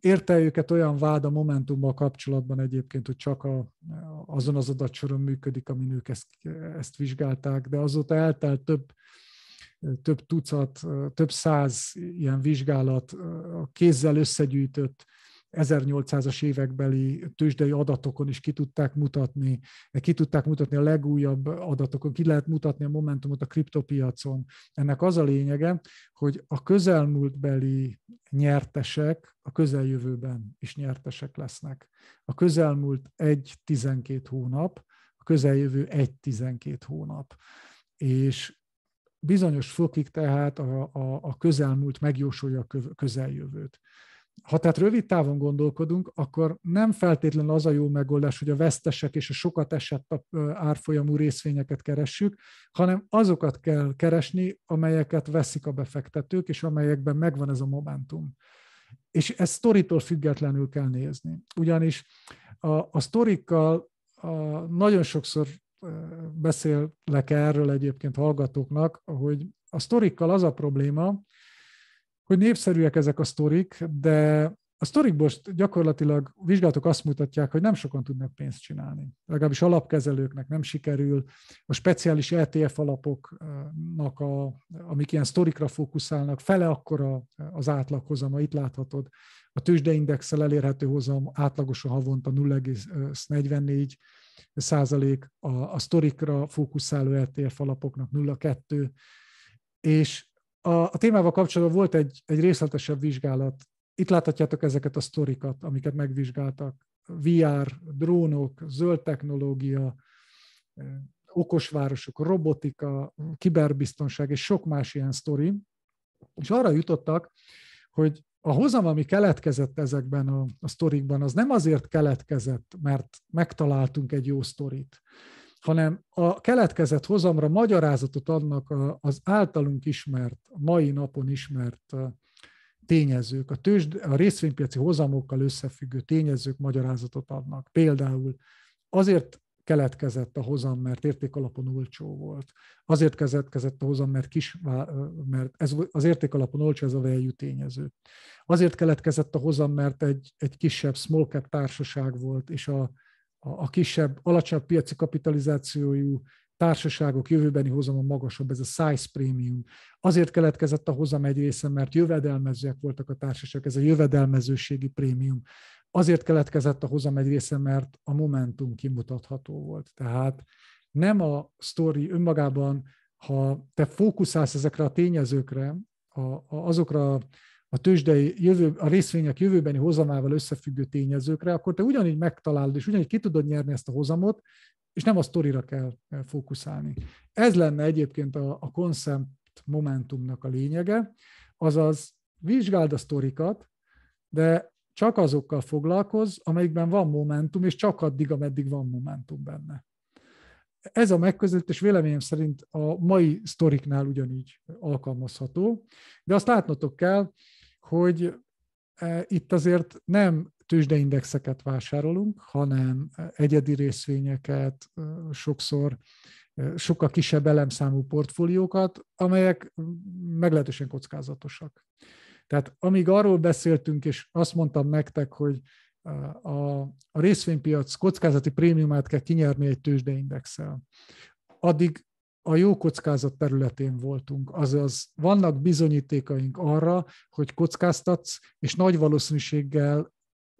Érte őket olyan vád a Momentummal kapcsolatban egyébként, hogy csak a, azon az adatsoron működik, amin ők ezt, ezt vizsgálták, de azóta eltelt több, több tucat, több száz ilyen vizsgálat, a kézzel összegyűjtött 1800-as évekbeli tőzsdei adatokon is ki tudták mutatni, ki tudták mutatni a legújabb adatokon, ki lehet mutatni a momentumot a kriptopiacon. Ennek az a lényege, hogy a közelmúltbeli nyertesek a közeljövőben is nyertesek lesznek. A közelmúlt 1-12 hónap, a közeljövő 1-12 hónap. És bizonyos fokig tehát a, a, a közelmúlt megjósolja a közeljövőt ha tehát rövid távon gondolkodunk, akkor nem feltétlenül az a jó megoldás, hogy a vesztesek és a sokat esett árfolyamú részvényeket keressük, hanem azokat kell keresni, amelyeket veszik a befektetők, és amelyekben megvan ez a momentum. És ezt sztoritól függetlenül kell nézni. Ugyanis a, a sztorikkal a, nagyon sokszor beszélek erről egyébként hallgatóknak, hogy a sztorikkal az a probléma, hogy népszerűek ezek a sztorik, de a sztorikból gyakorlatilag vizsgálatok azt mutatják, hogy nem sokan tudnak pénzt csinálni. Legalábbis alapkezelőknek nem sikerül. A speciális ETF alapoknak, a, amik ilyen sztorikra fókuszálnak, fele akkora az átlaghozama, itt láthatod. A tőzsdeindexel elérhető hozam átlagosan havonta 0,44 százalék, a, a sztorikra fókuszáló ETF alapoknak 0,2, és a, a témával kapcsolatban volt egy, egy részletesebb vizsgálat. Itt láthatjátok ezeket a sztorikat, amiket megvizsgáltak. VR, drónok, zöld technológia, eh, okos városok, robotika, kiberbiztonság és sok más ilyen sztori. És arra jutottak, hogy a hozam, ami keletkezett ezekben a, a sztorikban, az nem azért keletkezett, mert megtaláltunk egy jó sztorit, hanem a keletkezett hozamra magyarázatot adnak az általunk ismert, mai napon ismert tényezők, a, tőzsd, a részvénypiaci hozamokkal összefüggő tényezők magyarázatot adnak. Például azért keletkezett a hozam, mert értékalapon olcsó volt. Azért keletkezett a hozam, mert, kis, mert ez, az értékalapon olcsó, ez a value tényező. Azért keletkezett a hozam, mert egy, egy kisebb small cap társaság volt, és a, a kisebb, alacsonyabb piaci kapitalizációjú társaságok jövőbeni hozama magasabb, ez a size premium. Azért keletkezett a hozam egy része, mert jövedelmezőek voltak a társaságok, ez a jövedelmezőségi prémium. Azért keletkezett a hozam egy része, mert a momentum kimutatható volt. Tehát nem a sztori önmagában, ha te fókuszálsz ezekre a tényezőkre, a, a, azokra a tőzsdei jövő, a részvények jövőbeni hozamával összefüggő tényezőkre, akkor te ugyanígy megtalálod, és ugyanígy ki tudod nyerni ezt a hozamot, és nem a sztorira kell e, fókuszálni. Ez lenne egyébként a, a concept momentumnak a lényege, azaz vizsgáld a sztorikat, de csak azokkal foglalkoz, amelyikben van momentum, és csak addig, ameddig van momentum benne. Ez a megközelítés véleményem szerint a mai sztoriknál ugyanígy alkalmazható, de azt látnotok kell, hogy e, itt azért nem tőzsdeindexeket vásárolunk, hanem e, egyedi részvényeket, e, sokszor sokkal kisebb elemszámú portfóliókat, amelyek meglehetősen kockázatosak. Tehát amíg arról beszéltünk, és azt mondtam nektek, hogy a, részvénypiac kockázati prémiumát kell kinyerni egy tőzsdeindexel, addig a jó kockázat területén voltunk, azaz vannak bizonyítékaink arra, hogy kockáztatsz, és nagy valószínűséggel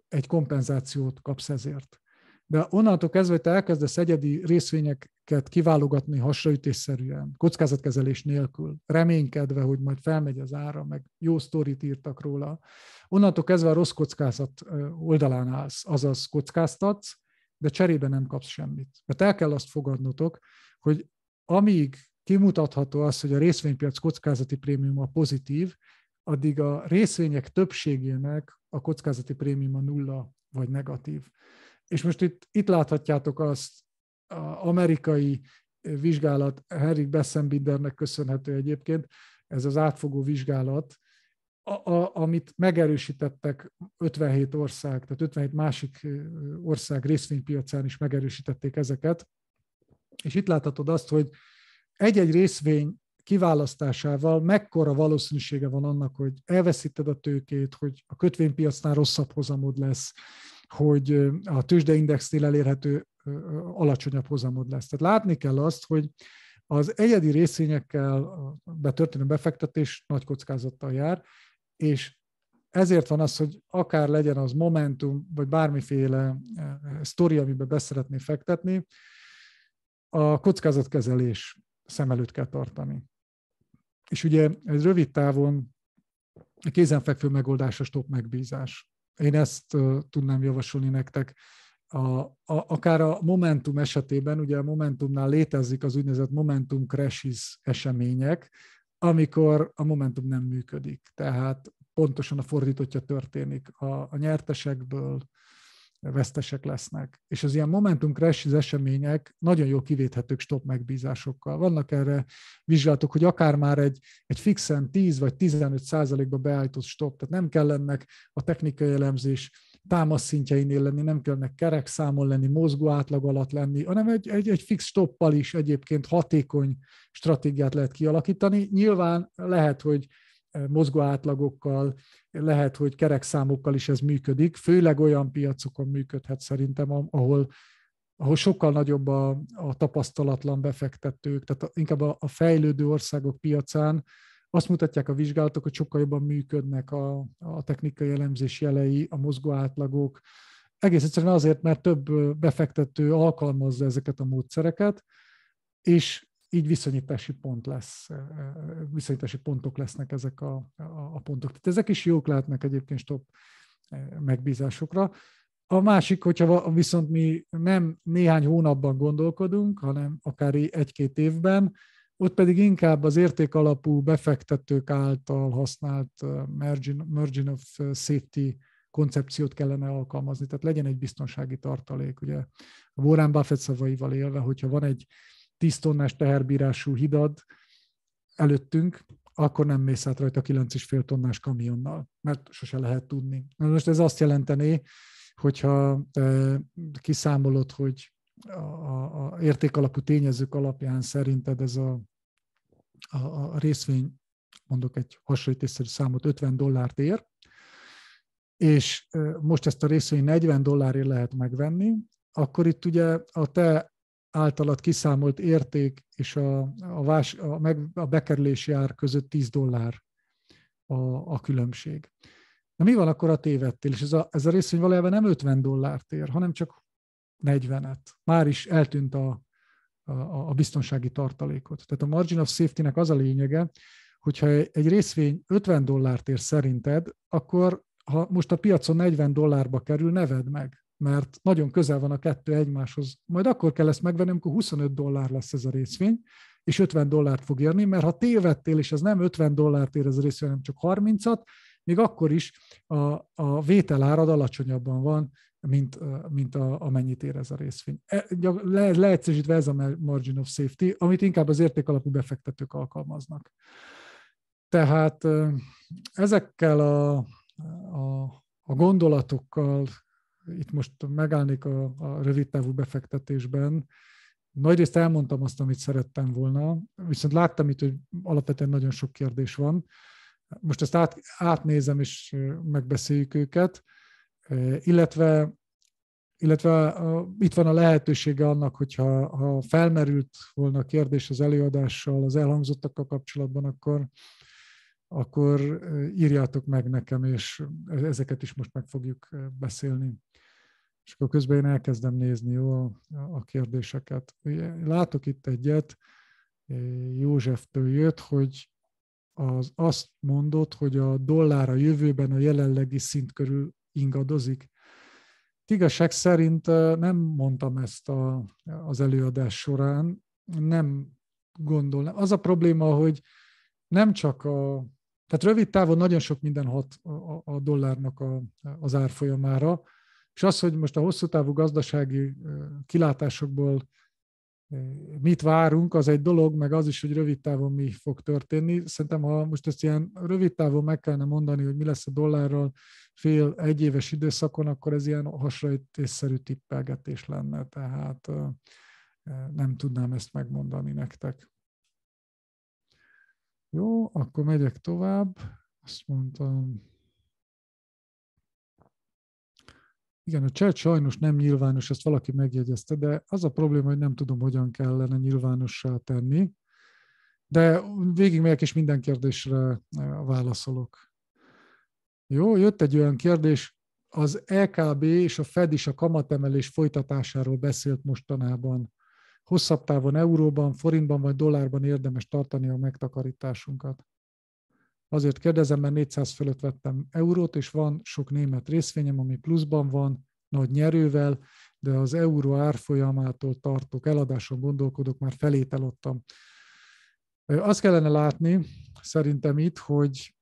egy kompenzációt kapsz ezért. De onnantól kezdve, hogy te elkezdesz egyedi részvényeket kiválogatni hasraütésszerűen, kockázatkezelés nélkül, reménykedve, hogy majd felmegy az ára, meg jó sztorit írtak róla, onnantól kezdve a rossz kockázat oldalán állsz, azaz kockáztatsz, de cserébe nem kapsz semmit. Mert el kell azt fogadnotok, hogy amíg kimutatható az, hogy a részvénypiac kockázati prémium a pozitív, addig a részvények többségének a kockázati prémium a nulla vagy negatív. És most itt, itt láthatjátok azt, az amerikai vizsgálat, Henrik Bessenbindernek köszönhető egyébként, ez az átfogó vizsgálat, a, a, amit megerősítettek 57 ország, tehát 57 másik ország részvénypiacán is megerősítették ezeket, és itt láthatod azt, hogy egy-egy részvény kiválasztásával mekkora valószínűsége van annak, hogy elveszíted a tőkét, hogy a kötvénypiacnál rosszabb hozamod lesz, hogy a tőzsdeindexnél elérhető alacsonyabb hozamod lesz. Tehát látni kell azt, hogy az egyedi részvényekkel betörténő befektetés nagy kockázattal jár, és ezért van az, hogy akár legyen az Momentum, vagy bármiféle sztori, amiben beszeretné fektetni, a kockázatkezelés szem előtt kell tartani. És ugye ez rövid távon a kézenfekvő megoldás a stop megbízás. Én ezt tudnám javasolni nektek. A, a, akár a Momentum esetében, ugye a Momentumnál létezik az úgynevezett Momentum Crashes események, amikor a Momentum nem működik. Tehát pontosan a fordítottja történik. A, a nyertesekből, vesztesek lesznek. És az ilyen momentum crash események nagyon jó kivéthetők stop megbízásokkal. Vannak erre vizsgálatok, hogy akár már egy, egy fixen 10 vagy 15 százalékba beállított stop, tehát nem kell ennek a technikai elemzés támaszszintjeinél lenni, nem kell ennek kerek számon lenni, mozgó átlag alatt lenni, hanem egy, egy, egy fix stoppal is egyébként hatékony stratégiát lehet kialakítani. Nyilván lehet, hogy mozgó átlagokkal, lehet, hogy kerekszámokkal is ez működik, főleg olyan piacokon működhet szerintem, ahol, ahol sokkal nagyobb a, a tapasztalatlan befektetők, tehát inkább a, a fejlődő országok piacán azt mutatják a vizsgálatok, hogy sokkal jobban működnek a, a technikai elemzés jelei, a mozgó átlagok, egész egyszerűen azért, mert több befektető alkalmazza ezeket a módszereket, és így viszonyítási pont lesz, viszonyítási pontok lesznek ezek a, a, a pontok. Tehát ezek is jók lehetnek egyébként stop megbízásokra. A másik, hogyha viszont mi nem néhány hónapban gondolkodunk, hanem akár egy-két évben, ott pedig inkább az alapú befektetők által használt margin, margin of safety koncepciót kellene alkalmazni. Tehát legyen egy biztonsági tartalék. Ugye a Warren Buffett szavaival élve, hogyha van egy 10 tonnás teherbírású hidad előttünk, akkor nem mész át rajta 9,5 tonnás kamionnal, mert sose lehet tudni. Na most ez azt jelentené, hogyha e, kiszámolod, hogy a, a, a értékalapú tényezők alapján szerinted ez a, a, a részvény, mondok egy hasonlítésszerű számot, 50 dollárt ér, és e, most ezt a részvény 40 dollárért lehet megvenni, akkor itt ugye a te általad kiszámolt érték és a, a, vás, a, meg, a bekerülési ár között 10 dollár a, a különbség. Na mi van akkor a tévedtél? És ez a, ez a részvény valójában nem 50 dollárt ér, hanem csak 40-et. Már is eltűnt a, a, a biztonsági tartalékot. Tehát a margin of safety-nek az a lényege, hogyha egy részvény 50 dollárt ér szerinted, akkor ha most a piacon 40 dollárba kerül, neved meg mert nagyon közel van a kettő egymáshoz. Majd akkor kell ezt megvenni, amikor 25 dollár lesz ez a részvény, és 50 dollárt fog érni, mert ha tévedtél, és ez nem 50 dollárt ér ez a részvény, hanem csak 30-at, még akkor is a, a vételárad alacsonyabban van, mint, mint a, amennyit ér ez a részvény. E, le, leegyszerűsítve ez a margin of safety, amit inkább az értékalapú befektetők alkalmaznak. Tehát ezekkel a, a, a gondolatokkal itt most megállnék a, a rövid távú befektetésben. Nagyrészt elmondtam azt, amit szerettem volna, viszont láttam itt, hogy alapvetően nagyon sok kérdés van. Most ezt át, átnézem és megbeszéljük őket, illetve, illetve itt van a lehetősége annak, hogyha ha felmerült volna a kérdés az előadással, az elhangzottakkal kapcsolatban, akkor akkor írjátok meg nekem, és ezeket is most meg fogjuk beszélni. És akkor közben én elkezdem nézni jó, a, a kérdéseket. Látok itt egyet, Józseftől jött, hogy az azt mondott, hogy a dollár a jövőben a jelenlegi szint körül ingadozik. Igazság szerint nem mondtam ezt a, az előadás során, nem gondolnám. Az a probléma, hogy nem csak a tehát rövid távon nagyon sok minden hat a, dollárnak az árfolyamára, és az, hogy most a hosszú távú gazdasági kilátásokból mit várunk, az egy dolog, meg az is, hogy rövid távon mi fog történni. Szerintem, ha most ezt ilyen rövid távon meg kellene mondani, hogy mi lesz a dollárral fél egyéves időszakon, akkor ez ilyen hasraütésszerű tippelgetés lenne, tehát nem tudnám ezt megmondani nektek. Jó, akkor megyek tovább. Azt mondtam, Igen, a chat sajnos nem nyilvános, ezt valaki megjegyezte, de az a probléma, hogy nem tudom, hogyan kellene nyilvánossá tenni. De végigmegyek, és minden kérdésre eh, válaszolok. Jó, jött egy olyan kérdés, az EKB és a Fed is a kamatemelés folytatásáról beszélt mostanában hosszabb távon euróban, forintban vagy dollárban érdemes tartani a megtakarításunkat. Azért kérdezem, mert 400 fölött vettem eurót, és van sok német részvényem, ami pluszban van, nagy nyerővel, de az euró árfolyamától tartok, eladáson gondolkodok, már felét eladtam. Azt kellene látni szerintem itt, hogy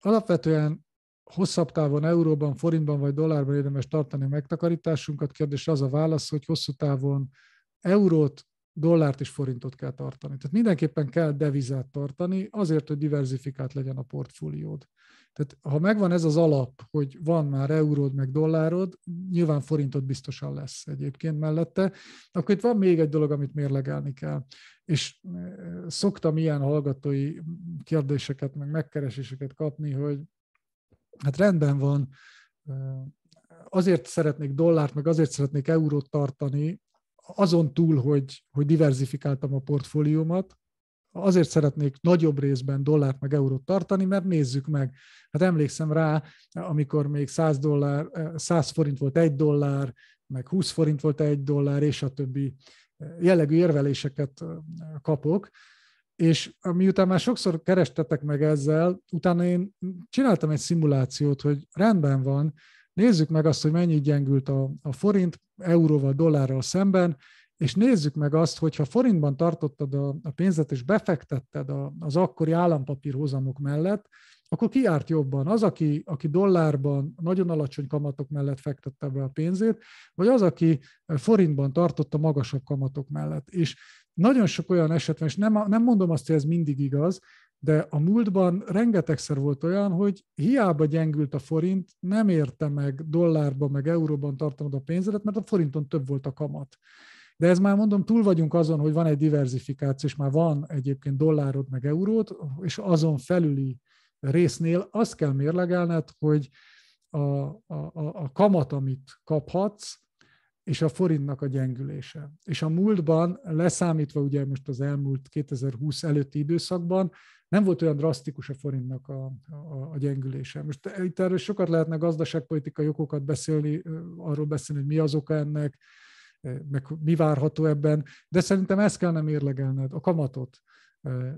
alapvetően hosszabb távon euróban, forintban vagy dollárban érdemes tartani a megtakarításunkat. Kérdés az a válasz, hogy hosszú távon eurót, dollárt és forintot kell tartani. Tehát mindenképpen kell devizát tartani, azért, hogy diversifikált legyen a portfóliód. Tehát ha megvan ez az alap, hogy van már euród, meg dollárod, nyilván forintod biztosan lesz egyébként mellette, akkor itt van még egy dolog, amit mérlegelni kell. És eh, szoktam ilyen hallgatói kérdéseket, meg megkereséseket kapni, hogy hát rendben van, eh, azért szeretnék dollárt, meg azért szeretnék eurót tartani, azon túl, hogy, hogy diversifikáltam a portfóliómat, azért szeretnék nagyobb részben dollárt meg eurót tartani, mert nézzük meg. Hát emlékszem rá, amikor még 100, dollár, 100 eh, forint volt egy dollár, meg 20 forint volt egy dollár, és a többi eh, jellegű érveléseket eh, kapok, és miután már sokszor kerestetek meg ezzel, utána én csináltam egy szimulációt, hogy rendben van, Nézzük meg azt, hogy mennyit gyengült a, a forint euróval, dollárral szemben, és nézzük meg azt, hogyha forintban tartottad a, a pénzet és befektetted a, az akkori állampapírhozamok mellett, akkor ki járt jobban? Az, aki, aki dollárban nagyon alacsony kamatok mellett fektette be a pénzét, vagy az, aki forintban tartotta magasabb kamatok mellett. És nagyon sok olyan eset van, és nem, nem mondom azt, hogy ez mindig igaz, de a múltban rengetegszer volt olyan, hogy hiába gyengült a forint, nem érte meg dollárban, meg euróban tartanod a pénzedet, mert a forinton több volt a kamat. De ez már mondom, túl vagyunk azon, hogy van egy diversifikáció, és már van egyébként dollárod, meg eurót, és azon felüli résznél azt kell mérlegelned, hogy a, a, a kamat, amit kaphatsz, és a forintnak a gyengülése. És a múltban, leszámítva ugye most az elmúlt 2020 előtti időszakban, nem volt olyan drasztikus a forintnak a, a, a gyengülése. Most e, itt erről sokat lehetne gazdaságpolitikai okokat beszélni, arról beszélni, hogy mi az oka ennek, meg mi várható ebben, de szerintem ezt kell nem érlegelned, a kamatot.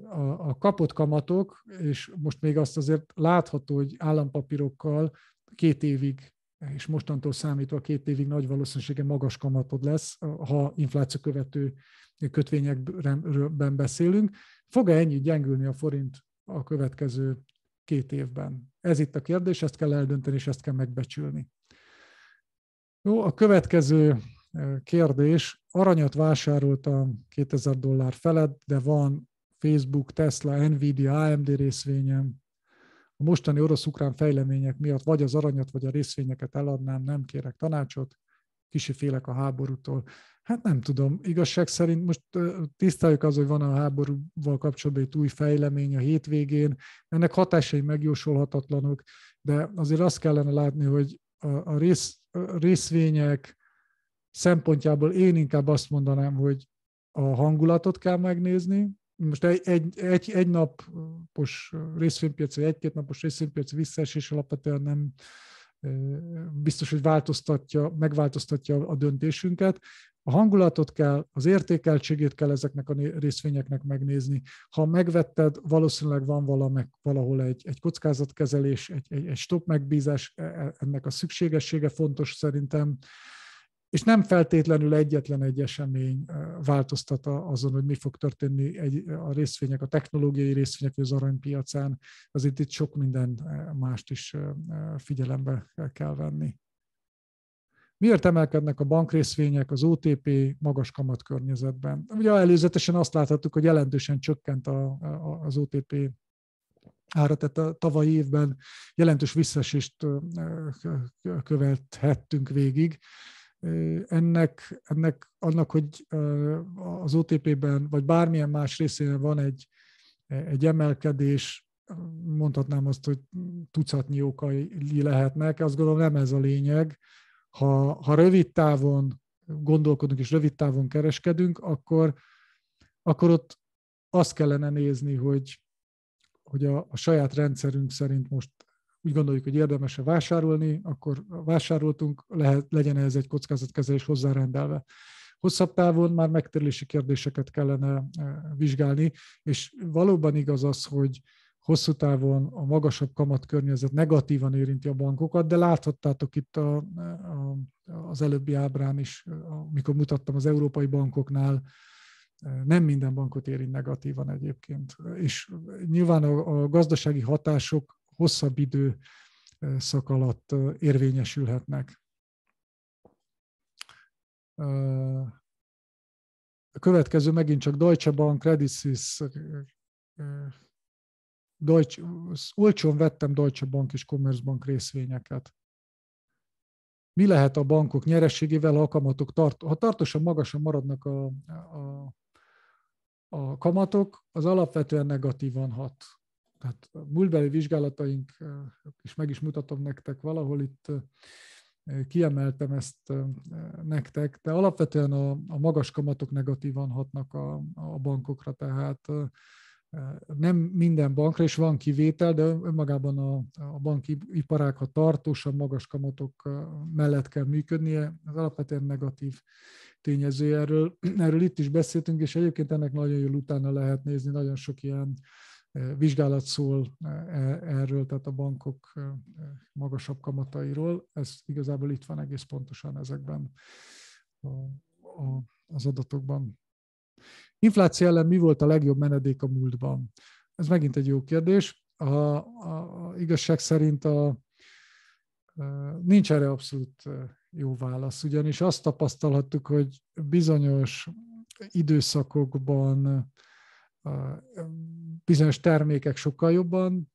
A, a kapott kamatok, és most még azt azért látható, hogy állampapírokkal két évig és mostantól számítva két évig nagy valószínűsége magas kamatod lesz, ha infláció követő kötvényekben beszélünk, Fog-e ennyit gyengülni a forint a következő két évben? Ez itt a kérdés, ezt kell eldönteni, és ezt kell megbecsülni. Jó, a következő e, kérdés. Aranyat vásároltam 2000 dollár felett, de van Facebook, Tesla, Nvidia, AMD részvényem. A mostani orosz-ukrán fejlemények miatt vagy az aranyat, vagy a részvényeket eladnám, nem kérek tanácsot kicsi félek a háborútól. Hát nem tudom, igazság szerint most tiszteljük az, hogy van a háborúval kapcsolatban egy új fejlemény a hétvégén, ennek hatásai megjósolhatatlanok, de azért azt kellene látni, hogy a, rész, részvények szempontjából én inkább azt mondanám, hogy a hangulatot kell megnézni, most egy, egy, egy, egy napos részvénypiaci, egy-két napos részvénypiaci visszaesés alapvetően nem biztos, hogy változtatja, megváltoztatja a döntésünket. A hangulatot kell, az értékeltségét kell ezeknek a részvényeknek megnézni. Ha megvetted, valószínűleg van valamek, valahol egy, egy kockázatkezelés, egy, egy, egy stop megbízás, e, e, ennek a szükségessége fontos szerintem és nem feltétlenül egyetlen egy esemény változtat azon, hogy mi fog történni egy, a részvények, a technológiai részvények, az aranypiacán, azért itt sok minden mást is figyelembe kell venni. Miért emelkednek a bankrészvények az OTP magas kamatkörnyezetben? Ugye előzetesen azt láthattuk, hogy jelentősen csökkent a, a, az OTP ára, tehát a tavalyi évben jelentős visszaesést követhettünk végig ennek, ennek annak, hogy az OTP-ben, vagy bármilyen más részén van egy, egy emelkedés, mondhatnám azt, hogy tucatnyi okai lehetnek, azt gondolom nem ez a lényeg. Ha, ha rövid távon gondolkodunk és rövid távon kereskedünk, akkor, akkor ott azt kellene nézni, hogy, hogy a, a saját rendszerünk szerint most úgy gondoljuk, hogy érdemes-e vásárolni, akkor vásároltunk, lehet, legyen ez egy kockázatkezelés hozzárendelve. Hosszabb távon már megtérülési kérdéseket kellene e, vizsgálni, és valóban igaz az, hogy hosszú távon a magasabb kamatkörnyezet negatívan érinti a bankokat, de láthattátok itt a, e, a, az előbbi ábrán is, e, amikor mutattam az európai bankoknál, nem minden bankot érint negatívan egyébként. És nyilván a, a gazdasági hatások hosszabb idő szak alatt érvényesülhetnek. A következő megint csak Deutsche Bank, Credit Suisse, Deutsche, olcsón vettem Deutsche Bank és Commerzbank részvényeket. Mi lehet a bankok nyerességével, ha kamatok tart, ha tartósan magasan maradnak a, a, a kamatok, az alapvetően negatívan hat Hát a múltbeli vizsgálataink, és meg is mutatom nektek valahol itt, kiemeltem ezt nektek, de alapvetően a, a magas kamatok negatívan hatnak a, a bankokra, tehát nem minden bankra, és van kivétel, de önmagában a, a banki iparák, ha tartósan magas kamatok mellett kell működnie, az alapvetően negatív tényező. Erről, erről itt is beszéltünk, és egyébként ennek nagyon jól utána lehet nézni, nagyon sok ilyen uh, vizsgálat szól e, erről, tehát a bankok magasabb kamatairól. Ez igazából itt van egész pontosan ezekben a, a, az adatokban. Infláció ellen mi volt a legjobb menedék a múltban? Ez megint egy jó kérdés. A, a, a igazság szerint a, a, nincs erre abszolút jó válasz, ugyanis azt tapasztalhattuk, hogy bizonyos időszakokban a bizonyos termékek sokkal jobban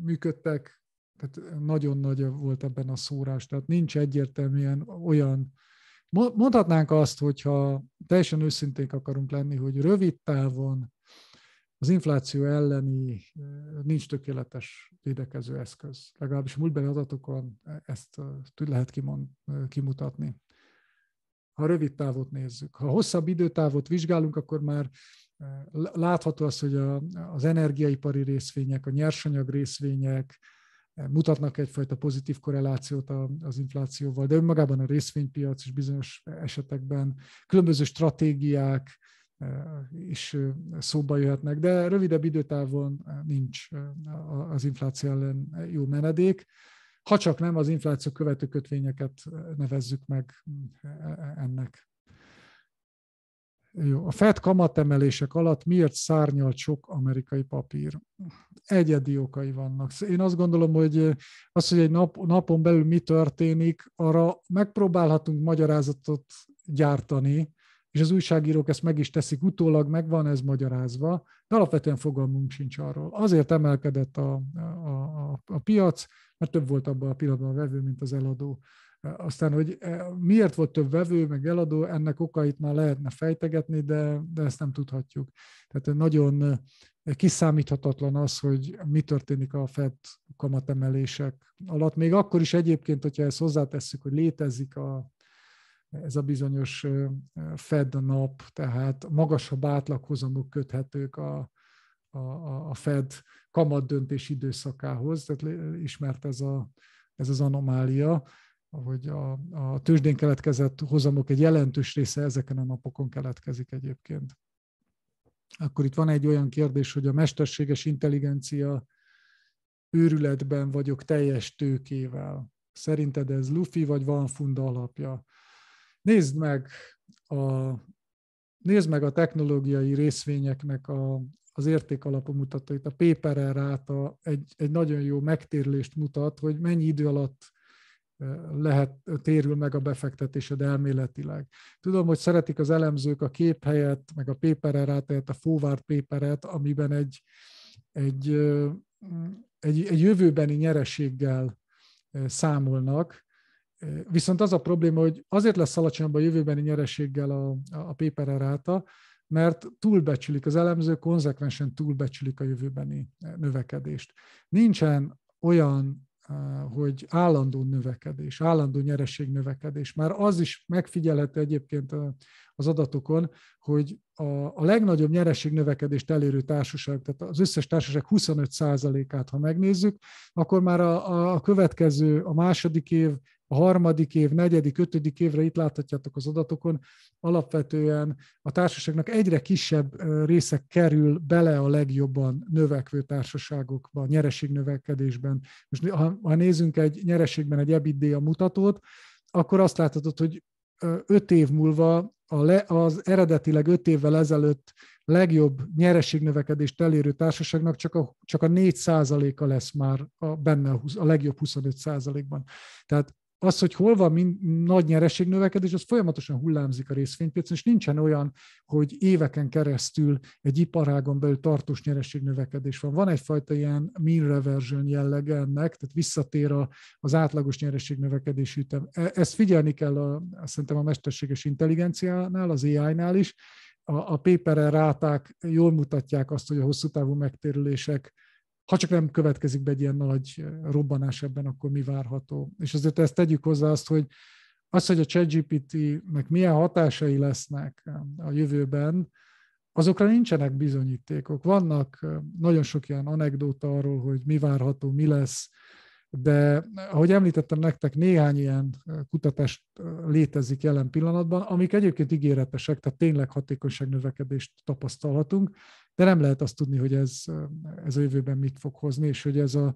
működtek, tehát nagyon nagy volt ebben a szórás, tehát nincs egyértelműen olyan, mondhatnánk azt, hogyha teljesen őszinték akarunk lenni, hogy rövid távon az infláció elleni nincs tökéletes védekező eszköz. Legalábbis múltbeli adatokon ezt tud lehet kimond, kimutatni. Ha rövid távot nézzük. Ha hosszabb időtávot vizsgálunk, akkor már Látható az, hogy a, az energiaipari részvények, a nyersanyag részvények eh, mutatnak egyfajta pozitív korrelációt az inflációval, de önmagában a részvénypiac is bizonyos esetekben különböző stratégiák, eh, is eh, szóba jöhetnek, de rövidebb időtávon nincs az infláció ellen jó menedék. Ha csak nem az infláció követő kötvényeket nevezzük meg ennek. Jó. A FED kamatemelések alatt miért szárnyalt sok amerikai papír? Egyedi okai vannak. Én azt gondolom, hogy az, hogy egy nap, napon belül mi történik, arra megpróbálhatunk magyarázatot gyártani, és az újságírók ezt meg is teszik, utólag meg van ez magyarázva, de alapvetően fogalmunk sincs arról. Azért emelkedett a, a, a, a piac, mert több volt abban a pillanatban a vevő, mint az eladó. Aztán, hogy e, miért volt több vevő, meg eladó, ennek okait már lehetne fejtegetni, de, de ezt nem tudhatjuk. Tehát nagyon e, kiszámíthatatlan az, hogy mi történik a FED kamatemelések alatt. Még akkor is egyébként, hogyha ezt hozzátesszük, hogy létezik a, ez a bizonyos e, Fed nap, tehát magasabb átlaghoz, köthetők a, a, a Fed kamat döntés időszakához, tehát ismert ez, a, ez az anomália ahogy a, a tőzsdén keletkezett hozamok egy jelentős része ezeken a napokon keletkezik egyébként. Akkor itt van egy olyan kérdés, hogy a mesterséges intelligencia őrületben vagyok teljes tőkével. Szerinted ez lufi vagy van funda alapja? Nézd meg a, nézd meg a technológiai részvényeknek a, az alapú mutatóit. A paper ráta egy, egy nagyon jó megtérlést mutat, hogy mennyi idő alatt lehet, térül meg a befektetésed elméletileg. Tudom, hogy szeretik az elemzők a kép helyett, meg a paper tehát a fóvárt paperet, amiben egy, egy, egy, egy jövőbeni nyereséggel számolnak, Viszont az a probléma, hogy azért lesz alacsonyabb a jövőbeni nyereséggel a, a paper ráta, mert túlbecsülik az elemzők, konzekvensen túlbecsülik a jövőbeni növekedést. Nincsen olyan hogy állandó növekedés, állandó nyereség növekedés. Már az is megfigyelhető egyébként az adatokon, hogy a, a legnagyobb nyereség növekedést elérő társaság, tehát az összes társaság 25%-át, ha megnézzük, akkor már a, a következő, a második év a harmadik év, negyedik, ötödik évre, itt láthatjátok az adatokon, alapvetően a társaságnak egyre kisebb része kerül bele a legjobban növekvő társaságokba, nyereségnövekedésben. Most ha, ha nézzünk egy nyereségben egy EBITDA mutatót, akkor azt láthatod, hogy öt év múlva a le, az eredetileg öt évvel ezelőtt legjobb nyereségnövekedést elérő társaságnak csak a, csak a 4 a lesz már a, benne a, 20, a legjobb 25 ban Tehát az, hogy hol van mind, nagy nyereségnövekedés, az folyamatosan hullámzik a részvénypiacon, és nincsen olyan, hogy éveken keresztül egy iparágon belül tartós nyereségnövekedés van. Van egyfajta ilyen mean reversion jellege ennek, tehát visszatér a, az átlagos nyereségnövekedési ütem. E, ezt figyelni kell a, szerintem a mesterséges intelligenciánál, az AI-nál is. A, a paperre ráták jól mutatják azt, hogy a hosszú távú megtérülések ha csak nem következik be egy ilyen nagy robbanás ebben, akkor mi várható. És azért ezt tegyük hozzá azt, hogy az, hogy a ChatGPT-nek milyen hatásai lesznek a jövőben, azokra nincsenek bizonyítékok. Vannak nagyon sok ilyen anekdóta arról, hogy mi várható, mi lesz, de ahogy említettem nektek, néhány ilyen kutatás létezik jelen pillanatban, amik egyébként ígéretesek, tehát tényleg hatékonyság növekedést tapasztalhatunk, de nem lehet azt tudni, hogy ez, ez a jövőben mit fog hozni, és hogy ez a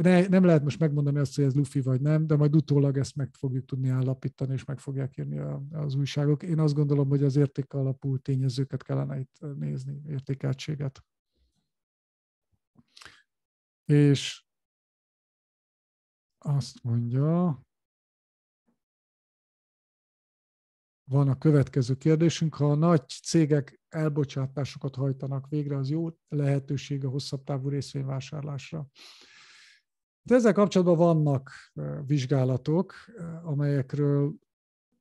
ne, nem lehet most megmondani azt, hogy ez lufi vagy nem, de majd utólag ezt meg fogjuk tudni állapítani, és meg fogják írni a, az újságok. Én azt gondolom, hogy az érték alapú tényezőket kellene itt nézni, értékeltséget. És azt mondja, van a következő kérdésünk. Ha a nagy cégek elbocsátásokat hajtanak végre, az jó lehetőség a hosszabb távú részvényvásárlásra. De hát ezzel kapcsolatban vannak eh, vizsgálatok, eh, amelyekről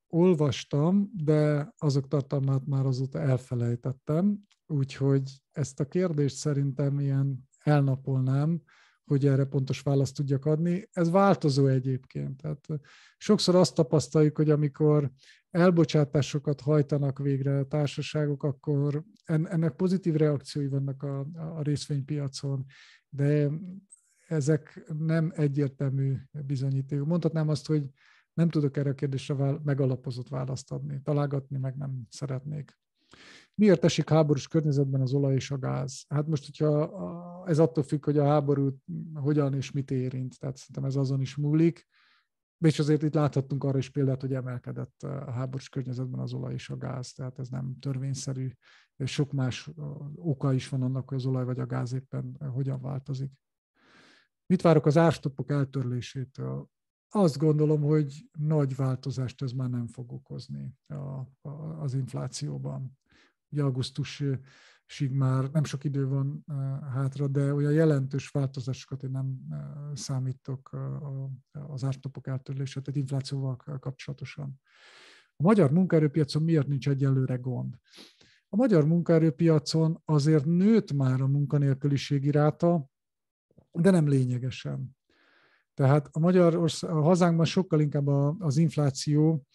olvastam, de azok tartalmát már azóta elfelejtettem, úgyhogy ezt a kérdést szerintem ilyen elnapolnám, hogy erre pontos választ tudjak adni. Ez változó egyébként. Tehát sokszor azt tapasztaljuk, hogy amikor elbocsátásokat hajtanak végre a társaságok, akkor ennek pozitív reakciói vannak a, a részvénypiacon, de ezek nem egyértelmű bizonyítékok. Mondhatnám azt, hogy nem tudok erre a kérdésre megalapozott választ adni. Találgatni meg nem szeretnék. Miért esik háborús környezetben az olaj és a gáz? Hát most, hogyha ez attól függ, hogy a háború hogyan és mit érint, tehát szerintem ez azon is múlik. És azért itt láthattunk arra is példát, hogy emelkedett a háborús környezetben az olaj és a gáz, tehát ez nem törvényszerű. Sok más oka is van annak, hogy az olaj vagy a gáz éppen hogyan változik. Mit várok az árstopok eltörlésétől? Azt gondolom, hogy nagy változást ez már nem fog okozni a, a, az inflációban ugye augusztusig már nem sok idő van hátra, de olyan jelentős változásokat én nem számítok az ártopok eltörlése, tehát inflációval kapcsolatosan. A magyar munkaerőpiacon miért nincs egyelőre gond? A magyar munkaerőpiacon azért nőtt már a munkanélküliségi ráta, de nem lényegesen. Tehát a magyar ország, a hazánkban sokkal inkább az infláció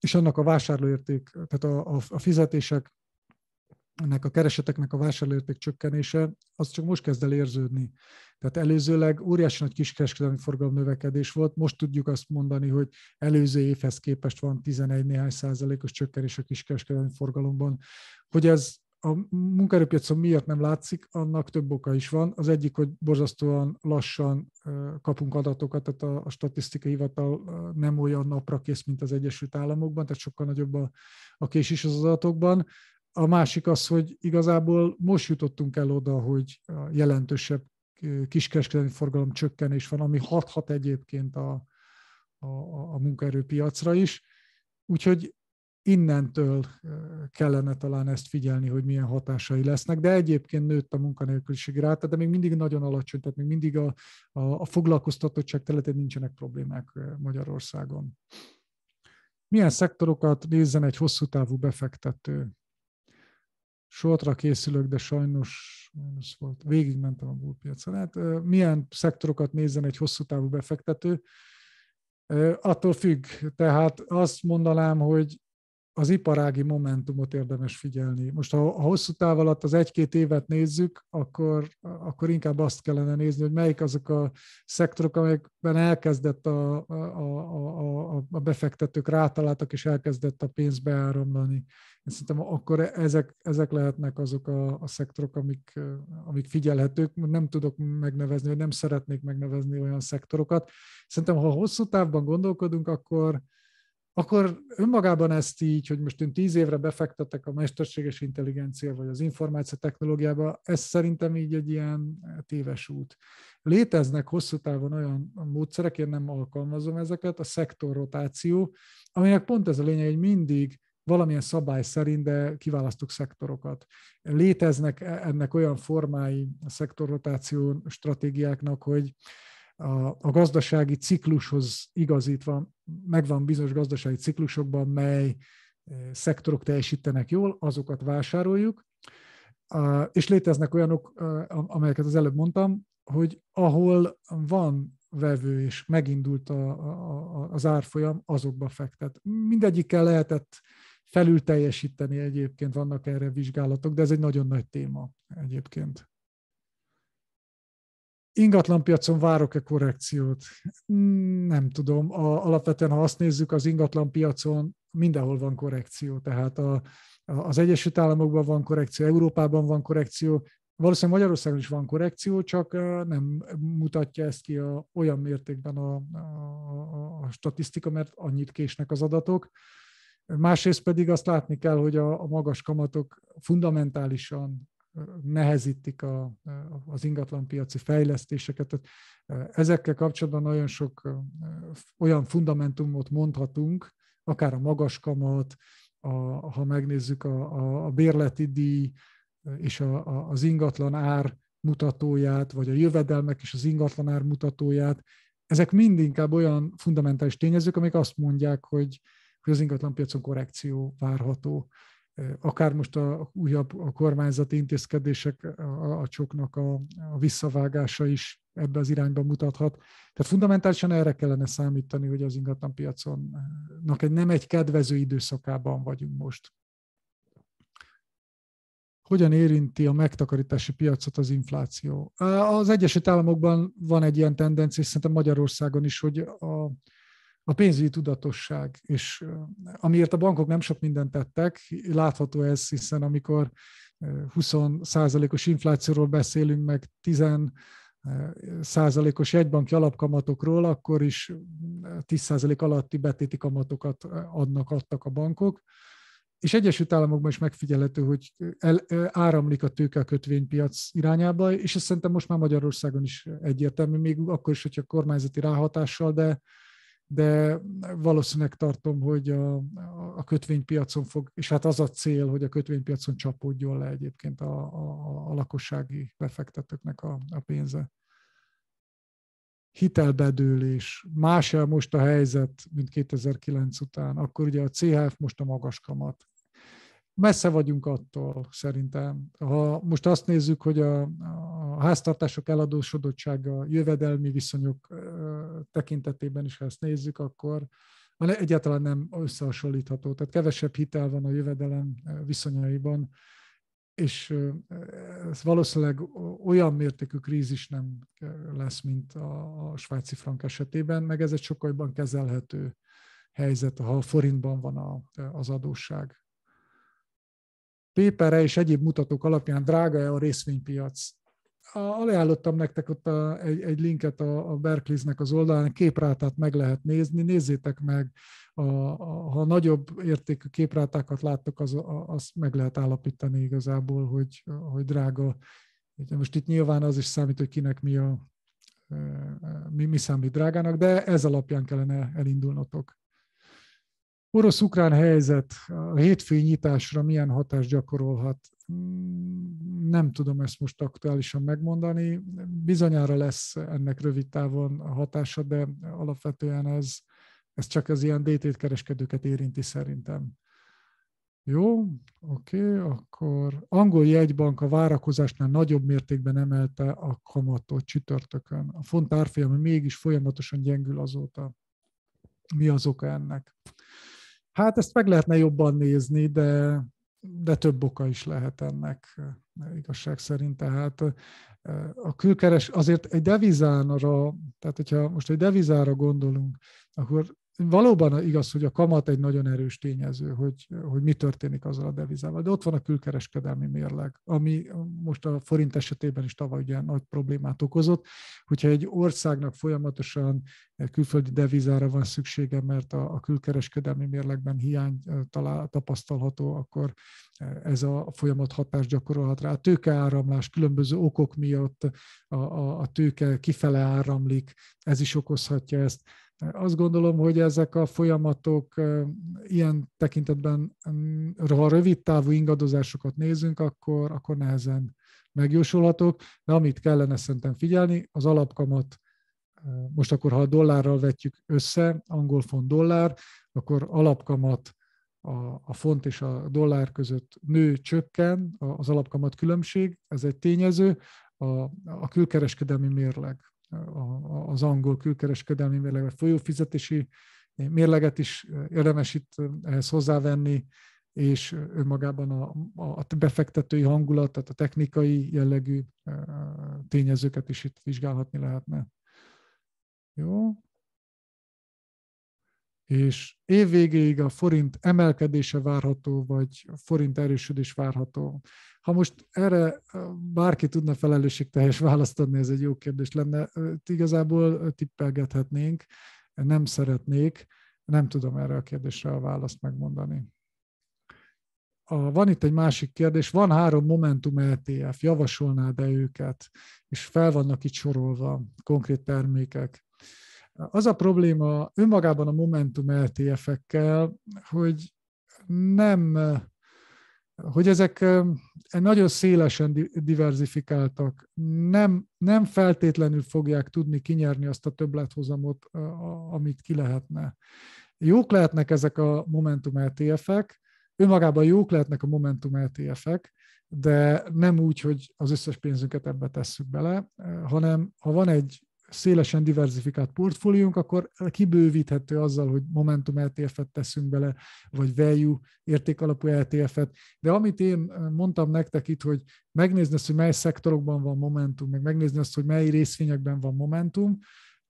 és annak a vásárlóérték, tehát a, a, a fizetések ennek a kereseteknek a vásárlóérték csökkenése, az csak most kezd el érződni. Tehát előzőleg óriási nagy kiskereskedelmi forgalom növekedés volt, most tudjuk azt mondani, hogy előző évhez képest van 11 néhány százalékos csökkenés a kiskereskedelmi forgalomban. Hogy ez a munkaerőpiacon miért nem látszik, annak több oka is van. Az egyik, hogy borzasztóan lassan kapunk adatokat, tehát a, a statisztikai hivatal nem olyan napra kész, mint az Egyesült Államokban, tehát sokkal nagyobb a, a késés az adatokban. A másik az, hogy igazából most jutottunk el oda, hogy jelentősebb kiskereskedelmi forgalom csökkenés van, ami hathat egyébként a, a, a munkaerőpiacra is. Úgyhogy innentől kellene talán ezt figyelni, hogy milyen hatásai lesznek, de egyébként nőtt a munkanélküliség ráta, de még mindig nagyon alacsony, tehát még mindig a, a, a foglalkoztatottság területén nincsenek problémák Magyarországon. Milyen szektorokat nézzen egy hosszú távú befektető? Sortra készülök, de sajnos volt. Végigmentem a búlpiacon. Hát, milyen szektorokat nézzen egy hosszú távú befektető? Attól függ. Tehát azt mondanám, hogy az iparági momentumot érdemes figyelni. Most ha a hosszú táv alatt az egy-két évet nézzük, akkor, akkor inkább azt kellene nézni, hogy melyik azok a szektorok, amelyekben elkezdett a, a, a, a, a befektetők rátaláltak, és elkezdett a pénz beáramlani. Én szerintem akkor ezek, ezek lehetnek azok a, a szektorok, amik, amik figyelhetők. Nem tudok megnevezni, vagy nem szeretnék megnevezni olyan szektorokat. Szerintem, ha hosszú távban gondolkodunk, akkor, akkor önmagában ezt így, hogy most én tíz évre befektetek a mesterséges intelligencia vagy az információ technológiába, ez szerintem így egy ilyen téves út. Léteznek hosszú távon olyan módszerek, én nem alkalmazom ezeket, a szektorrotáció, aminek pont ez a lényeg, hogy mindig valamilyen szabály szerint, de kiválasztok szektorokat. Léteznek e-, ennek olyan formái a szektorrotáció stratégiáknak, hogy a, a gazdasági ciklushoz igazítva, megvan bizonyos gazdasági ciklusokban, mely eh, szektorok teljesítenek jól, azokat vásároljuk, és léteznek olyanok, eh, amelyeket az előbb mondtam, hogy ahol van vevő, és megindult a, a, az árfolyam, azokba fektet. Mindegyikkel lehetett felül teljesíteni egyébként, vannak erre vizsgálatok, de ez egy nagyon nagy téma egyébként. Ingatlanpiacon várok-e korrekciót? Nem tudom. A, alapvetően, ha azt nézzük, az ingatlanpiacon mindenhol van korrekció. Tehát a, az Egyesült Államokban van korrekció, Európában van korrekció, valószínűleg Magyarországon is van korrekció, csak nem mutatja ezt ki a, olyan mértékben a, a, a statisztika, mert annyit késnek az adatok. Másrészt pedig azt látni kell, hogy a, a magas kamatok fundamentálisan nehezítik a, az ingatlanpiaci fejlesztéseket. Tehát e, ezekkel kapcsolatban nagyon sok e, olyan fundamentumot mondhatunk, akár a magas kamat, a, ha megnézzük a, a, a bérleti díj e, és a, a, az ingatlan ár mutatóját, vagy a jövedelmek és az ingatlan ár mutatóját, ezek mind inkább olyan fundamentális tényezők, amik azt mondják, hogy, hogy az ingatlanpiacon korrekció várható akár most a újabb a kormányzati intézkedések, a, a csoknak a, a visszavágása is ebbe az irányba mutathat. Tehát fundamentálisan erre kellene számítani, hogy az ingatlanpiaconnak egy, nem egy kedvező időszakában vagyunk most. Hogyan érinti a megtakarítási piacot az infláció? Az Egyesült Államokban van egy ilyen tendencia, és szerintem Magyarországon is, hogy a, a pénzügyi tudatosság, és amiért a bankok nem sok mindent tettek, látható ez, hiszen amikor 20%-os inflációról beszélünk, meg 10 százalékos egybanki alapkamatokról, akkor is 10 százalék alatti betéti kamatokat adnak, adtak a bankok. És Egyesült Államokban is megfigyelhető, hogy el, áramlik a tőke a kötvénypiac irányába, és ez szerintem most már Magyarországon is egyértelmű, még akkor is, hogyha kormányzati ráhatással, de, de valószínűleg tartom, hogy a, a kötvénypiacon fog, és hát az a cél, hogy a kötvénypiacon csapódjon le egyébként a, a, a lakossági befektetőknek a, a pénze. Hitelbedőlés. Más el most a helyzet, mint 2009 után. Akkor ugye a CHF most a magas kamat messze vagyunk attól szerintem. Ha most azt nézzük, hogy a, a háztartások eladósodottsága, jövedelmi viszonyok tekintetében is, ha ezt nézzük, akkor egyáltalán nem összehasonlítható. Tehát kevesebb hitel van a jövedelem viszonyaiban, és ez valószínűleg olyan mértékű krízis nem lesz, mint a, a svájci frank esetében, meg ez egy sokkal jobban kezelhető helyzet, ha a forintban van a, az adósság pépere és egyéb mutatók alapján drága-e a részvénypiac. Aleállottam nektek ott a, egy, egy linket a, a Berkeley-nek az oldalán, képrátát meg lehet nézni, nézzétek meg, a, a, ha nagyobb értékű képrátákat láttok, az, meg lehet állapítani igazából, hogy, hogy drága. Most itt nyilván az is számít, hogy kinek mi a e, e, mi, mi számít drágának, de ez alapján kellene elindulnotok. Orosz-ukrán helyzet a hétfői nyitásra milyen hatást gyakorolhat? Nem tudom ezt most aktuálisan megmondani. Bizonyára lesz ennek rövid távon hatása, de alapvetően ez, ez csak az ilyen DT kereskedőket érinti szerintem. Jó, oké, okay, akkor angol jegybank a várakozásnál nagyobb mértékben emelte a kamatot csütörtökön. A font árfolyama mégis folyamatosan gyengül azóta. Mi az oka ennek? Hát ezt meg lehetne jobban nézni, de, de több oka is lehet ennek eh, igazság szerint. Tehát eh, a külkeres, azért egy devizára, tehát hogyha most egy devizára gondolunk, akkor valóban igaz, hogy a kamat egy nagyon erős tényező, hogy, hogy mi történik azzal a devizával. De ott van a külkereskedelmi mérleg, ami most a forint esetében is tavaly ugye nagy problémát okozott. Hogyha egy országnak folyamatosan külföldi devizára van szüksége, mert a, a külkereskedelmi mérlegben hiány e, talál, tapasztalható, akkor e, ez a folyamat hatást gyakorolhat rá. A tőkeáramlás különböző okok miatt a, a, a tőke kifele áramlik, ez is okozhatja ezt azt gondolom, hogy ezek a folyamatok ilyen tekintetben, ha rövid távú ingadozásokat nézünk, akkor, akkor nehezen megjósolhatók, de amit kellene szerintem figyelni, az alapkamat most akkor, ha a dollárral vetjük össze, angol font dollár, akkor alapkamat a, a font és a dollár között nő, csökken az alapkamat különbség, ez egy tényező, a, a külkereskedelmi mérleg az angol külkereskedelmi mérleget, folyófizetési mérleget is érdemes itt ehhez hozzávenni, és önmagában a, a befektetői hangulat, tehát a technikai jellegű e, tényezőket is itt vizsgálhatni lehetne. Jó. És évvégéig a forint emelkedése várható, vagy a forint erősödés várható. Ha most erre bárki tudna felelősségteljes választ adni, ez egy jó kérdés lenne. Igazából tippelgethetnénk, nem szeretnék, nem tudom erre a kérdésre a választ megmondani. A, van itt egy másik kérdés, van három Momentum ETF, javasolnád-e őket? És fel vannak itt sorolva konkrét termékek. Az a probléma önmagában a Momentum ETF-ekkel, hogy nem hogy ezek nagyon szélesen diverzifikáltak, nem, nem feltétlenül fogják tudni kinyerni azt a többlethozamot, amit ki lehetne. Jók lehetnek ezek a Momentum ETF-ek, önmagában jók lehetnek a Momentum ETF-ek, de nem úgy, hogy az összes pénzünket ebbe tesszük bele, hanem ha van egy szélesen diversifikált portfóliónk, akkor kibővíthető azzal, hogy Momentum ETF-et teszünk bele, vagy Value értékalapú ETF-et. De amit én mondtam nektek itt, hogy megnézni azt, hogy mely szektorokban van Momentum, meg megnézni azt, hogy mely részvényekben van Momentum,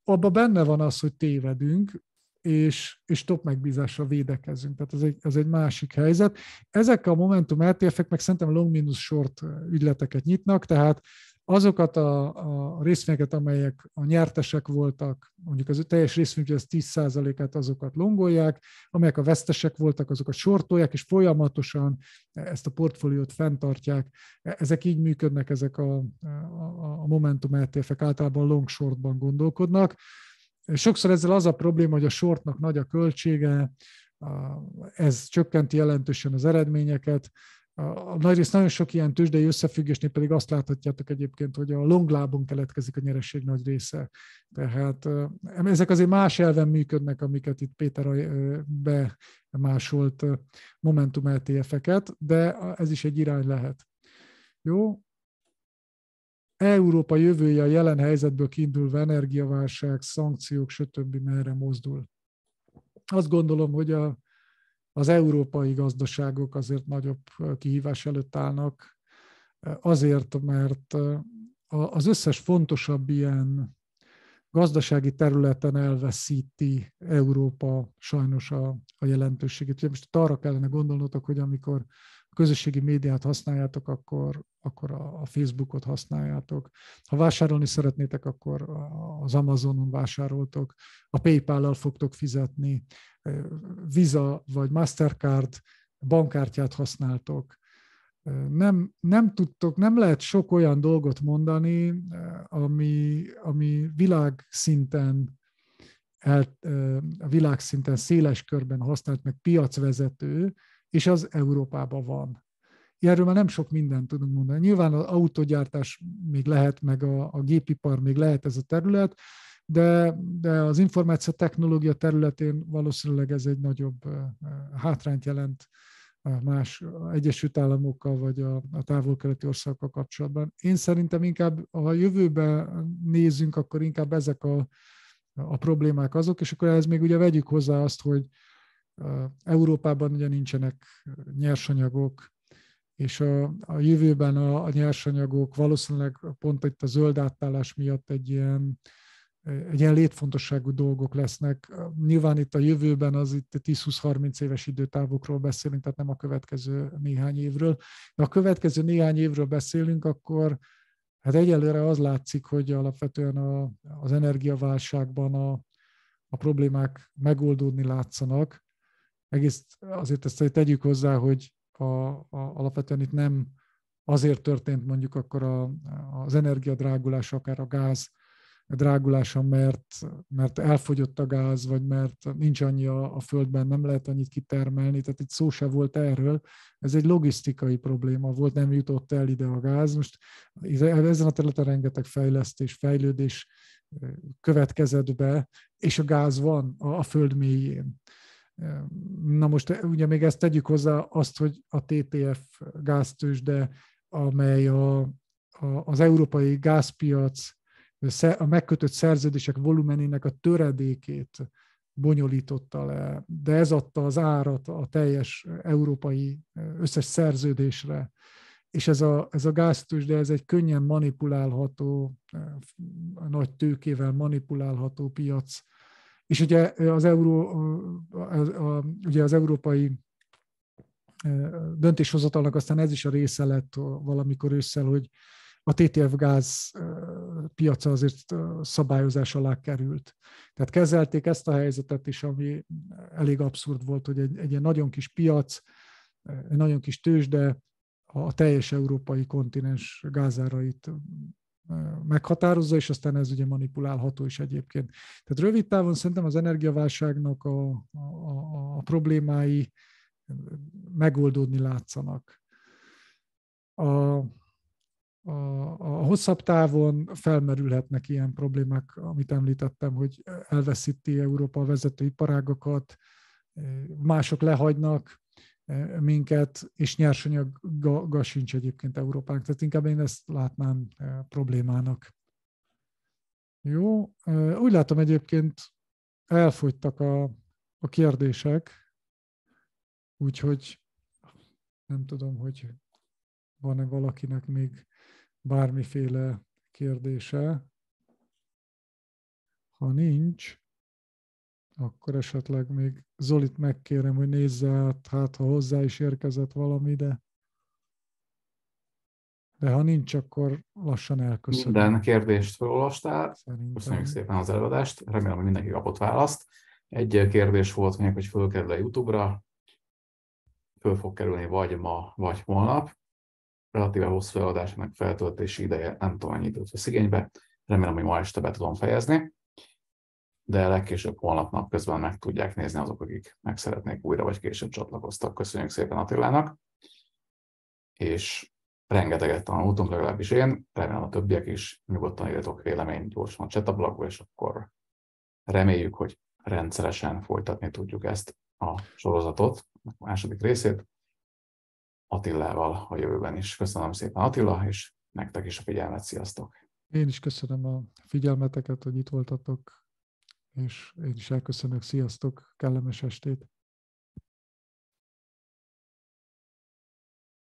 abban benne van az, hogy tévedünk, és, és top megbízásra védekezünk. Tehát ez egy, ez egy másik helyzet. Ezek a Momentum ETF-ek meg szerintem long minus short ügyleteket nyitnak, tehát azokat a, a részvényeket, amelyek a nyertesek voltak, mondjuk az teljes részvények, az 10%-át azokat longolják, amelyek a vesztesek voltak, azokat sortolják, és folyamatosan ezt a portfóliót fenntartják. Ezek így működnek, ezek a, a, a Momentum ETF-ek általában long-shortban gondolkodnak. Sokszor ezzel az a probléma, hogy a shortnak nagy a költsége, ez csökkenti jelentősen az eredményeket, a nagyrészt nagyon sok ilyen tőzsdei összefüggésnél pedig azt láthatjátok egyébként, hogy a longlábon keletkezik a nyereség nagy része. Tehát ezek azért más elven működnek, amiket itt Péter bemásolt Momentum ltf e eket de ez is egy irány lehet. Jó, Európa jövője a jelen helyzetből kiindulva energiaválság, szankciók, stb. merre mozdul. Azt gondolom, hogy a az európai gazdaságok azért nagyobb kihívás előtt állnak, azért, mert az összes fontosabb ilyen gazdasági területen elveszíti Európa sajnos a, a jelentőségét. Ugye most arra kellene gondolnotok, hogy amikor közösségi médiát használjátok, akkor, akkor a Facebookot használjátok. Ha vásárolni szeretnétek, akkor az Amazonon vásároltok, a PayPal-al fogtok fizetni, Visa vagy Mastercard bankkártyát használtok. Nem, nem tudtok, nem lehet sok olyan dolgot mondani, ami, ami világszinten el, világszinten széles körben használt, meg piacvezető, és az Európában van. Erről már nem sok mindent tudunk mondani. Nyilván az autogyártás még lehet, meg a, a gépipar még lehet ez a terület, de, de az információ technológia területén valószínűleg ez egy nagyobb hátrányt jelent más Egyesült Államokkal vagy a, a távol-keleti országokkal kapcsolatban. Én szerintem inkább, ha a jövőbe nézzünk, akkor inkább ezek a, a problémák azok, és akkor ehhez még ugye vegyük hozzá azt, hogy Európában ugye nincsenek nyersanyagok, és a, a jövőben a, a nyersanyagok valószínűleg pont itt a zöld átállás miatt egy ilyen, egy ilyen létfontosságú dolgok lesznek. Nyilván itt a jövőben az itt 10-20-30 éves időtávokról beszélünk, tehát nem a következő néhány évről. De a következő néhány évről beszélünk, akkor hát egyelőre az látszik, hogy alapvetően a, az energiaválságban a, a problémák megoldódni látszanak, egész azért ezt hogy tegyük hozzá, hogy a, a, alapvetően itt nem azért történt mondjuk akkor a, az energiadrágulás, akár a gáz drágulása, mert, mert elfogyott a gáz, vagy mert nincs annyi a, a földben, nem lehet annyit kitermelni, tehát itt szó se volt erről. Ez egy logisztikai probléma volt, nem jutott el ide a gáz. Most ezen a területen rengeteg fejlesztés, fejlődés következett be, és a gáz van a, a föld mélyén. Na most eh, ugye még ezt tegyük hozzá azt, hogy a TTF de amely a, a, az európai gázpiac a megkötött szerződések volumenének a töredékét bonyolította le, de ez adta az árat a teljes európai eh, összes szerződésre. És ez a, ez a gáztős, de ez egy könnyen manipulálható, eh, nagy tőkével manipulálható piac és ugye az, Euró, az, a, ugye az európai döntéshozatalnak aztán ez is a része lett valamikor ősszel, hogy a TTF gáz piaca azért szabályozás alá került. Tehát kezelték ezt a helyzetet is, ami elég abszurd volt, hogy egy, egy ilyen nagyon kis piac, egy nagyon kis tőzsde a teljes európai kontinens gázárait meghatározza, és aztán ez ugye manipulálható is egyébként. Tehát rövid távon szerintem az energiaválságnak a, a, a problémái megoldódni látszanak. A, a, a hosszabb távon felmerülhetnek ilyen problémák, amit említettem, hogy elveszíti Európa a vezető iparágokat, mások lehagynak, Eh, minket, és nyersanyaga sincs egyébként Európának, tehát inkább én ezt látnám eh, problémának. Jó, eh, úgy látom egyébként elfogytak a, a kérdések, úgyhogy nem tudom, hogy van-e valakinek még bármiféle kérdése. Ha nincs, akkor esetleg még Zolit megkérem, hogy nézze át, hát ha hozzá is érkezett valami, de, de ha nincs, akkor lassan elköszönöm. Minden kérdést felolvastál. Szerintem. Köszönjük szépen az előadást. Remélem, hogy mindenki kapott választ. Egy kérdés volt még, hogy fölkerül a YouTube-ra. Föl fog kerülni vagy ma, vagy holnap. Relatíve hosszú előadásának feltöltési ideje, nem tudom, mennyit vesz igénybe. Remélem, hogy ma este be tudom fejezni de legkésőbb holnap napközben meg tudják nézni azok, akik meg szeretnék újra vagy később csatlakoztak. Köszönjük szépen Attilának, és rengeteget tanultunk, legalábbis én, remélem a többiek is, nyugodtan írjatok véleményt gyorsan a csetablakba, és akkor reméljük, hogy rendszeresen folytatni tudjuk ezt a sorozatot, a második részét, Attilával a jövőben is. Köszönöm szépen Attila, és nektek is a figyelmet, sziasztok! Én is köszönöm a figyelmeteket, hogy itt voltatok és én is elköszönök, sziasztok, kellemes estét!